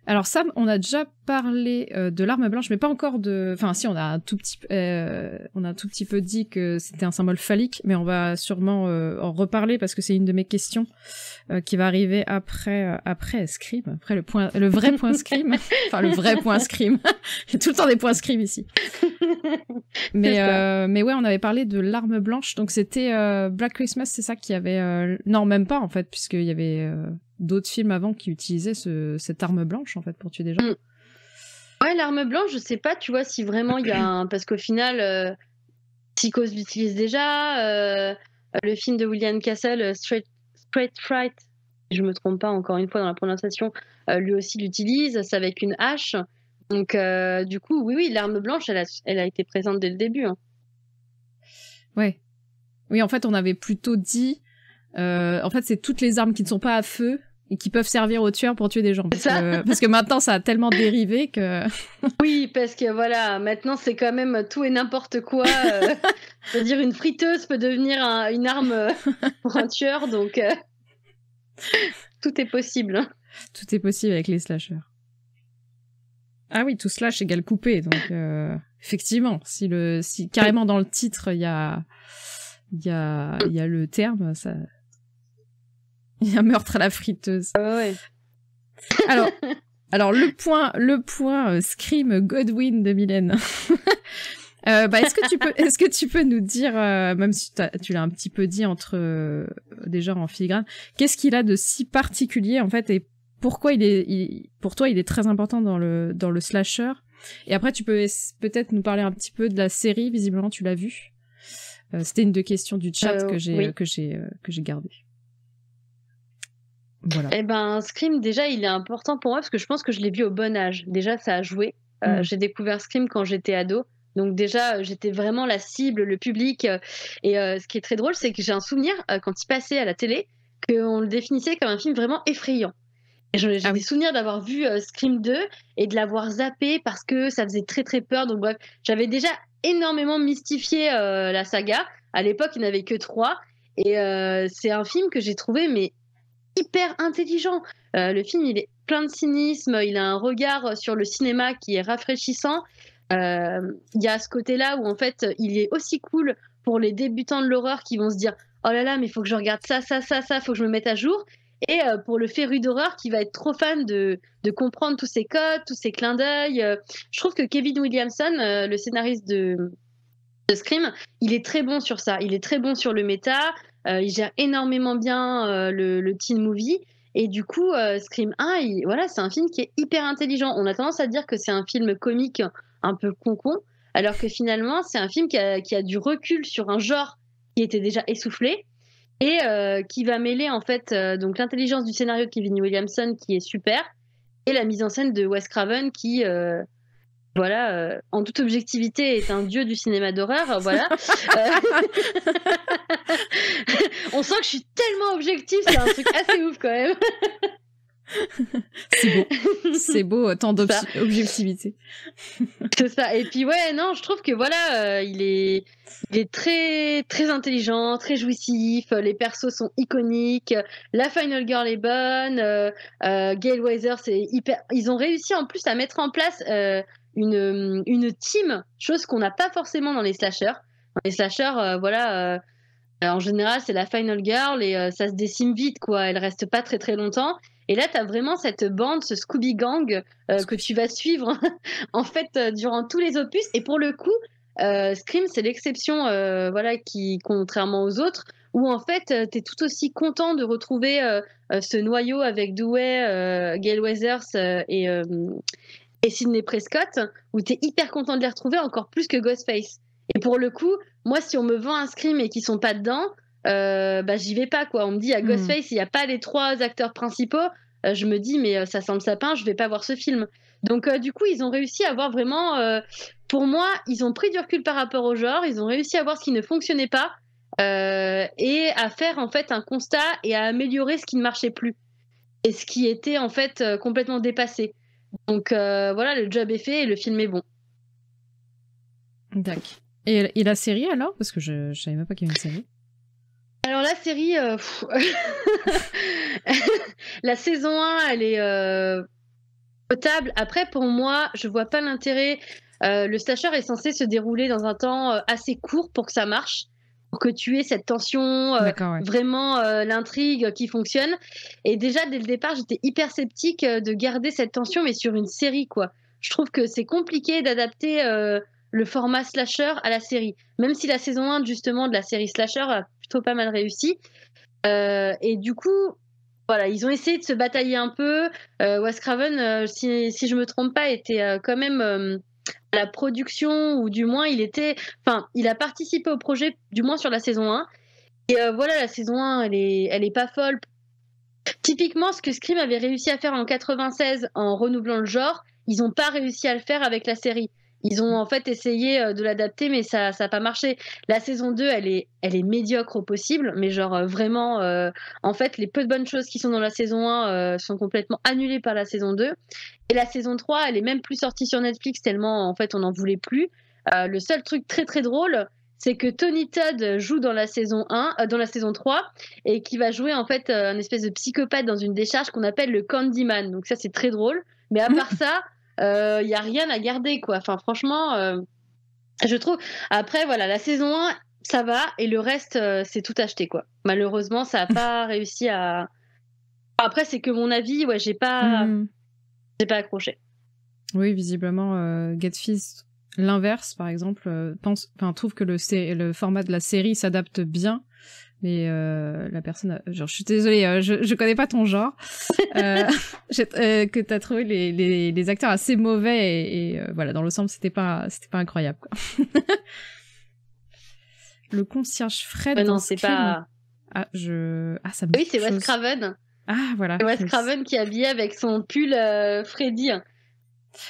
Alors Sam, on a déjà parlé euh, de l'arme blanche, mais pas encore de. Enfin, si on a un tout petit, euh, on a tout petit peu dit que c'était un symbole phallique, mais on va sûrement euh, en reparler parce que c'est une de mes questions qui va arriver après, après Scream, après le point, le vrai point Scream, enfin le vrai point Scream. a tout le temps des points Scream ici. Mais mais ouais, on avait parlé de l'arme blanche, donc c'était Black Christmas, c'est ça qui avait. non, même pas en fait, puisqu'il y avait d'autres films avant qui utilisaient cette arme blanche en fait pour tuer des gens. Mm. Ouais, l'arme blanche, je sais pas, tu vois, si vraiment il y a un. Parce qu'au final, Psycho euh, Psychose l'utilise déjà. Euh, le film de William Castle, euh, Straight, Fright, je me trompe pas encore une fois dans la prononciation, lui aussi l'utilise. C'est avec une hache. Donc, du coup, oui, oui, l'arme blanche, elle a, été présente dès le début. Hein. Ouais. Oui, en fait, on avait plutôt dit. en fait, c'est toutes les armes qui ne sont pas à feu et qui peuvent servir aux tueurs pour tuer des gens. Parce, que, maintenant, ça a tellement dérivé que. oui, parce que voilà, maintenant, c'est quand même tout et n'importe quoi. cest euh, à dire, une friteuse peut devenir une arme euh, pour un tueur, donc euh, tout est possible. Hein. Tout est possible avec les slasheurs. Ah oui, tout slash égale coupé, donc effectivement, si le, si carrément dans le titre il y a, il y a, il y a le terme, ça, Il y a un meurtre à la friteuse. Ah bah ouais. Alors, alors le point, le point euh, Scream Godwin de Mylène. Euh, bah, est-ce que tu peux, est-ce que tu peux nous dire, euh, même si tu l'as un petit peu dit entre déjà en filigrane, qu'est-ce qu'il a de si particulier en fait et pourquoi il est, pour toi, il est très important dans le dans le slasher. Et après, tu peux peut-être nous parler un petit peu de la série. Visiblement, tu l'as vue. C'était une de questions du chat que j'ai que j'ai que j'ai gardée. Voilà. Eh ben, Scream, déjà, il est important pour moi parce que je pense que je l'ai vu au bon âge. Déjà, ça a joué. Euh, mm. J'ai découvert Scream quand j'étais ado. Donc déjà, euh, j'étais vraiment la cible, le public. Euh, et ce qui est très drôle, c'est que j'ai un souvenir, quand il passait à la télé, qu'on le définissait comme un film vraiment effrayant. J'ai ah des souvenirs d'avoir vu Scream 2 et de l'avoir zappé parce que ça faisait très très peur. Donc bref, j'avais déjà énormément mystifié la saga. À l'époque, il n'avait que trois. Et c'est un film que j'ai trouvé mais hyper intelligent. Euh, le film, il est plein de cynisme, il a un regard sur le cinéma qui est rafraîchissant. Euh, il y a ce côté-là où en fait, il est aussi cool pour les débutants de l'horreur qui vont se dire oh là là, mais il faut que je regarde ça, ça, ça, ça, il faut que je me mette à jour. Et euh, pour le féru d'horreur qui va être trop fan de, comprendre tous ces codes, tous ces clins d'œil. je trouve que Kevin Williamson, le scénariste de, de Scream, il est très bon sur ça. Il est très bon sur le méta, euh, il gère énormément bien euh, le, teen movie. Et du coup, euh, Scream 1, voilà, c'est un film qui est hyper intelligent. On a tendance à dire que c'est un film comique un peu con-con, alors que finalement, c'est un film qui a, du recul sur un genre qui était déjà essoufflé et qui va mêler en fait donc l'intelligence du scénario de Kevin Williamson qui est super et la mise en scène de Wes Craven qui voilà, euh, en toute objectivité, est un dieu du cinéma d'horreur. Euh, voilà. Euh, on sent que je suis tellement objective, c'est un truc assez ouf quand même. c'est beau, c'est beau, tant d'objectivité. c'est ça. Et puis ouais, non, je trouve que voilà, il est, est très, très intelligent, très jouissif. Les persos sont iconiques. La Final Girl est bonne. Euh, Weiser, c'est hyper. Ils ont réussi en plus à mettre en place une, une team, chose qu'on n'a pas forcément dans les slashers. Dans les slashers, euh, voilà, euh, en général, c'est la final girl et euh, ça se décime vite, quoi. Elle reste pas très très longtemps. Et là, tu as vraiment cette bande, ce Scooby Gang que tu vas suivre en fait durant tous les opus. Et pour le coup, Scream, c'est l'exception, voilà, qui contrairement aux autres, où en fait, tu es tout aussi content de retrouver ce noyau avec Douai, Gale Weathers et, et Sidney Prescott, où tu es hyper content de les retrouver encore plus que Ghostface. Et pour le coup, moi, si on me vend un scream et qu'ils sont pas dedans, euh, bah, j'y vais pas. quoi. On me dit à hmm. Ghostface, il y n'y a pas les trois acteurs principaux. Euh, je me dis, mais euh, ça sent le sapin, je vais pas voir ce film. Donc, du coup, ils ont réussi à voir vraiment. pour moi, ils ont pris du recul par rapport au genre, ils ont réussi à voir ce qui ne fonctionnait pas et à faire en fait un constat et à améliorer ce qui ne marchait plus et ce qui était en fait complètement dépassé. Donc euh, voilà, le job est fait et le film est bon. D'accord. Et, la série alors Parce que je, je savais même pas qu'il y avait une série. Alors la série, euh, la saison 1, elle est euh, potable. Après, pour moi, je vois pas l'intérêt. le stasher est censé se dérouler dans un temps assez court pour que ça marche pour que tu aies cette tension, euh, vraiment euh, l'intrigue qui fonctionne. Et déjà, dès le départ, j'étais hyper sceptique euh, de garder cette tension, mais sur une série, quoi. Je trouve que c'est compliqué d'adapter le format slasher à la série. Même si la saison 1, justement, de la série slasher a plutôt pas mal réussi. et du coup, voilà, ils ont essayé de se batailler un peu. Wes Craven, si, si, je me trompe pas, était quand même à la production, ou du moins il était, enfin, il a participé au projet, du moins sur la saison 1. Et euh, voilà, la saison 1, elle est, pas folle. Typiquement, ce que Scream avait réussi à faire en 96 en renouvelant le genre, ils n'ont pas réussi à le faire avec la série. Ils ont en fait essayé euh, de l'adapter, mais ça n'a pas marché. La saison 2, elle est, elle est médiocre au possible, mais genre euh, vraiment, euh, en fait, les peu de bonnes choses qui sont dans la saison 1 sont complètement annulées par la saison 2. Et la saison 3, elle est même plus sortie sur Netflix tellement en fait on n'en voulait plus. Euh, le seul truc très très drôle, c'est que Tony Todd joue dans la saison 1, dans la saison 3, et qui va jouer en fait un espèce de psychopathe dans une décharge qu'on appelle le Candyman. Donc ça c'est très drôle. Mais à part ça, il euh, n'y a rien à garder, quoi. Enfin, franchement, euh, je trouve. Après, voilà, la saison 1, ça va, et le reste, euh, c'est tout acheté, quoi. Malheureusement, ça n'a hmm. pas réussi à. Après, c'est que mon avis, ouais, j'ai pas. Hmm. pas accroché. Oui, visiblement, Get l'inverse, par exemple, pense, trouve que le, le format de la série s'adapte bien mais euh, la personne, genre, je suis désolée, hein, je, je connais pas ton genre, euh, euh, que t'as trouvé les, les, les, acteurs assez mauvais et, euh, voilà, dans l'ensemble, c'était pas, c'était pas incroyable. Quoi. le concierge Fred. dans non, c'est pas. Ah, je. Ah, ça me. Oui, c'est Wes Craven. Ah voilà. Wes Craven qui est habillé avec son pull euh, Freddy.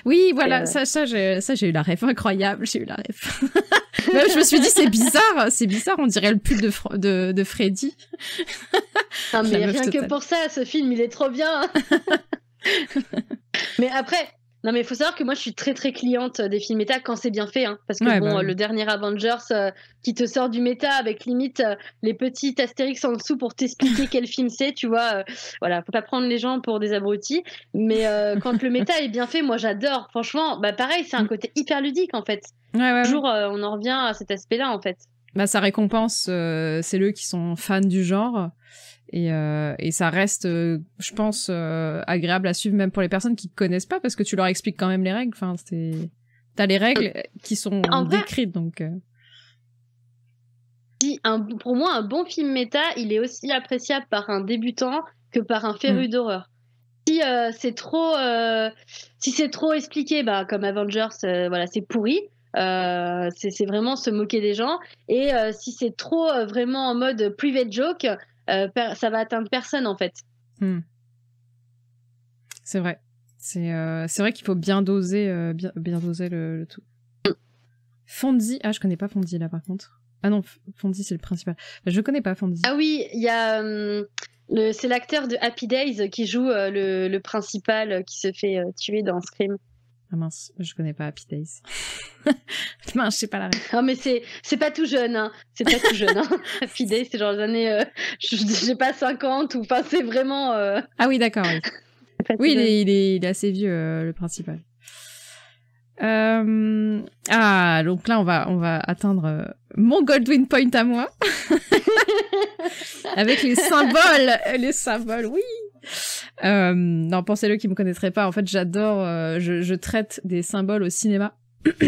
Oui, voilà, ça, ça, j'ai, ça, j'ai eu la rêve incroyable, j'ai eu la rêve. je me suis dit, c'est bizarre, c'est bizarre, on dirait le pull de, de, Freddy. mais rien que pour ça, ce film, il est trop bien. mais après, non, mais il faut savoir que moi, je suis très, très cliente euh, des films méta quand c'est bien fait. Hein, parce que bon, bah euh, le dernier Avengers euh, qui te sort du méta avec limite les petits astérix en dessous pour t'expliquer quel film c'est, tu vois. voilà, faut pas prendre les gens pour des abrutis. Mais quand le méta est bien fait, moi, j'adore. Franchement, bah, pareil, c'est un mm. côté hyper ludique en fait. Toujours, on en revient à cet aspect-là en fait. Bah, ça récompense c'est eux qui sont fans du genre euh, et, ça reste, euh, je pense, euh, agréable à suivre même pour les personnes qui connaissent pas parce que tu leur expliques quand même les règles. Enfin, t'as les règles qui sont décrites donc. Si un, pour moi, un bon film méta, il est aussi appréciable par un débutant que par un féru mm. d'horreur. Si c'est trop, si c'est trop expliqué, bah, comme Avengers, voilà, c'est pourri. c'est vraiment se moquer des gens. Et si c'est trop vraiment en mode private joke, euh, ça va atteindre personne en fait. Hmm. C'est vrai. C'est euh, c'est vrai qu'il faut bien doser, euh, bien, doser le, tout. fondi ah je connais pas fondi là par contre. Ah non, Fondy c'est le principal. Je connais pas Fondy. Ah oui, il y a hmm, c'est l'acteur de Happy Days qui joue le, le, principal qui se fait tuer dans Scream. Ah mince, je connais pas Happy Days. non, je sais pas la réponse. Non, mais c'est, c'est pas tout jeune, hein. C'est pas tout jeune, hein. Happy Days, c'est genre les années. Euh, j'ai pas 50 ou. Enfin, c'est vraiment. Euh, ah oui, d'accord, oui. il est, il, est, assez vieux, euh, le principal. Euh, ah, donc là, on va, on va atteindre mon Goldwyn Point à moi. Avec les symboles. Les symboles, oui. Euh, non, pensez-le qui me connaîtraient pas. En fait, j'adore, euh, je, traite des symboles au cinéma.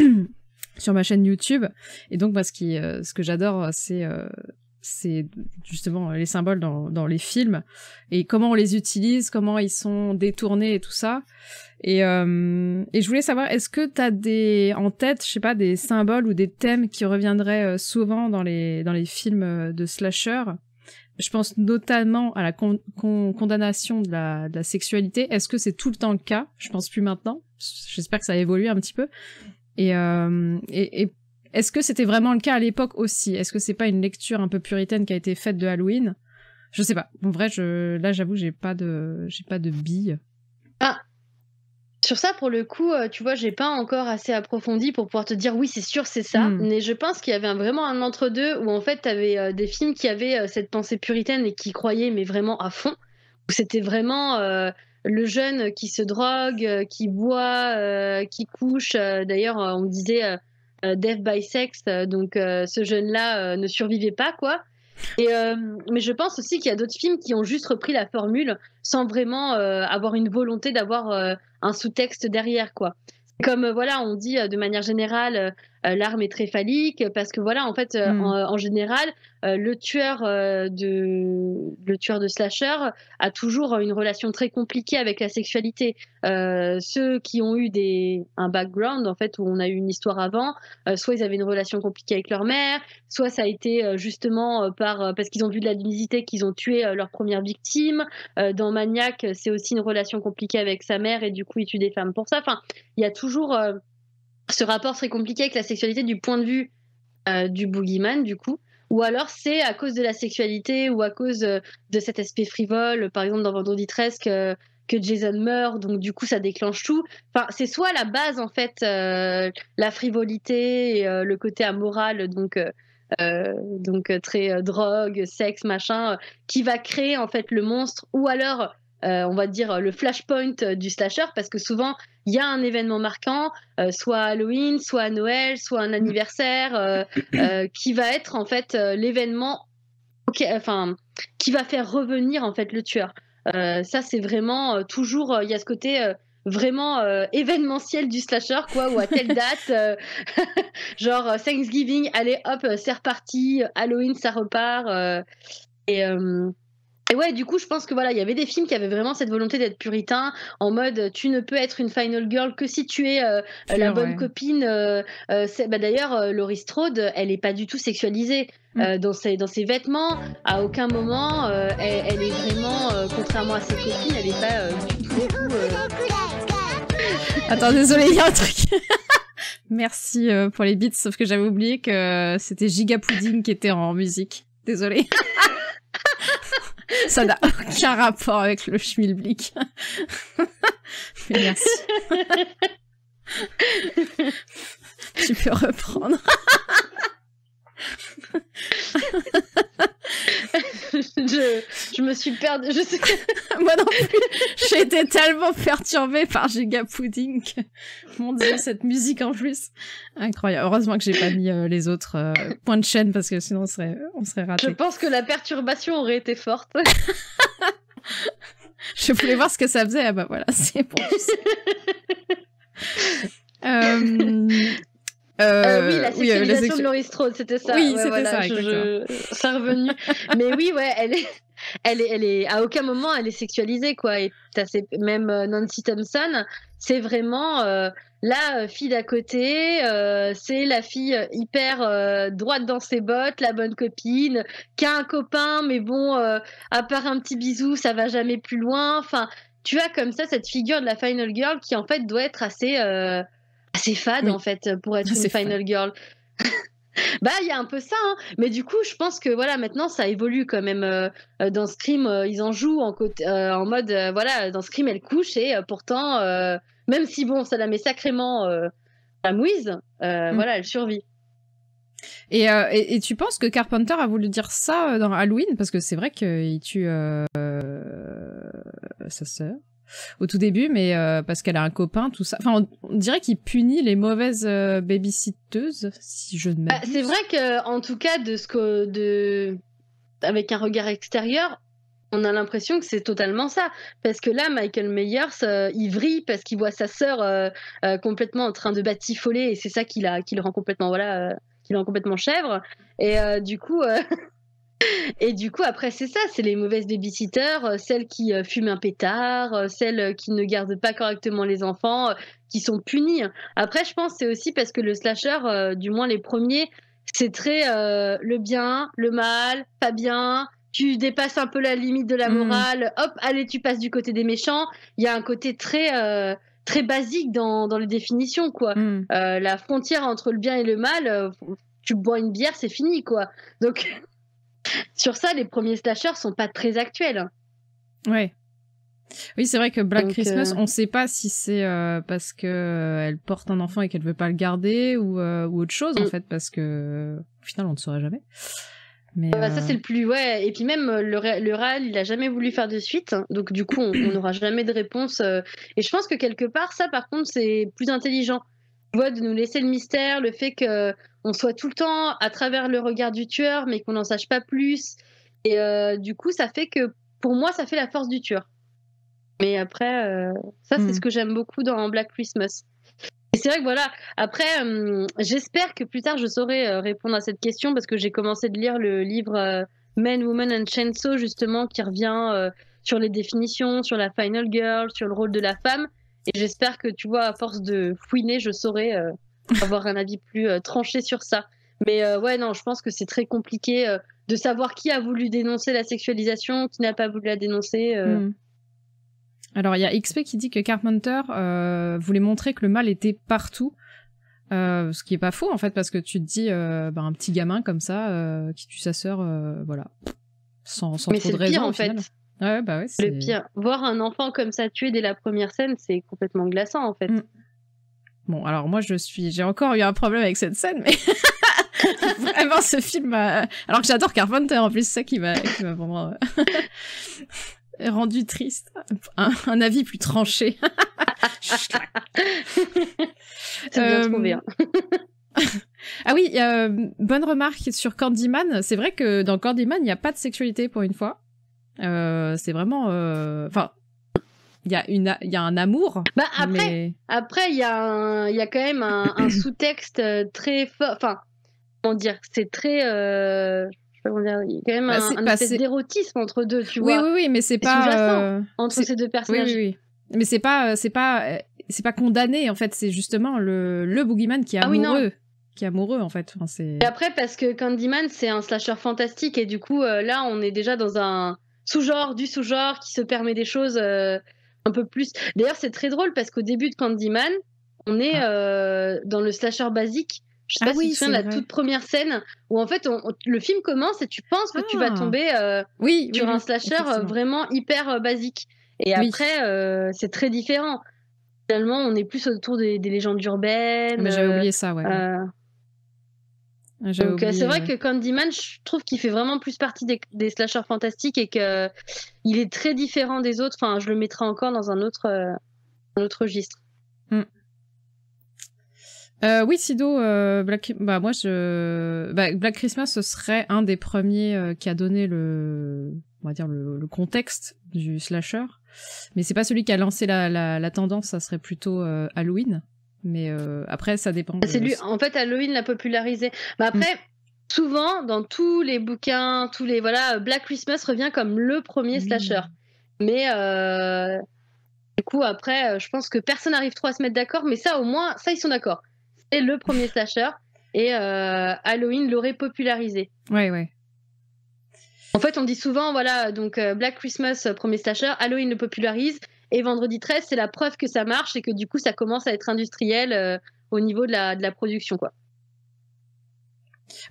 sur ma chaîne YouTube et donc moi ce euh, ce que j'adore c'est euh, justement les symboles dans, les films et comment on les utilise, comment ils sont détournés et tout ça. Et, je voulais savoir, est-ce que tu as des, en tête, je sais pas, des symboles ou des thèmes qui reviendraient souvent dans les, dans les films de slasher je pense notamment à la condamnation de la, sexualité. Est-ce que c'est tout le temps le cas Je pense plus maintenant. J'espère que ça a évolué un petit peu. Et, euh, est-ce que c'était vraiment le cas à l'époque aussi Est-ce que c'est pas une lecture un peu puritaine qui a été faite de Halloween Je ne sais pas. En vrai, je, là, j'avoue, j'ai pas de, j'ai pas de billes. Ah, sur ça, pour le coup, euh, tu vois, j'ai pas encore assez approfondi pour pouvoir te dire oui, c'est sûr, c'est ça. Hmm. Mais je pense qu'il y avait vraiment un entre-deux où en fait, tu avais euh, des films qui avaient euh, cette pensée puritaine et qui croyaient, mais vraiment à fond, où c'était vraiment le jeune qui se drogue, qui boit, qui couche. D'ailleurs, on disait death by sex, donc ce jeune-là ne survivait pas, quoi. Et, mais je pense aussi qu'il y a d'autres films qui ont juste repris la formule sans vraiment avoir une volonté d'avoir un sous-texte derrière, quoi. Comme euh, voilà, on dit euh, de manière générale, euh, euh, l'arme est très phallique parce que voilà en fait euh, mm. en, général euh, le tueur de le tueur de slasher a toujours une relation très compliquée avec la sexualité. ceux qui ont eu des un background en fait où on a eu une histoire avant, soit ils avaient une relation compliquée avec leur mère, soit ça a été justement par parce qu'ils ont vu de la luminosité qu'ils ont tué leur première victime. dans Maniac, c'est aussi une relation compliquée avec sa mère et du coup il tue des femmes pour ça. Enfin, il y a toujours ce rapport très compliqué avec la sexualité du point de vue euh, du boogeyman, du coup. Ou alors c'est à cause de la sexualité ou à cause euh, de cet aspect frivole, par exemple dans Vendredi 13, que, euh, que Jason meurt, donc du coup ça déclenche tout. Enfin, c'est soit la base en fait, la frivolité, et, le côté amoral, donc, donc très drogue, sexe, machin, qui va créer en fait le monstre, ou alors euh, on va dire, euh, le flashpoint euh, du slasher, parce que souvent, il y a un événement marquant, soit Halloween, soit Noël, soit un anniversaire, qui va être en fait l'événement enfin, qui va faire revenir en fait le tueur. ça, c'est vraiment toujours, il y a ce côté vraiment événementiel du slasher, quoi, ou à telle date, genre Thanksgiving, allez hop, c'est reparti, Halloween, ça repart. et et ouais, du coup, je pense que voilà, il y avait des films qui avaient vraiment cette volonté d'être puritain, en mode euh, tu ne peux être une final girl que si tu es euh, euh, la bonne copine. bah, D'ailleurs, Laurie Strode, elle n'est pas du tout sexualisée. Mm. dans, ses, dans ses vêtements, à aucun moment, elle, est vraiment, contrairement à ses copines, elle n'est pas du tout. Attends, désolé, il y a un truc. Merci pour les beats, sauf que j'avais oublié que c'était Giga Pudding qui était en musique. Désolé. Ça n'a aucun rapport avec le schmilblick. merci. tu peux reprendre. je, me suis perdue. Je sais... Moi non plus. J'ai été tellement perturbée par Giga Pudding. Mon dieu, cette musique en plus. Incroyable. Heureusement que j'ai pas mis euh, les autres euh, points de chaîne parce que sinon on serait, on serait raté. Je pense que la perturbation aurait été forte. je voulais voir ce que ça faisait. Ah bah voilà, c'est bon. euh... Euh, euh, oui, la sexualisation de Laurie Strode, c'était ça. Oui, c'était ça. Je, revenu. Mais oui, ouais, elle est, elle est, elle est, à aucun moment elle est sexualisée quoi. Et même euh, Nancy Thompson, c'est vraiment euh, la fille d'à côté, c'est la fille hyper droite dans ses bottes, la bonne copine, qui a un copain, mais bon, à part un petit bisou, ça va jamais plus loin. Enfin, tu as comme ça cette figure de la final girl qui en fait doit être assez assez fade en fait euh, pour être une final girl. bah, il y a un peu ça, hein. mais du coup, je pense que voilà, maintenant ça évolue quand même. Euh, euh, dans Scream, ils en jouent en, mode voilà, dans Scream, elle couche et pourtant, même si bon, ça la met sacrément à mouise, mm. voilà, elle survit. Et, tu penses que Carpenter a voulu dire ça dans Halloween Parce que c'est vrai qu'il tue sa sœur au tout début, mais euh, parce qu'elle a un copain, tout ça. Enfin, on, dirait qu'il punit les mauvaises baby euh, babysitteuses, si je ne bah, m'abuse. c'est vrai que, en tout cas, de ce que, de, avec un regard extérieur, on a l'impression que c'est totalement ça. Parce que là, Michael Myers, euh, il vrille parce qu'il voit sa sœur complètement en train de batifoler, et c'est ça qui, qui le rend complètement, voilà, qui le rend complètement chèvre. Et du coup. Et du coup, après, c'est ça, c'est les mauvaises babysitters, euh, celles qui euh, fument un pétard, euh, celles qui ne gardent pas correctement les enfants, qui sont punies. Après, je pense c'est aussi parce que le slasher, du moins les premiers, c'est très le bien, le mal, pas bien, tu dépasses un peu la limite de la mm. morale, hop, allez, tu passes du côté des méchants. Il y a un côté très, très basique dans, les définitions, quoi. Mm. la frontière entre le bien et le mal, tu bois une bière, c'est fini, quoi. Donc, Sur ça, les premiers slashers sont pas très actuels. Ouais. Oui, c'est vrai que Black Christmas, euh, on sait pas si c'est euh, parce que euh, elle porte un enfant et qu'elle veut pas le garder ou, autre chose en mm. fait, parce que au final, on ne saura jamais. Mais ah bah, ça c'est le plus ouais. Et puis même le, le RAL, il a jamais voulu faire de suite, donc du coup, on n'aura jamais de réponse. et je pense que quelque part, ça par contre, c'est plus intelligent de nous laisser le mystère, le fait qu'on euh, soit tout le temps à travers le regard du tueur, mais qu'on n'en sache pas plus. Et euh, du coup, ça fait que pour moi, ça fait la force du tueur. Mais après, euh, ça, c'est hmm. ce que j'aime beaucoup dans Black Christmas. Et c'est vrai que voilà, après, j'espère que plus tard, je saurai répondre à cette question parce que j'ai commencé de lire le livre Men, Women and Chainsaw, justement, qui revient sur les définitions, sur la final girl, sur le rôle de la femme. Et j'espère que, tu vois, à force de fouiner, je saurai euh, avoir un avis plus euh, tranché sur ça. Mais euh, ouais, non, je pense que c'est très compliqué de savoir qui a voulu dénoncer la sexualisation, qui n'a pas voulu la dénoncer. Hmm. Alors, il y a XP qui dit que Carpenter voulait montrer que le mal était partout. ce qui est pas faux en fait parce que tu te dis ben, un petit gamin comme ça qui tue sa sœur voilà sans sans trop de raison en fait. Ouais, bah le pire. Voir un enfant comme ça tué dès la première scène, c'est complètement glaçant en fait. Mm. Bon, alors moi je suis, j'ai encore eu un problème avec cette scène, mais vraiment ce film, alors que j'adore Carpenter en plus, c'est ça qui m'a vraiment euh, rendu triste. Un, avis plus tranché. Euh, hein. ah oui, euh, bonne remarque sur Candyman. C'est vrai que dans Candyman, il n'y a pas de sexualité pour une fois. Euh, c'est vraiment. Euh, enfin, il y a une il y a un amour bah après après il y a il y a quand même un, sous-texte euh, très fort enfin comment dire c'est très il y a quand même bah, un, espèce d'érotisme entre deux tu vois oui oui mais c'est pas entre ces deux personnages oui, oui, mais c'est pas c'est pas c'est pas condamné en fait c'est justement le le boogeyman qui est ah amoureux qui est amoureux en fait et après parce que Candyman c'est un slasher fantastique et du coup là on est déjà dans un sous-genre du sous-genre qui se permet des choses euh, un peu plus. D'ailleurs, c'est très drôle parce qu'au début de Candyman, on est ah. euh, dans le slasher basique. Je sais ah pas si tu la toute première scène où en fait le film commence et tu penses que tu vas ah. tomber euh, oui, sur un slasher vraiment hyper basique. Et après, c'est très différent finalement, on est plus autour des, légendes urbaines. Mais j'avais oublié ça, ouais. Euh, c'est vrai que Candyman, je trouve qu'il fait vraiment plus partie des, des slashers fantastiques et qu'il euh, est très différent des autres. Enfin, je le mettrai encore dans un autre, euh, registre. Hmm. oui, Sido, Black... Bah, moi, je... Bah, Black Christmas, ce serait un des premiers qui a donné le, dire le, contexte du slasher. Mais c'est pas celui qui a lancé la, la tendance, ça serait plutôt Halloween. Mais euh, après, ça dépend. Ah, c'est lui. En fait, Halloween l'a popularisé. mais après, mm. souvent, dans tous les bouquins, tous les voilà, Black Christmas revient comme le premier slasher. Mais euh, du coup, après, euh, je pense que personne n'arrive trop à se mettre d'accord. Mais ça, au moins, ça, ils sont d'accord. C'est le premier slasher et Halloween l'aurait popularisé. Ouais, ouais. En fait, on dit souvent, voilà, donc Black Christmas, premier slasher, Halloween le popularise, et vendredi 13, c'est la preuve que ça marche et que du coup, ça commence à être industriel euh, au niveau de la, de la production. quoi.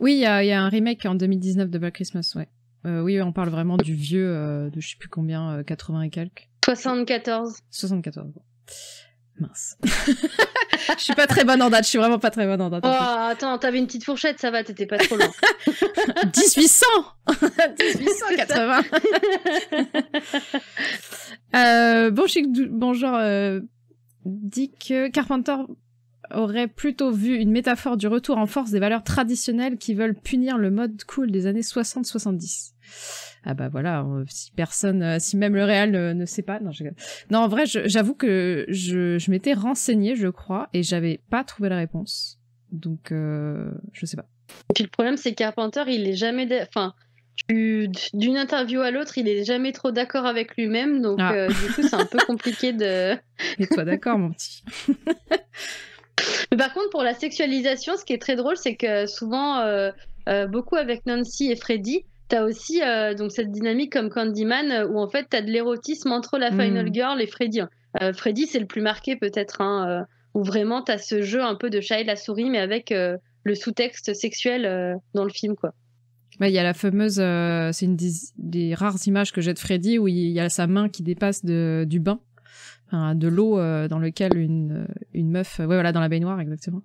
Oui, il y, a un remake en 2019 de Black Christmas, ouais. Euh, oui, on parle vraiment du vieux euh, de je sais plus combien, 80 et quelques. 74. 74. Mince. je suis pas très bonne en date, je suis vraiment pas très bonne en date. Oh, attends, t'avais une petite fourchette, ça va, t'étais pas trop loin. 1800 1880 euh, bon, chic bon, euh, dit que Carpenter aurait plutôt vu une métaphore du retour en force des valeurs traditionnelles qui veulent punir le mode cool des années 60-70 ah bah voilà, euh, si personne, euh, si même le réel euh, ne sait pas. Non, en vrai, j'avoue que je, je m'étais renseignée, je crois, et j'avais pas trouvé la réponse. Donc, je sais pas. Et puis le problème, c'est Carpenter, il est jamais. Enfin, d'une interview à l'autre, il est jamais trop d'accord avec lui-même. Donc, ah. du coup, c'est un peu compliqué de. Et toi, d'accord, mon petit. Mais par contre, pour la sexualisation, ce qui est très drôle, c'est que souvent, beaucoup avec Nancy et Freddy, T'as aussi euh, donc cette dynamique comme Candyman euh, où en fait tu as de l'érotisme entre la Final mm. Girl et Freddy. Euh, Freddy c'est le plus marqué peut-être, hein, où vraiment tu as ce jeu un peu de chat et la souris mais avec le sous-texte sexuel dans le film quoi. Il y a la fameuse, c'est une des, rares images que j'ai de Freddy où il y a sa main qui dépasse de, du bain de l'eau dans lequel une, une meuf ouais voilà dans la baignoire exactement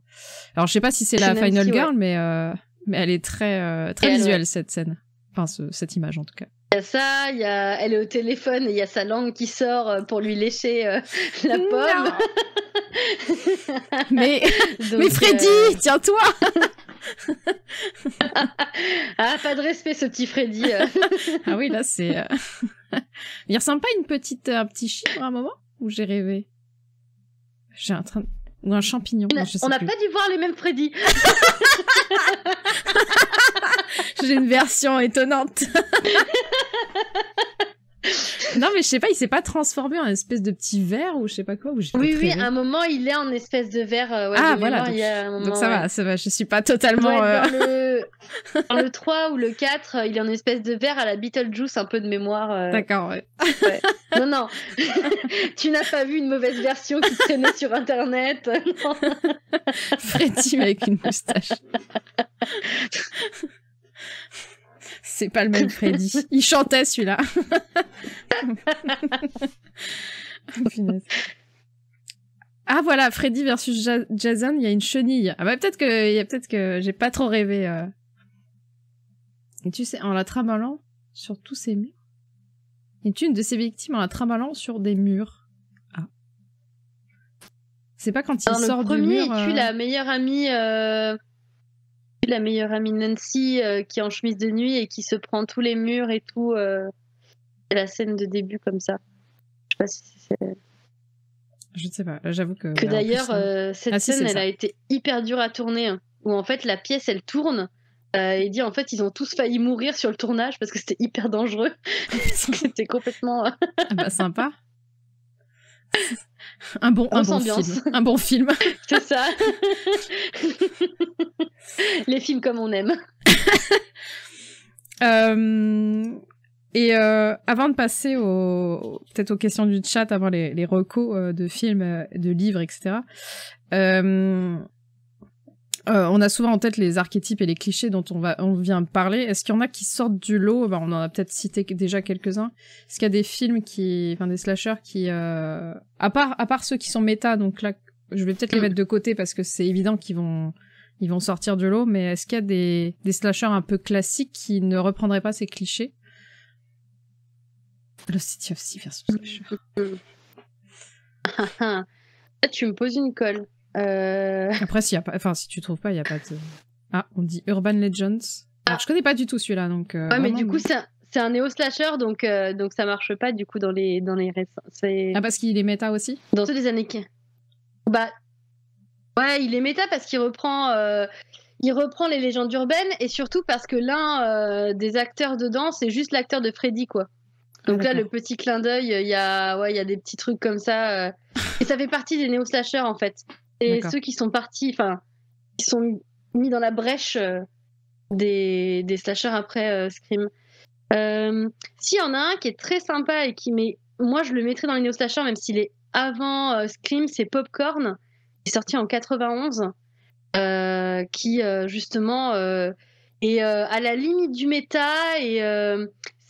alors je sais pas si c'est la final girl mais mais elle est très très visuelle cette scène Enfin, cette image en tout cas. Il y a ça, il y a... elle est au téléphone et il y a sa langue qui sort euh, pour lui lécher euh, la pomme. mais... mais Freddy, euh, tiens-toi ah, pas de respect ce petit Freddy. ah oui, là c'est... il ressemble pas à une petite, un petit chien à un moment Ou j'ai rêvé J'ai un train ou un champignon. On n'a pas dû voir les mêmes Freddy. J'ai une version étonnante. non mais je sais pas, il s'est pas transformé en espèce de petit verre ou je sais pas quoi. Ou oui oui, à un moment il est en espèce de verre. ah voilà, donc, ça, va, ça va, je suis pas totalement... Euh, dans, le... 3 ou le 4, euh, il est en espèce de verre à la Beetlejuice, un peu de mémoire. Euh. D'accord, ouais. ouais. Non, non, tu n'as pas vu une mauvaise version qui traînait sur Internet. Freddy avec une moustache. C'est pas le même Freddy. Il chantait celui-là. Oh, ah voilà, Freddy versus Jason, il y a une chenille. Ah bah peut-être que, peut-être que j'ai pas trop rêvé. Euh. Et tu sais, en la trimballant sur tous ces murs. Et une de ses victimes en la trimballant sur des murs. Ah. C'est pas quand il sort le du mur. la meilleure amie. Euh, la meilleure amie Nancy euh, qui est en chemise de nuit et qui se prend tous les murs et tout. c'est euh, la scène de début comme ça. Je sais pas Je ne sais pas, j'avoue que. Que d'ailleurs, euh, cette ah, scène, elle a été hyper dure à tourner. Hein, où en fait, la pièce, elle tourne. et dit en fait, ils ont tous failli mourir sur le tournage parce que c'était hyper dangereux. c'était complètement. ah bah, sympa! Un bon, un film. Un bon film. C'est ça. Les films comme on aime. Euh, et euh, avant de passer au, peut-être aux questions du chat, avant les, les recos euh, de films, de livres, etc. Euh, on a souvent en tête les archétypes et les clichés dont on, va, on vient parler. Est-ce qu'il y en a qui sortent du lot bah, On en a peut-être cité déjà quelques-uns. Est-ce qu'il y a des films, qui, enfin des slashers qui... Euh, à, part, à part ceux qui sont méta, donc là, je vais peut-être les mettre de côté parce que c'est évident qu'ils vont, ils vont sortir du lot, mais est-ce qu'il y a des, des slashers un peu classiques qui ne reprendraient pas ces clichés Le City of ah, ah. Ah, tu me poses une colle. Euh, Après, si, y a enfin, si tu trouves pas, il n'y a pas de. Ah, on dit Urban Legends. Alors, ah. je connais pas du tout celui-là, donc. Euh, ouais, mais du coup, c'est un, un néo-slasher, donc, euh, donc ça marche pas du coup dans les, dans les récents. Ah, parce qu'il est méta aussi Dans ceux les années qui. Bah. Ouais, il est méta parce qu'il reprend. Il reprend les légendes urbaines et surtout parce que l'un des acteurs dedans, c'est juste l'acteur de Freddy, quoi. Ah, donc là, le petit clin d'œil, il y, a, ouais, y a des petits trucs comme ça. et ça fait partie des néo-slashers, en fait. Et ceux qui sont partis, enfin, qui sont mis dans la brèche euh, des, des après euh, Scream. Euh, s'il y en a un qui est très sympa et qui met. Moi, je le mettrais dans les néo-slashers, même s'il est avant Scream, c'est Popcorn, qui est sorti en 91. qui justement est à la limite du méta et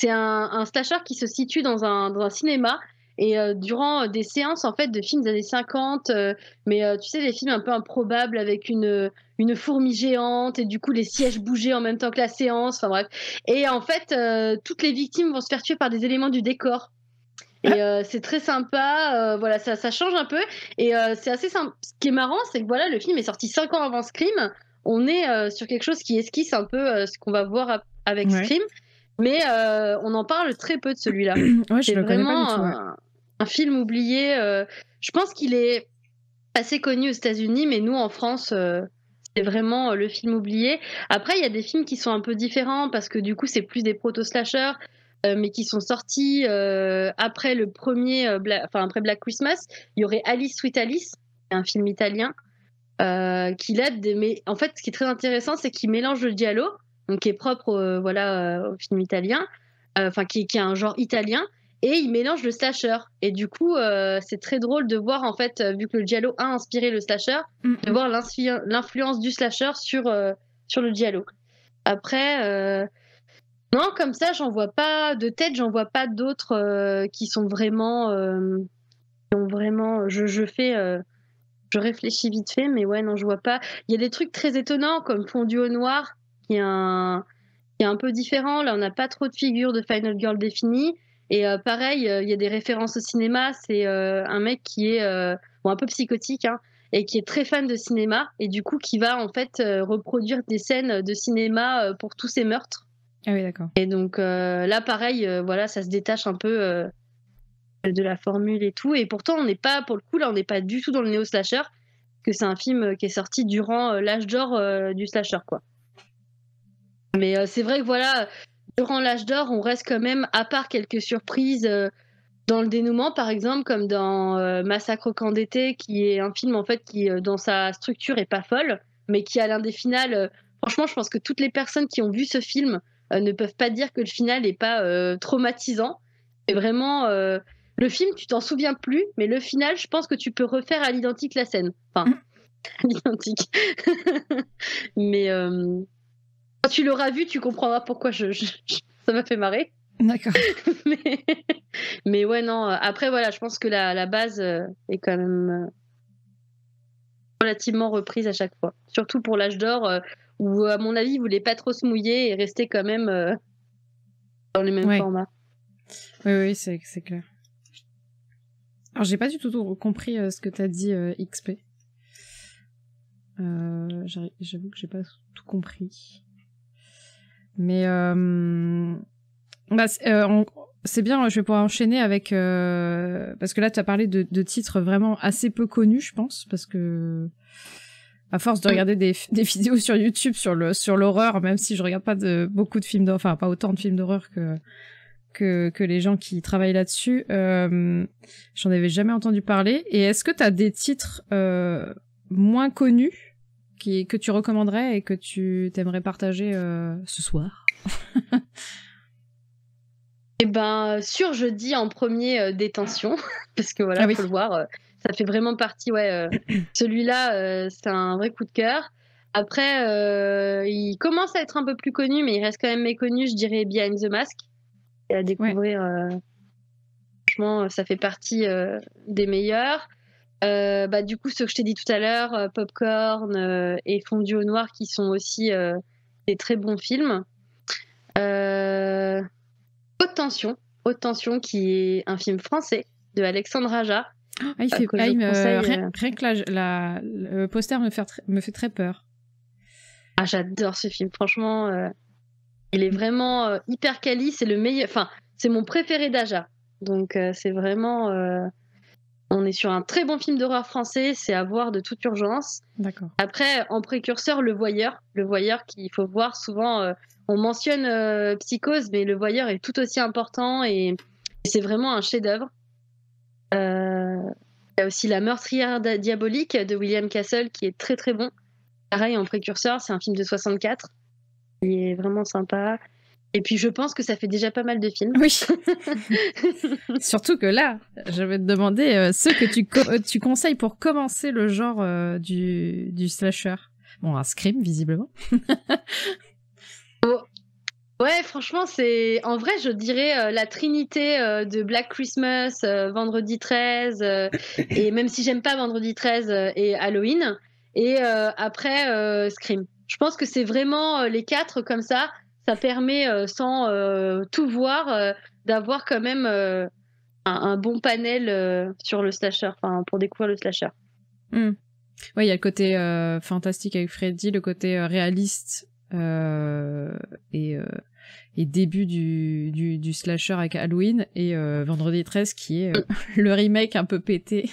c'est un, un, slasher qui se situe dans un, dans un cinéma et euh, durant euh, des séances en fait de films des années 50, euh, mais tu sais des films un peu improbables avec une une fourmi géante et du coup les sièges bougeaient en même temps que la séance. Enfin bref. Et en fait, toutes les victimes vont se faire tuer par des éléments du décor. Et ah. c'est très sympa, voilà, ça, ça, change un peu. Et c'est assez simple. Ce qui est marrant, c'est que voilà, le film est sorti 5 ans avant Scream. On est sur quelque chose qui esquisse un peu ce qu'on va voir avec Scream, mais on en parle très peu de celui-là. ouais, je le connais pas du tout, un film oublié. Euh, je pense qu'il est assez connu aux États-Unis, mais nous en France, euh, c'est vraiment euh, le film oublié. Après, il y a des films qui sont un peu différents parce que du coup, c'est plus des proto-slashers, mais qui sont sortis après le premier, enfin après Black Christmas. Il y aurait Alice Sweet Alice, un film italien, qui l'aide. Mais en fait, ce qui est très intéressant, c'est qu'il mélange le dialogue, donc qui est propre, au, voilà, au film italien, enfin qui, qui un genre italien, et il mélange le slasher. Et du coup, euh, c'est très drôle de voir, en fait, euh, vu que le Diallo a inspiré le slasher, mm, de mm. voir l'influence du slasher sur, euh, sur le Diallo. Après, non, comme ça, j'en vois pas de tête, j'en vois pas d'autres qui sont vraiment. Qui ont vraiment je, je fais. je réfléchis vite fait, mais ouais, non, je vois pas. Il y a des trucs très étonnants, comme Fondu au Noir, qui est un, qui est un peu différent. Là, on n'a pas trop de figures de Final Girl définies. Et euh, pareil, euh, il y a des références au cinéma. C'est euh, un mec qui est un peu psychotique hein, et qui est très fan de cinéma et du coup qui va en fait reproduire des scènes de cinéma pour tous ses meurtres. Ah oui, d'accord. Et donc là, pareil, voilà, ça se détache un peu de la formule et tout. Et pourtant, on n'est pas, pour le coup, là, on n'est pas du tout dans le néo-slasher, que c'est un film qui est sorti durant l'âge d'or du slasher, quoi. Mais c'est vrai que voilà, durant l'âge d'or, on reste quand même, à part quelques surprises euh, dans le dénouement, par exemple, comme dans euh, Massacre au camp d'été, qui est un film en fait qui, euh, dans sa structure, est pas folle, mais qui, à l'un des finales, franchement, je pense que toutes les personnes qui ont vu ce film ne peuvent pas dire que le final n'est pas traumatisant. Et vraiment, le film, tu t'en souviens plus, mais le final, je pense que tu peux refaire à l'identique la scène. Enfin, à l'identique. mais quand tu l'auras vu, tu comprendras pourquoi je, ça m'a fait marrer. D'accord. mais... ouais, non. Euh, après, voilà, je pense que la, base euh, est quand même euh, relativement reprise à chaque fois. Surtout pour l'âge d'or, où, à mon avis, ne voulait pas trop se mouiller et rester quand même dans les mêmes formats. Oui, oui, c'est, clair. Alors, j'ai pas du tout compris ce que tu as dit, XP. j'avoue que j'ai pas tout compris. Mais euh, bah, euh, c'est bien, je vais pouvoir enchaîner avec... Euh, parce que là, tu as parlé de, titres vraiment assez peu connus, je pense, parce que... À force de regarder des, vidéos sur YouTube sur le sur l'horreur, même si je regarde pas beaucoup de films d'horreur, enfin pas autant de films d'horreur que, que, les gens qui travaillent là-dessus, j'en avais jamais entendu parler. Et est-ce que tu as des titres moins connus que tu recommanderais et que tu t'aimerais partager euh, ce soir Eh ben, sur jeudi, en premier euh, détention, parce que voilà, ah il faut le voir, euh, ça fait vraiment partie, ouais. Celui-là, c'est un vrai coup de cœur. Après, il commence à être un peu plus connu, mais il reste quand même méconnu, je dirais Behind the Mask, et à découvrir. franchement, ça fait partie des meilleurs. Euh, bah, du coup, ce que je t'ai dit tout à l'heure, euh, Popcorn euh, et Fondue au Noir, qui sont aussi des très bons films. Haute Tension, Haute Tension, qui est un film français de Alexandre Aja. Ah, il fait, la, le poster me fait, me fait très peur. Ah, j'adore ce film, franchement. il est vraiment hyper quali, c'est le meilleur. Enfin, c'est mon préféré d'Aja. Donc, c'est vraiment on est sur un très bon film d'horreur français, c'est à voir de toute urgence. Après, en précurseur, Le Voyeur. Le Voyeur qu'il faut voir souvent. Euh, on mentionne euh, Psychose, mais Le Voyeur est tout aussi important et, c'est vraiment un chef-d'œuvre. Euh, il y a aussi La meurtrière diabolique de William Castle qui est très très bon. Pareil, en précurseur, c'est un film de 64 qui est vraiment sympa. Et puis je pense que ça fait déjà pas mal de films. Oui. Surtout que là, je vais te demander euh, ce que euh, tu, conseilles pour commencer le genre euh, du, du slasher. Bon, un scream, visiblement. Oh. Ouais, franchement, c'est en vrai, je dirais la trinité de Black Christmas, Vendredi 13, et même si j'aime pas Vendredi 13 et Halloween, et après Scream. Je pense que c'est vraiment les quatre comme ça ça permet, euh, sans euh, tout voir, euh, d'avoir quand même un, bon panel sur le slasher, Enfin, pour découvrir le slasher. Hmm. Oui, il y a le côté fantastique avec Freddy, le côté réaliste et, début du, slasher avec Halloween et Vendredi 13 qui est le remake un peu pété.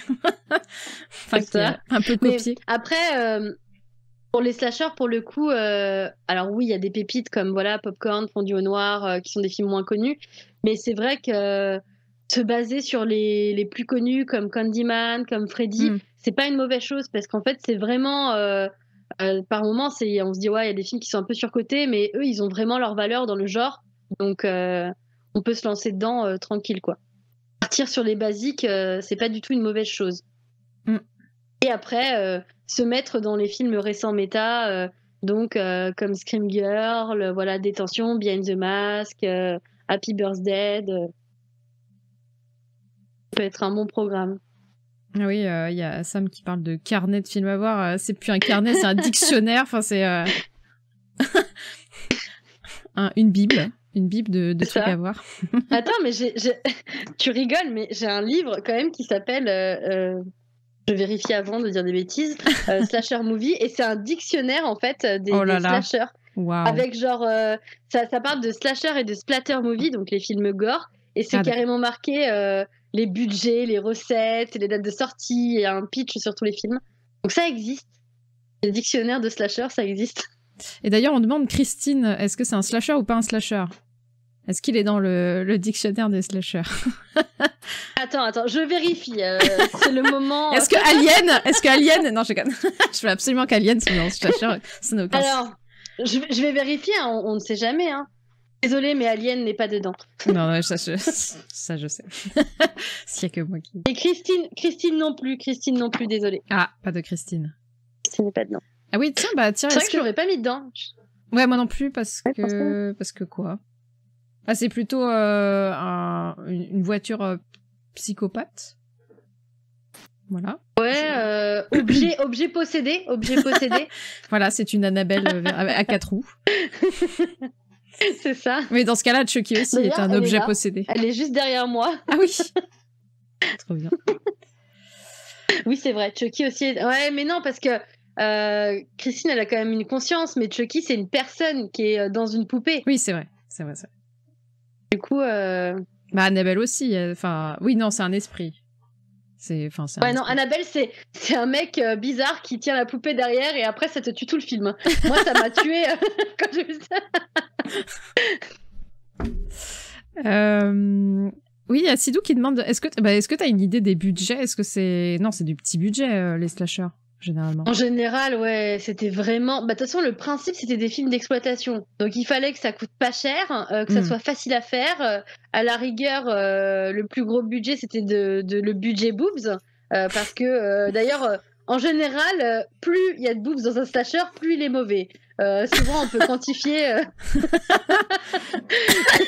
un peu copié. après, pour les slashers, pour le coup, euh, alors oui, il y a des pépites comme voilà Popcorn, Fondue au Noir, euh, qui sont des films moins connus, mais c'est vrai que euh, se baser sur les, plus connus comme Candyman, comme Freddy, hmm. c'est pas une mauvaise chose parce qu'en fait, c'est vraiment par moments, on se dit ouais, il y a des films qui sont un peu surcotés, mais eux, ils ont vraiment leur valeur dans le genre, donc on peut se lancer dedans tranquille quoi. Partir sur les basiques, c'est pas du tout une mauvaise chose. Hmm. Et après, se mettre dans les films récents méta, euh, donc euh, comme Scream Girl, euh, voilà, Détention, Behind the Mask, Happy Birthday. Ça peut être un bon programme. Oui, il y a Sam qui parle de carnet de films à voir. C'est plus un carnet, c'est un dictionnaire. Enfin, c'est une bible une bible de, de trucs à voir. Attends, mais tu rigoles, mais j'ai un livre quand même qui s'appelle je vérifie avant de dire des bêtises, euh, slasher movie, et c'est un dictionnaire en fait euh, des, oh Avec genre, euh, ça, ça, parle de slasher et de splatter movie, donc les films gore, et c'est ah, carrément marqué les budgets, les recettes, les dates de sortie, et un pitch sur tous les films. Donc ça existe. Le dictionnaire de slasher, ça existe. Et d'ailleurs, on demande Christine, est-ce que c'est un slasher ou pas un slasher est-ce qu'il est dans le, dictionnaire des Slasher Attends, attends, je vérifie. Euh, c'est le moment. Est-ce que euh, Alien Est-ce que Alien Non, je je veux absolument qu'Alien soit dans slasher. Alors, je, vais vérifier. Hein, on, ne sait jamais. Hein. Désolée, mais Alien n'est pas dedans. non, ça je, sais. S'il a que moi qui. Et Christine, Christine non plus. Christine non plus. Désolée. Ah, pas de Christine. Christine n'est pas dedans. Ah oui, tiens, bah tiens. C'est vrai que, j'aurais pas mis dedans. Ouais, moi non plus parce que parce que quoi ah, c'est plutôt euh, une voiture euh, psychopathe. Voilà. Ouais, euh, objet, objet possédé, objet possédé. voilà, c'est une Annabelle à quatre roues. c'est ça. Mais dans ce cas-là, Chucky aussi est un objet possédé. Elle est juste derrière moi. Ah oui. Trop bien. oui, c'est vrai. Chucky aussi. Est... Ouais, mais non, parce que Christine, elle a quand même une conscience, mais Chucky, c'est une personne qui est dans une poupée. Oui, c'est vrai. C'est vrai, vrai. Du coup. Euh, bah, Annabelle aussi. Enfin, oui, non, c'est un esprit. C'est, enfin, ouais, non, Annabelle, c'est, c'est un mec euh, bizarre qui tient la poupée derrière et après, ça te tue tout le film. Moi, ça m'a tué euh, quand j'ai ça. Oui, il y a Sidou qui demande est-ce que tu bah, as une idée des budgets Est-ce que c'est. Non, c'est du petit budget, les slashers. En général, ouais, c'était vraiment. Bah, de toute façon, le principe, c'était des films d'exploitation. Donc, il fallait que ça coûte pas cher, euh, que ça hmm. soit facile à faire. Euh, à la rigueur, euh, le plus gros budget, c'était de, le budget boobs. parce que, d'ailleurs, en général, plus il y a de boobs dans un slasher, plus il est mauvais. souvent, on peut quantifier.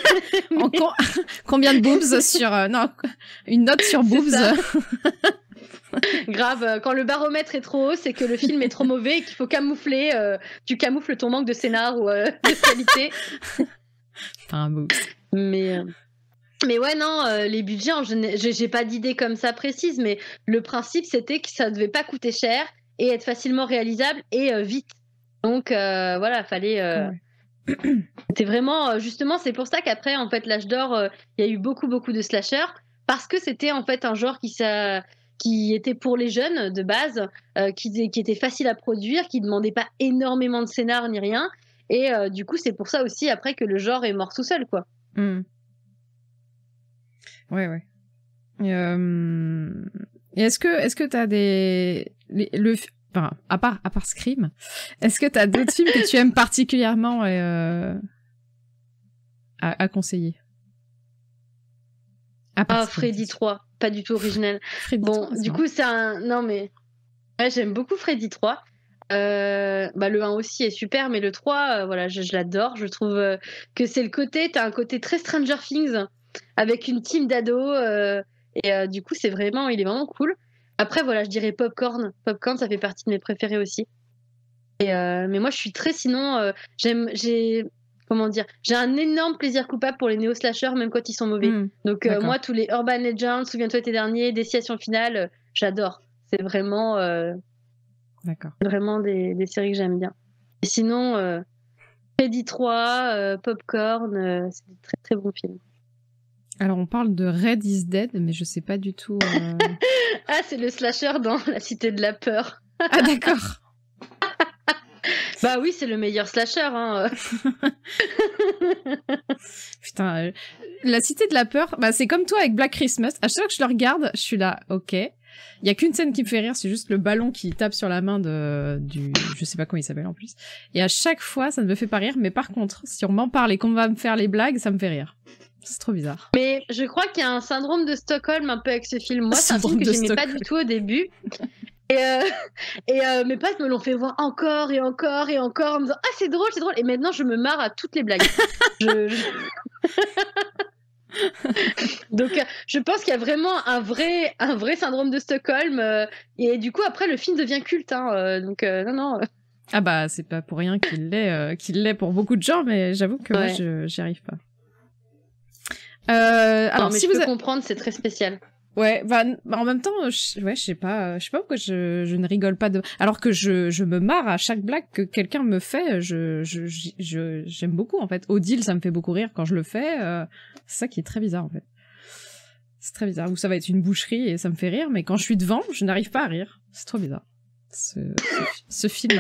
combien de boobs sur. non, une note sur boobs. Grave, euh, quand le baromètre est trop haut, c'est que le film est trop mauvais et qu'il faut camoufler. Euh, tu camoufles ton manque de scénar ou euh, de qualité. Mais. Mais ouais, non, les budgets, j'ai pas d'idée comme ça précise, mais le principe, c'était que ça devait pas coûter cher et être facilement réalisable et vite. Donc voilà, fallait. C'était vraiment. justement, c'est pour ça qu'après, en fait, l'âge d'or, il y a eu beaucoup, beaucoup de slashers parce que c'était en fait un genre qui, qui était pour les jeunes de base, euh, qui, était facile à produire, qui demandait pas énormément de scénar ni rien. Et euh, du coup, c'est pour ça aussi après que le genre est mort tout seul, quoi. Hmm. Ouais, ouais. Euh, et, est-ce que est-ce que t'as des le enfin, à part à part Scream, est-ce que t'as d'autres films que tu aimes particulièrement à, conseiller ah, Freddy 3 pas du tout original. bon, du coup, c'est un. Non, mais. j'aime beaucoup Freddy 3. Euh, bah, le 1 aussi est super, mais le 3, euh, voilà, je, l'adore. Je trouve euh, que c'est le côté, tu un côté très Stranger Things avec une team d'ados. et du coup, c'est vraiment, il est vraiment cool. Après, voilà, je dirais Popcorn. Popcorn, ça fait partie de mes préférés aussi. Et, mais moi, je suis très, sinon, j'aime, j'ai, comment dire, j'ai un énorme plaisir coupable pour les néo-slashers, même quand ils sont mauvais. Hmm, Donc, euh, moi, tous les Urban Legends, souviens-toi tes derniers, Destination Finale, euh, j'adore. C'est vraiment, euh, vraiment des, séries que j'aime bien. Et sinon, Pedi 3, Popcorn, c'est des très très bons films. Alors, on parle de Red is Dead, mais je sais pas du tout. ah, c'est le slasher dans La Cité de la Peur. ah, d'accord. Bah oui, c'est le meilleur slasher. Hein. Putain, euh, la cité de la peur, bah, c'est comme toi avec Black Christmas. À chaque fois que je le regarde, je suis là, ok. Il y a qu'une scène qui me fait rire, c'est juste le ballon qui tape sur la main de, du, je sais pas comment il s'appelle en plus. Et à chaque fois, ça ne me fait pas rire, mais par contre, si on m'en parle et qu'on va me faire les blagues, ça me fait rire. C'est trop bizarre. Mais je crois qu'il y a un syndrome de Stockholm un peu avec ce film. Moi, c'est un film que j'aimais pas du tout au début. Et, euh, et euh, mes potes me l'ont fait voir encore et encore et encore en me disant Ah, c'est drôle, c'est drôle. Et maintenant, je me marre à toutes les blagues. Donc, euh, je pense qu'il y a vraiment un vrai, un vrai syndrome de Stockholm. et du coup, après, le film devient culte. Hein, donc, non, non. Ah, bah, c'est pas pour rien qu'il l'est, qu'il l'est pour beaucoup de gens, mais j'avoue que moi, je j'y arrive pas. alors, mais si vous peux comprendre, c'est très spécial. Ouais, bah, bah, en même temps, je, ouais, je sais pas, je sais pas pourquoi je, ne rigole pas de. Alors que je, me marre à chaque blague que quelqu'un me fait. Je, je, j'aime beaucoup en fait. Odile, ça me fait beaucoup rire quand je le fais. Euh, c'est ça qui est très bizarre en fait. C'est très bizarre. Ou ça va être une boucherie et ça me fait rire, mais quand je suis devant, je n'arrive pas à rire. C'est trop bizarre. Ce, film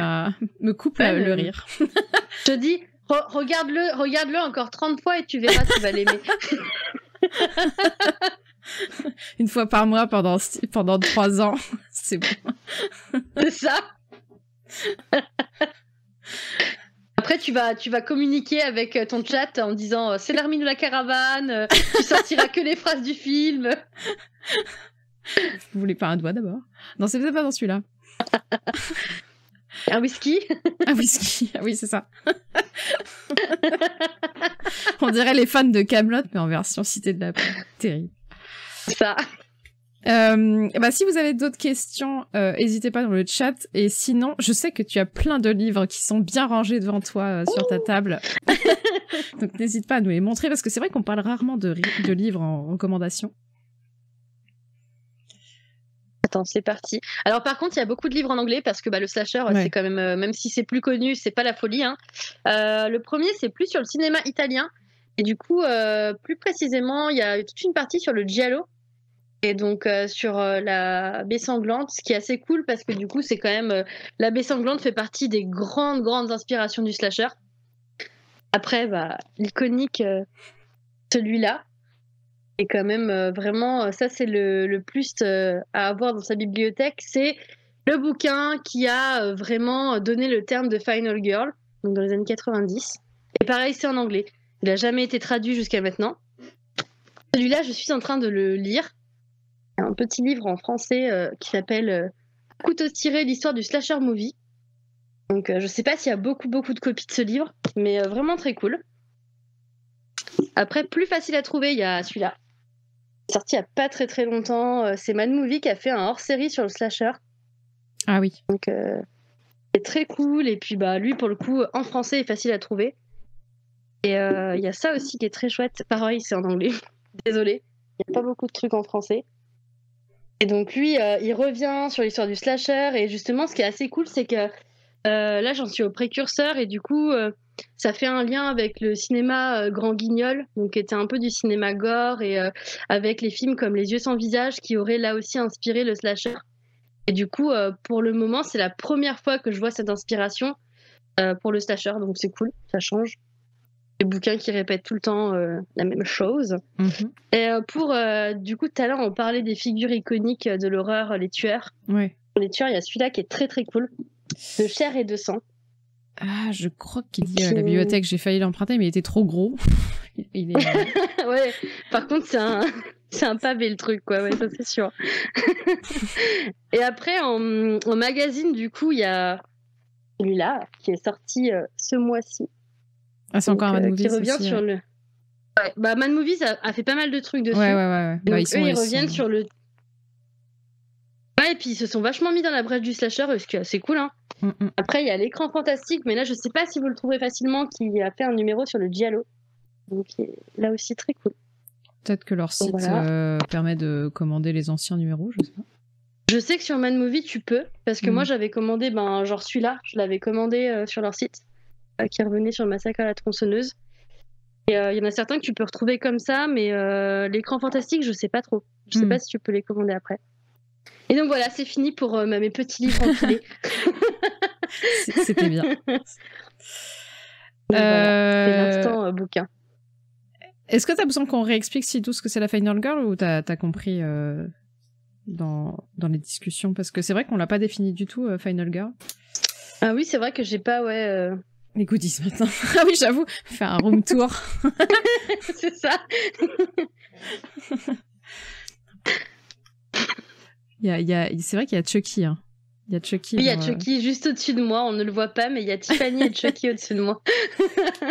me coupe euh, le rire. je te dis, regarde-le, regarde-le encore 30 fois et tu verras, si tu vas l'aimer. Une fois par mois pendant, pendant trois ans. C'est bon. C'est ça. Après, tu vas, tu vas communiquer avec euh, ton chat en disant euh, c'est l'hermine de la caravane, euh, tu sortiras que les phrases du film. Vous voulez pas un doigt d'abord Non, c'est pas dans celui-là. un whisky Un whisky, ah oui, c'est ça. on dirait les fans de Camelot, mais en version cité de la Terrible ça. Euh, bah, si vous avez d'autres questions, euh, n'hésitez pas dans le chat. Et sinon, je sais que tu as plein de livres qui sont bien rangés devant toi euh, sur ta table. Donc n'hésite pas à nous les montrer parce que c'est vrai qu'on parle rarement de, livres en recommandation. Attends, c'est parti. Alors par contre, il y a beaucoup de livres en anglais parce que bah, le slasher, c'est quand même, même si c'est plus connu, c'est pas la folie. Hein. le premier, c'est plus sur le cinéma italien. Et du coup, plus précisément, il y a toute une partie sur le giallo. Et donc euh, sur euh, la baie sanglante, ce qui est assez cool parce que du coup c'est quand même euh, la baie sanglante fait partie des grandes grandes inspirations du slasher. Après bah l'iconique celui-là est quand même vraiment ça c'est le, le plus à avoir dans sa bibliothèque, c'est le bouquin qui a vraiment donné le terme de Final Girl donc dans les années 90. Et pareil c'est en anglais. Il n'a jamais été traduit jusqu'à maintenant. Celui-là, je suis en train de le lire un petit livre en français euh, qui s'appelle euh, Couteau tiré, l'histoire du slasher movie. Donc euh, je sais pas s'il y a beaucoup beaucoup de copies de ce livre, mais vraiment très cool. Après, plus facile à trouver, il y a celui-là. Sorti il a pas très très longtemps, c'est Mad Movie qui a fait un hors-série sur le slasher. Ah oui. Donc c'est très cool et puis bah lui pour le coup en français est facile à trouver. Et il y a ça aussi qui est très chouette. Pareil, c'est en anglais. désolé il n'y a pas beaucoup de trucs en français. Et donc lui, euh, il revient sur l'histoire du slasher. Et justement, ce qui est assez cool, c'est que euh, là, j'en suis au précurseur. Et du coup, euh, ça fait un lien avec le cinéma Grand Guignol, donc qui était un peu du cinéma gore, et avec les films comme Les yeux sans visage, qui auraient là aussi inspiré le slasher. Et du coup, pour le moment, c'est la première fois que je vois cette inspiration pour le slasher. Donc c'est cool, ça change des bouquins qui répètent tout le temps euh, la même chose. Mhm. Et euh, pour, euh, du coup, tout à l'heure, on parlait des figures iconiques de l'horreur, les tueurs. Les tueurs, il y a celui-là qui est très très cool, de chair et de sang. Ah, je crois qu'il est à la bibliothèque, j'ai failli l'emprunter, mais il était trop gros. Il est... ouais, par contre, c'est un... c'est un pavé le truc, quoi, ouais, ça c'est sûr. et après, en, magazine, du coup, il y a celui-là qui est sorti ce mois-ci. Ah, c'est encore Mad euh, Qui revient sur le. Ouais, bah, Mad Movies a, fait pas mal de trucs dessus. Ouais, ouais, ouais. Donc, bah, ils eux, ils reviennent sur le. Ouais, et puis ils se sont vachement mis dans la brèche du slasher, euh, ce qui est cool. Hein. Mm, mm. Après, il y a l'écran fantastique, mais là, je sais pas si vous le trouverez facilement, qui a fait un numéro sur le Diallo. Donc, là aussi, très cool. Peut-être que leur site euh, permet de commander les anciens numéros, je sais pas. Je sais que sur Man Movie, tu peux, parce que mm. moi, j'avais commandé, ben, genre celui-là, je l'avais commandé sur leur site. Euh, qui revenait sur le massacre à la tronçonneuse. Et euh, il y en a certains que tu peux retrouver comme ça, mais euh, l'écran fantastique, je sais pas trop. Je sais hmm. pas si tu peux les commander après. Et donc voilà, c'est fini pour mes petits livres empilés. C'était bien. C'est l'instant bouquin. Est-ce que tu as besoin qu'on réexplique si tout ce que c'est la Final Girl ou t'as as compris dans, dans, les discussions Parce que c'est vrai qu'on l'a pas défini du tout, Final Girl. Ah oui, c'est vrai que j'ai pas, ouais les goodies maintenant. ah oui, j'avoue, faire un room tour. c'est ça. y a, c'est vrai qu'il y a Chucky. Hein. Il y a Chucky. il y a euh, Chucky juste au-dessus de moi. On ne le voit pas, mais il y a Tiffany et Chucky au-dessus de moi.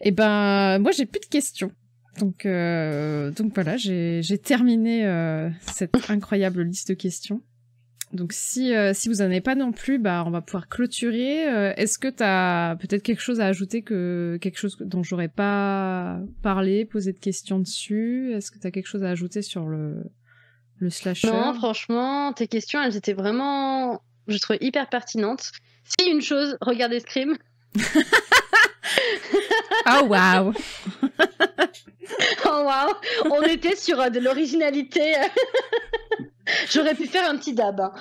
et eh ben, moi, j'ai plus de questions. Donc, euh, donc voilà, j'ai terminé euh, cette incroyable liste de questions. Donc si, euh, si vous n'en avez pas non plus, bah, on va pouvoir clôturer. Euh, est-ce que tu as peut-être quelque chose à ajouter, que quelque chose dont j'aurais pas parlé, posé de questions dessus Est-ce que tu as quelque chose à ajouter sur le, le slasher Non, franchement, tes questions, elles étaient vraiment, je trouve hyper pertinentes. Si une chose, regardez Scream. oh ah, wow Oh waouh On était sur euh, de l'originalité J'aurais pu faire un petit dab. Hein.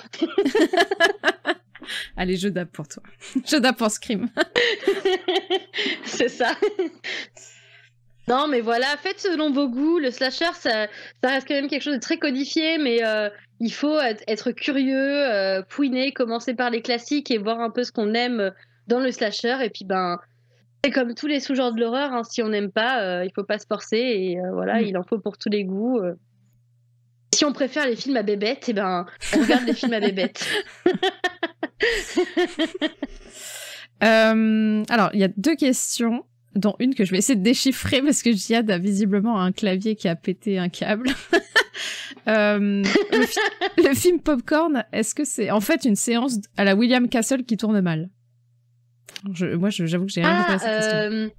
Allez, je dab pour toi. Je dab pour Scream. C'est ça. Non, mais voilà, faites selon vos goûts. Le slasher, ça, ça reste quand même quelque chose de très codifié, mais euh, il faut être curieux, euh, commencer par les classiques et voir un peu ce qu'on aime dans le slasher. Et puis, ben, c'est comme tous les sous-genres de l'horreur. Hein. si on n'aime pas, il euh, il faut pas se forcer. Et euh, voilà, mm. il en faut pour tous les goûts si on préfère les films à bébête, et eh ben, on regarde les films à bébête. Euh, alors, il y a deux questions, dont une que je vais essayer de déchiffrer parce que Jihad a visiblement un clavier qui a pété un câble. Euh, le, film Popcorn, est-ce que c'est en fait une séance à la William Castle qui tourne mal je, Moi, j'avoue que j'ai rien à cette ah, question. Euh,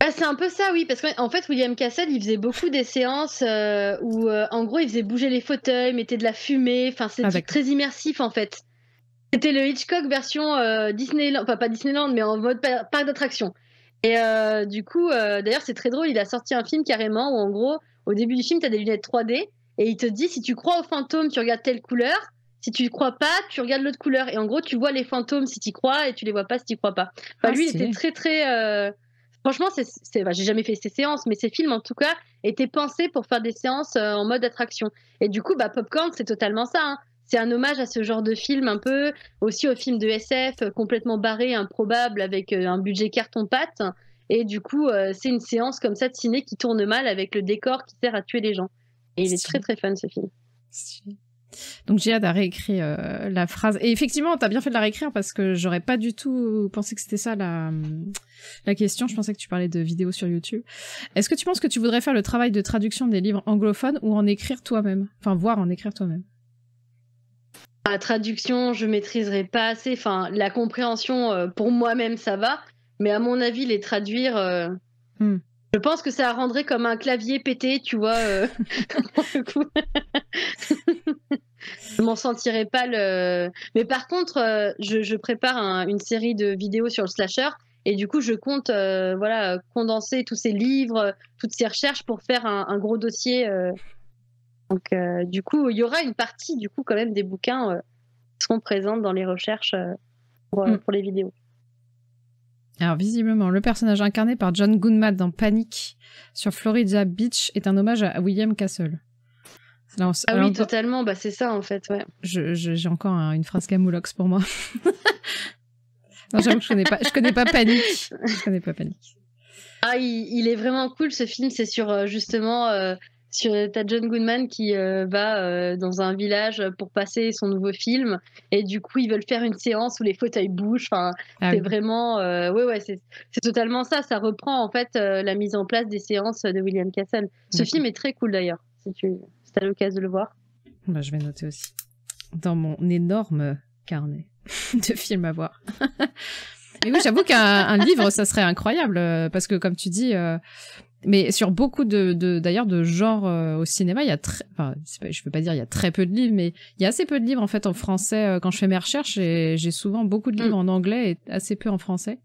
bah, c'est un peu ça, oui, parce en fait, William Castle, il faisait beaucoup des séances euh, où, euh, en gros, il faisait bouger les fauteuils, mettait de la fumée, enfin, c'était ah, très immersif, en fait. C'était le Hitchcock version euh, Disneyland, enfin, pas Disneyland, mais en mode parc d'attraction. Et du coup, d'ailleurs, c'est très drôle, il a sorti un film carrément où, en gros, au début du film, tu as des lunettes 3D et il te dit si tu crois aux fantômes, tu regardes telle couleur, si tu ne crois pas, tu regardes l'autre couleur. Et en gros, tu vois les fantômes si tu crois et tu les vois pas si tu crois pas. Enfin, ah, lui, il était très, très Franchement, c'est, bah, j'ai jamais fait ces séances, mais ces films en tout cas étaient pensés pour faire des séances euh, en mode attraction. Et du coup, bah, Popcorn, c'est totalement ça. Hein. C'est un hommage à ce genre de film un peu, aussi au film de SF euh, complètement barré, improbable, avec euh, un budget carton-pâte. Et du coup, c'est une séance comme ça de ciné qui tourne mal avec le décor qui sert à tuer les gens. Et il est, très très fun ce film. Donc j'ai hâte à réécrire euh, la phrase. Et effectivement, t'as bien fait de la réécrire parce que j'aurais pas du tout pensé que c'était ça la, euh, la question. Je pensais que tu parlais de vidéos sur YouTube. Est-ce que tu penses que tu voudrais faire le travail de traduction des livres anglophones ou en écrire toi-même Enfin, voir en écrire toi-même. La traduction, je maîtriserai pas assez. Enfin, la compréhension, euh, pour moi-même, ça va. Mais à mon avis, les traduire, hmm. Je pense que ça rendrait comme un clavier pété, tu vois. Euh... je m'en sentirais pas le. Mais par contre, euh, je, prépare une série de vidéos sur le slasher et du coup, je compte euh, voilà condenser tous ces livres, toutes ces recherches pour faire un, gros dossier. Euh. Donc, du coup, il y aura une partie du coup quand même des bouquins qui seront présents dans les recherches mm. pour les vidéos. Alors visiblement, le personnage incarné par John Goodman dans Panique sur Florida Beach est un hommage à William Castle. ah oui, totalement, bah, c'est ça en fait. Ouais. J'ai encore une phrase camoulox pour moi. non, j'avoue que je connais pas, je connais pas Panic. Je connais pas Panic. Ah, il, est vraiment cool ce film, c'est sur euh, justement... Euh, sur t'as John Goodman qui euh, va euh, dans un village pour passer son nouveau film et du coup ils veulent faire une séance où les fauteuils bougent enfin ah c'est vraiment Oui, euh, ouais ouais c'est totalement ça ça reprend en fait la mise en place des séances de William Castle ce film est très cool d'ailleurs si tu as l'occasion de le voir bah, je vais noter aussi dans mon énorme carnet de films à voir Mais oui, j'avoue qu'un livre, ça serait incroyable, parce que comme tu dis, mais sur beaucoup de, d'ailleurs, de, genres euh, au cinéma, il y a très, pas, je peux pas dire il y a très peu de livres, mais il y a assez peu de livres en fait en français. Euh, quand je fais mes recherches, j'ai souvent beaucoup de livres mm. en anglais et assez peu en français.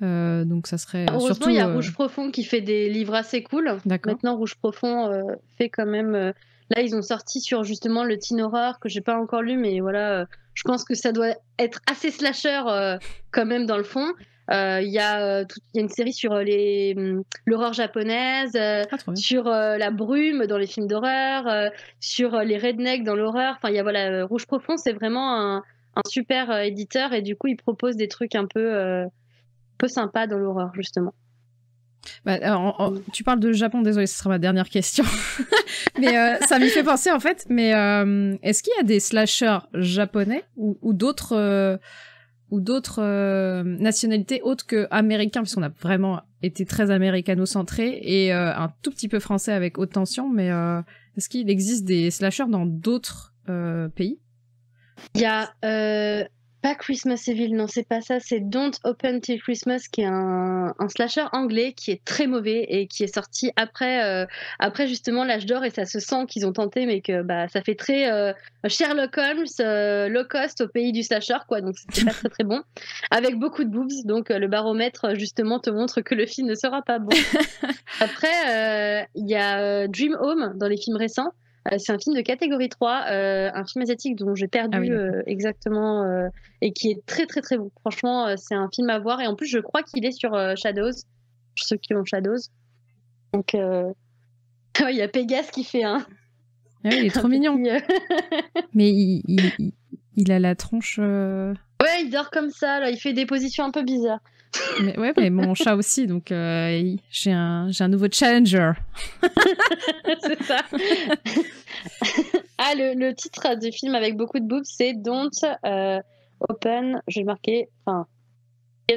Euh, donc ça serait Heureusement, surtout. il y a Rouge Profond qui fait des livres assez cool. Maintenant, Rouge Profond fait quand même. là, ils ont sorti sur justement le Teen Horror que j'ai pas encore lu, mais voilà, je pense que ça doit être assez slasher quand même dans le fond. Euh, euh, il y, a une série sur euh, hum, l'horreur japonaise, ah, sur la brume dans les films d'horreur, sur les rednecks dans l'horreur. Enfin, il y a voilà, Rouge Profond, c'est vraiment un, super éditeur et du coup, il propose des trucs un peu, peu sympas dans l'horreur, justement. Bah, tu parles de Japon, désolé, ce sera ma dernière question. mais ça m'y fait penser en fait. Mais est-ce qu'il y a des slashers japonais ou d'autres ou d'autres euh, nationalités autres que américains, puisqu'on a vraiment été très américano-centré et euh, un tout petit peu français avec haute tension, mais euh, est-ce qu'il existe des slashers dans d'autres pays Il y a pas Christmas Evil, non, c'est pas ça. C'est Don't Open Till Christmas, qui est un, slasher anglais qui est très mauvais et qui est sorti après, euh, après justement l'âge d'or. Et ça se sent qu'ils ont tenté, mais que bah, ça fait très euh, Sherlock Holmes, euh, low cost au pays du slasher, quoi. Donc c'était pas très très bon. Avec beaucoup de boobs, donc le baromètre justement te montre que le film ne sera pas bon. après, il y a Dream Home dans les films récents. Euh, c'est un film de catégorie 3, euh, un film asiatique dont j'ai perdu ah euh, exactement et qui est très très très bon. Franchement, c'est un film à voir et en plus je crois qu'il est sur Shadows, ceux qui ont Shadows. Donc il y a Pégase qui fait un. Ah il est trop mignon. Mais il, a la tronche. Ouais, il dort comme ça, là. il fait des positions un peu bizarres mais, ouais, mais mon chat aussi, donc euh, j'ai un, un nouveau challenger. c'est ça. ah, le, le, titre du film avec beaucoup de boobs, c'est Don't euh, Open, j'ai marqué, enfin,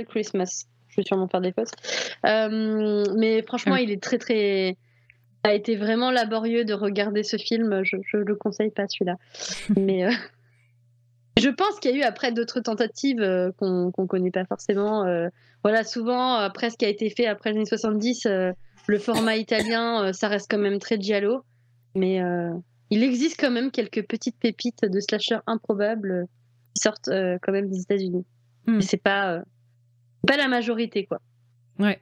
Christmas. Je vais sûrement faire des fautes. Euh, mais franchement, il est très, très. Ça a été vraiment laborieux de regarder ce film. Je, je le conseille pas, celui-là. mais. Je pense qu'il y a eu après d'autres tentatives euh, qu'on ne connaît pas forcément. Euh, voilà, souvent, euh, après ce qui a été fait après les années 70, le format italien, ça reste quand même très giallo. Mais il existe quand même quelques petites pépites de slasher improbables qui sortent quand même des États-Unis. Hmm. Mais c'est pas, pas la majorité, quoi. Ah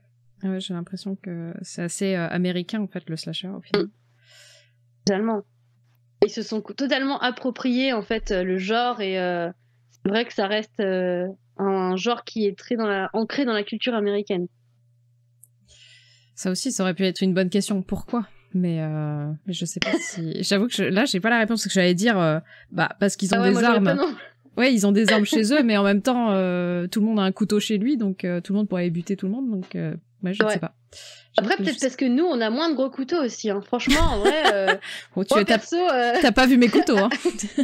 ouais, j'ai l'impression que c'est assez américain, en fait, le slasher, au final. Hmm. Allemand ils se sont totalement appropriés en fait euh, le genre et euh, c'est vrai que ça reste euh, un genre qui est très dans la, ancré dans la culture américaine. Ça aussi, ça aurait pu être une bonne question. Pourquoi mais, je sais pas si. J'avoue que je, là, j'ai pas la réponse que j'allais dire. bah, parce qu'ils ont ah des armes. Ouais, ils ont des armes chez eux, mais en même temps, tout le monde a un couteau chez lui, donc tout le monde pourrait buter tout le monde. Donc bah, je ne sais pas. Après, peut-être parce que nous, on a moins de gros couteaux aussi. Hein. Franchement, en vrai. Euh, oh, tu moi, euh, pas vu mes couteaux. Hein.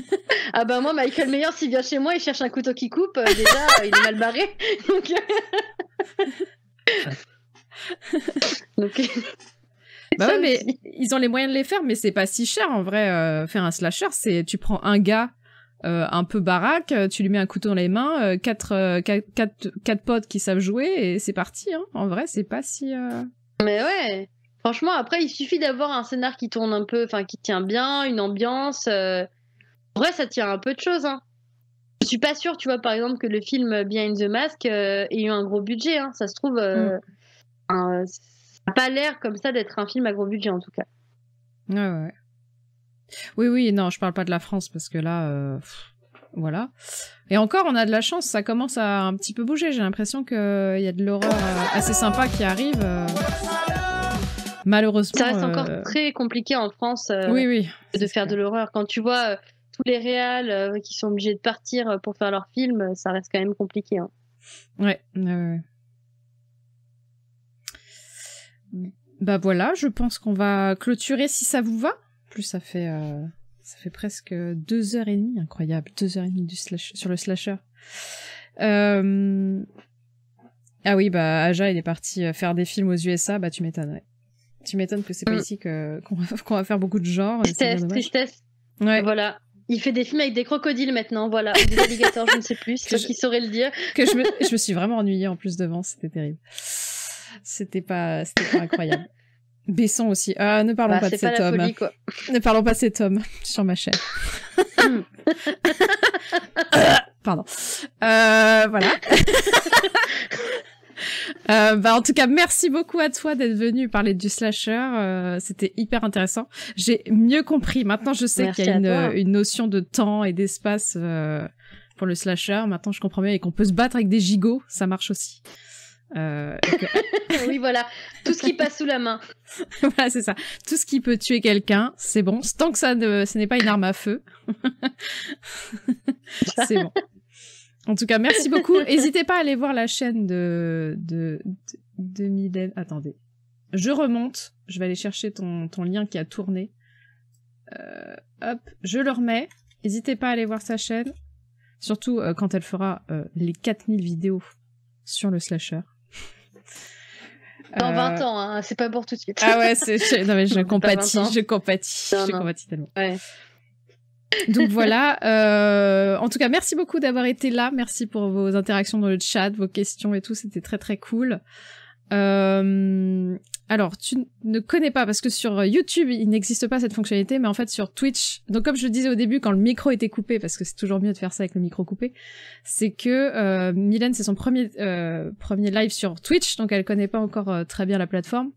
ah ben moi, Michael Meyer, s'il vient chez moi, il cherche un couteau qui coupe. Euh, déjà, il est mal barré. Donc. Bah mais ils ont les moyens de les faire, mais c'est pas si cher en vrai. faire un slasher, c'est tu prends un gars euh, un peu baraque, euh, tu lui mets un couteau dans les mains, euh, quatre, potes qui savent jouer et c'est parti. Hein. En vrai, c'est pas si. Mais ouais, franchement, après, il suffit d'avoir un scénar qui tourne un peu, enfin, qui tient bien, une ambiance. En vrai, ça tient un peu de choses. Hein. Je suis pas sûre, tu vois, par exemple, que le film Behind the Mask ait eu un gros budget. Hein. Ça se trouve, mm. ça n'a pas l'air comme ça d'être un film à gros budget en tout cas. Ouais, ouais. Oui, oui, non, je parle pas de la France parce que là, euh, voilà. Et encore, on a de la chance, ça commence à un petit peu bouger. J'ai l'impression qu'il euh, y a de l'horreur euh, assez sympa qui arrive. malheureusement. Ça reste encore très compliqué en France oui, oui, de faire de l'horreur. Quand tu vois tous les réals qui sont obligés de partir pour faire leur film, ça reste quand même compliqué. Hein. Ouais. Bah voilà, je pense qu'on va clôturer si ça vous va plus, ça fait, euh, ça fait presque deux heures et demie, incroyable, deux heures et demie du slash, sur le slasher. Euh, ah oui, bah Aja, il est parti euh, faire des films aux USA, bah tu m'étonnes, Tu m'étonnes que c'est pas mm. ici ici qu'on va, faire beaucoup de genres. Tristesse, tristesse. Ouais. Voilà. Il fait des films avec des crocodiles maintenant, voilà, des alligators, je ne sais plus, c'est qui saurait le dire. que je me, suis vraiment ennuyée en plus devant, c'était terrible. c'était pas incroyable. Besson aussi. Ah, bah, ne parlons pas de cet homme. Ne parlons pas de cet homme sur ma chaîne. Pardon. Euh, voilà. Euh, bah, en tout cas, merci beaucoup à toi d'être venu parler du slasher. Euh, c'était hyper intéressant. J'ai mieux compris. Maintenant, je sais qu'il y a une, notion de temps et d'espace euh, pour le slasher. Maintenant, je comprends mieux et qu'on peut se battre avec des gigots. Ça marche aussi. Euh, oui, voilà. Tout ce qui passe sous la main. voilà, c'est ça. Tout ce qui peut tuer quelqu'un, c'est bon. Tant que ça ce n'est pas une arme à feu, c'est bon. En tout cas, merci beaucoup. N'hésitez pas à aller voir la chaîne de, de, de, Attendez. Je remonte. Je vais aller chercher ton, lien qui a tourné. Euh, hop, je le remets. N'hésitez pas à aller voir sa chaîne. Surtout euh, quand elle fera les 4000 vidéos sur le slasher. Dans 20 euh, ans, hein, c'est pas pour tout de suite. Ah ouais, je, non mais je compatis, je compatis, je tellement. Donc voilà. Euh, en tout cas, merci beaucoup d'avoir été là. Merci pour vos interactions dans le chat, vos questions et tout. C'était très très cool. Euh, alors, tu ne connais pas parce que sur euh, YouTube, il n'existe pas cette fonctionnalité, mais en fait sur Twitch. Donc, comme je le disais au début, quand le micro était coupé, parce que c'est toujours mieux de faire ça avec le micro coupé, c'est que euh, Mylène, c'est son premier euh, premier live sur Twitch, donc elle connaît pas encore très bien la plateforme.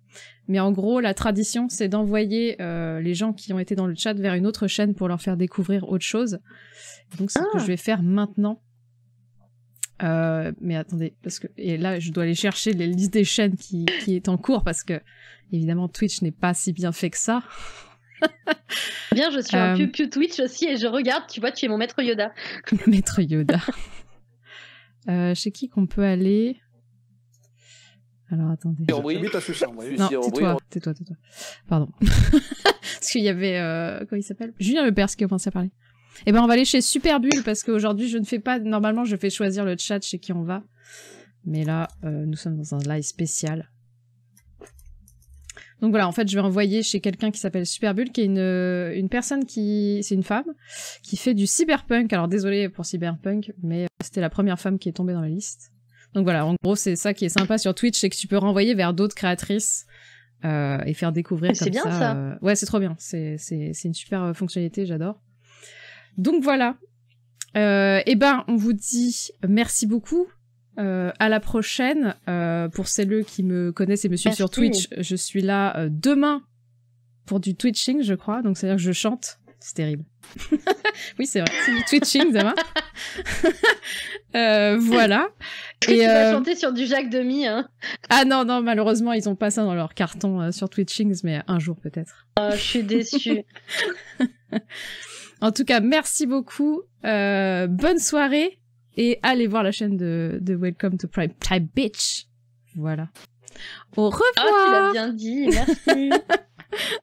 Mais en gros, la tradition, c'est d'envoyer les gens qui ont été dans le chat vers une autre chaîne pour leur faire découvrir autre chose. Donc, c'est ce que ah. je vais faire maintenant. Euh, mais attendez, parce que et là je dois aller chercher les listes des chaînes qui, est en cours parce que évidemment Twitch n'est pas si bien fait que ça. bien, je suis un peu Twitch aussi et je regarde. Tu vois, tu es mon maître Yoda. maître Yoda. Euh, chez qui qu'on peut aller alors attendez. Je... Non, tais-toi, tais-toi, tais-toi. Pardon. parce qu'il y avait, euh, comment il s'appelle Julien Lepers qui a commencé à parler. Eh ben, on va aller chez Superbull parce qu'aujourd'hui, je ne fais pas. Normalement, je fais choisir le chat chez qui on va. Mais là, euh, nous sommes dans un live spécial. Donc voilà, en fait, je vais envoyer chez quelqu'un qui s'appelle Superbull, qui est une, euh, une personne qui. C'est une femme qui fait du cyberpunk. Alors, désolé pour cyberpunk, mais euh, c'était la première femme qui est tombée dans la liste. Donc voilà, en gros, c'est ça qui est sympa sur Twitch, c'est que tu peux renvoyer vers d'autres créatrices. et faire découvrir ah, comme ça. C'est bien ça. Ouais, c'est trop bien. C'est une super fonctionnalité, j'adore. Donc voilà. Euh, eh ben, on vous dit merci beaucoup. Euh, à la prochaine. Euh, pour celles qui me connaissent et me suivent sur Twitch, je suis là demain pour du twitching, je crois. Donc c'est-à-dire que je chante. C'est terrible. oui, c'est vrai. C'est du twitching demain. voilà. Et, tu vas chanter sur du Jacques Demi. Hein. Ah non, non, malheureusement, ils ont pas ça dans leur carton sur Twitchings, mais un jour peut-être. Ah, je suis déçue. En tout cas, merci beaucoup. Euh, bonne soirée et allez voir la chaîne de, Welcome to Prime Time Bitch. Voilà. Au revoir. Oh, ah, tu l'as bien dit. Merci.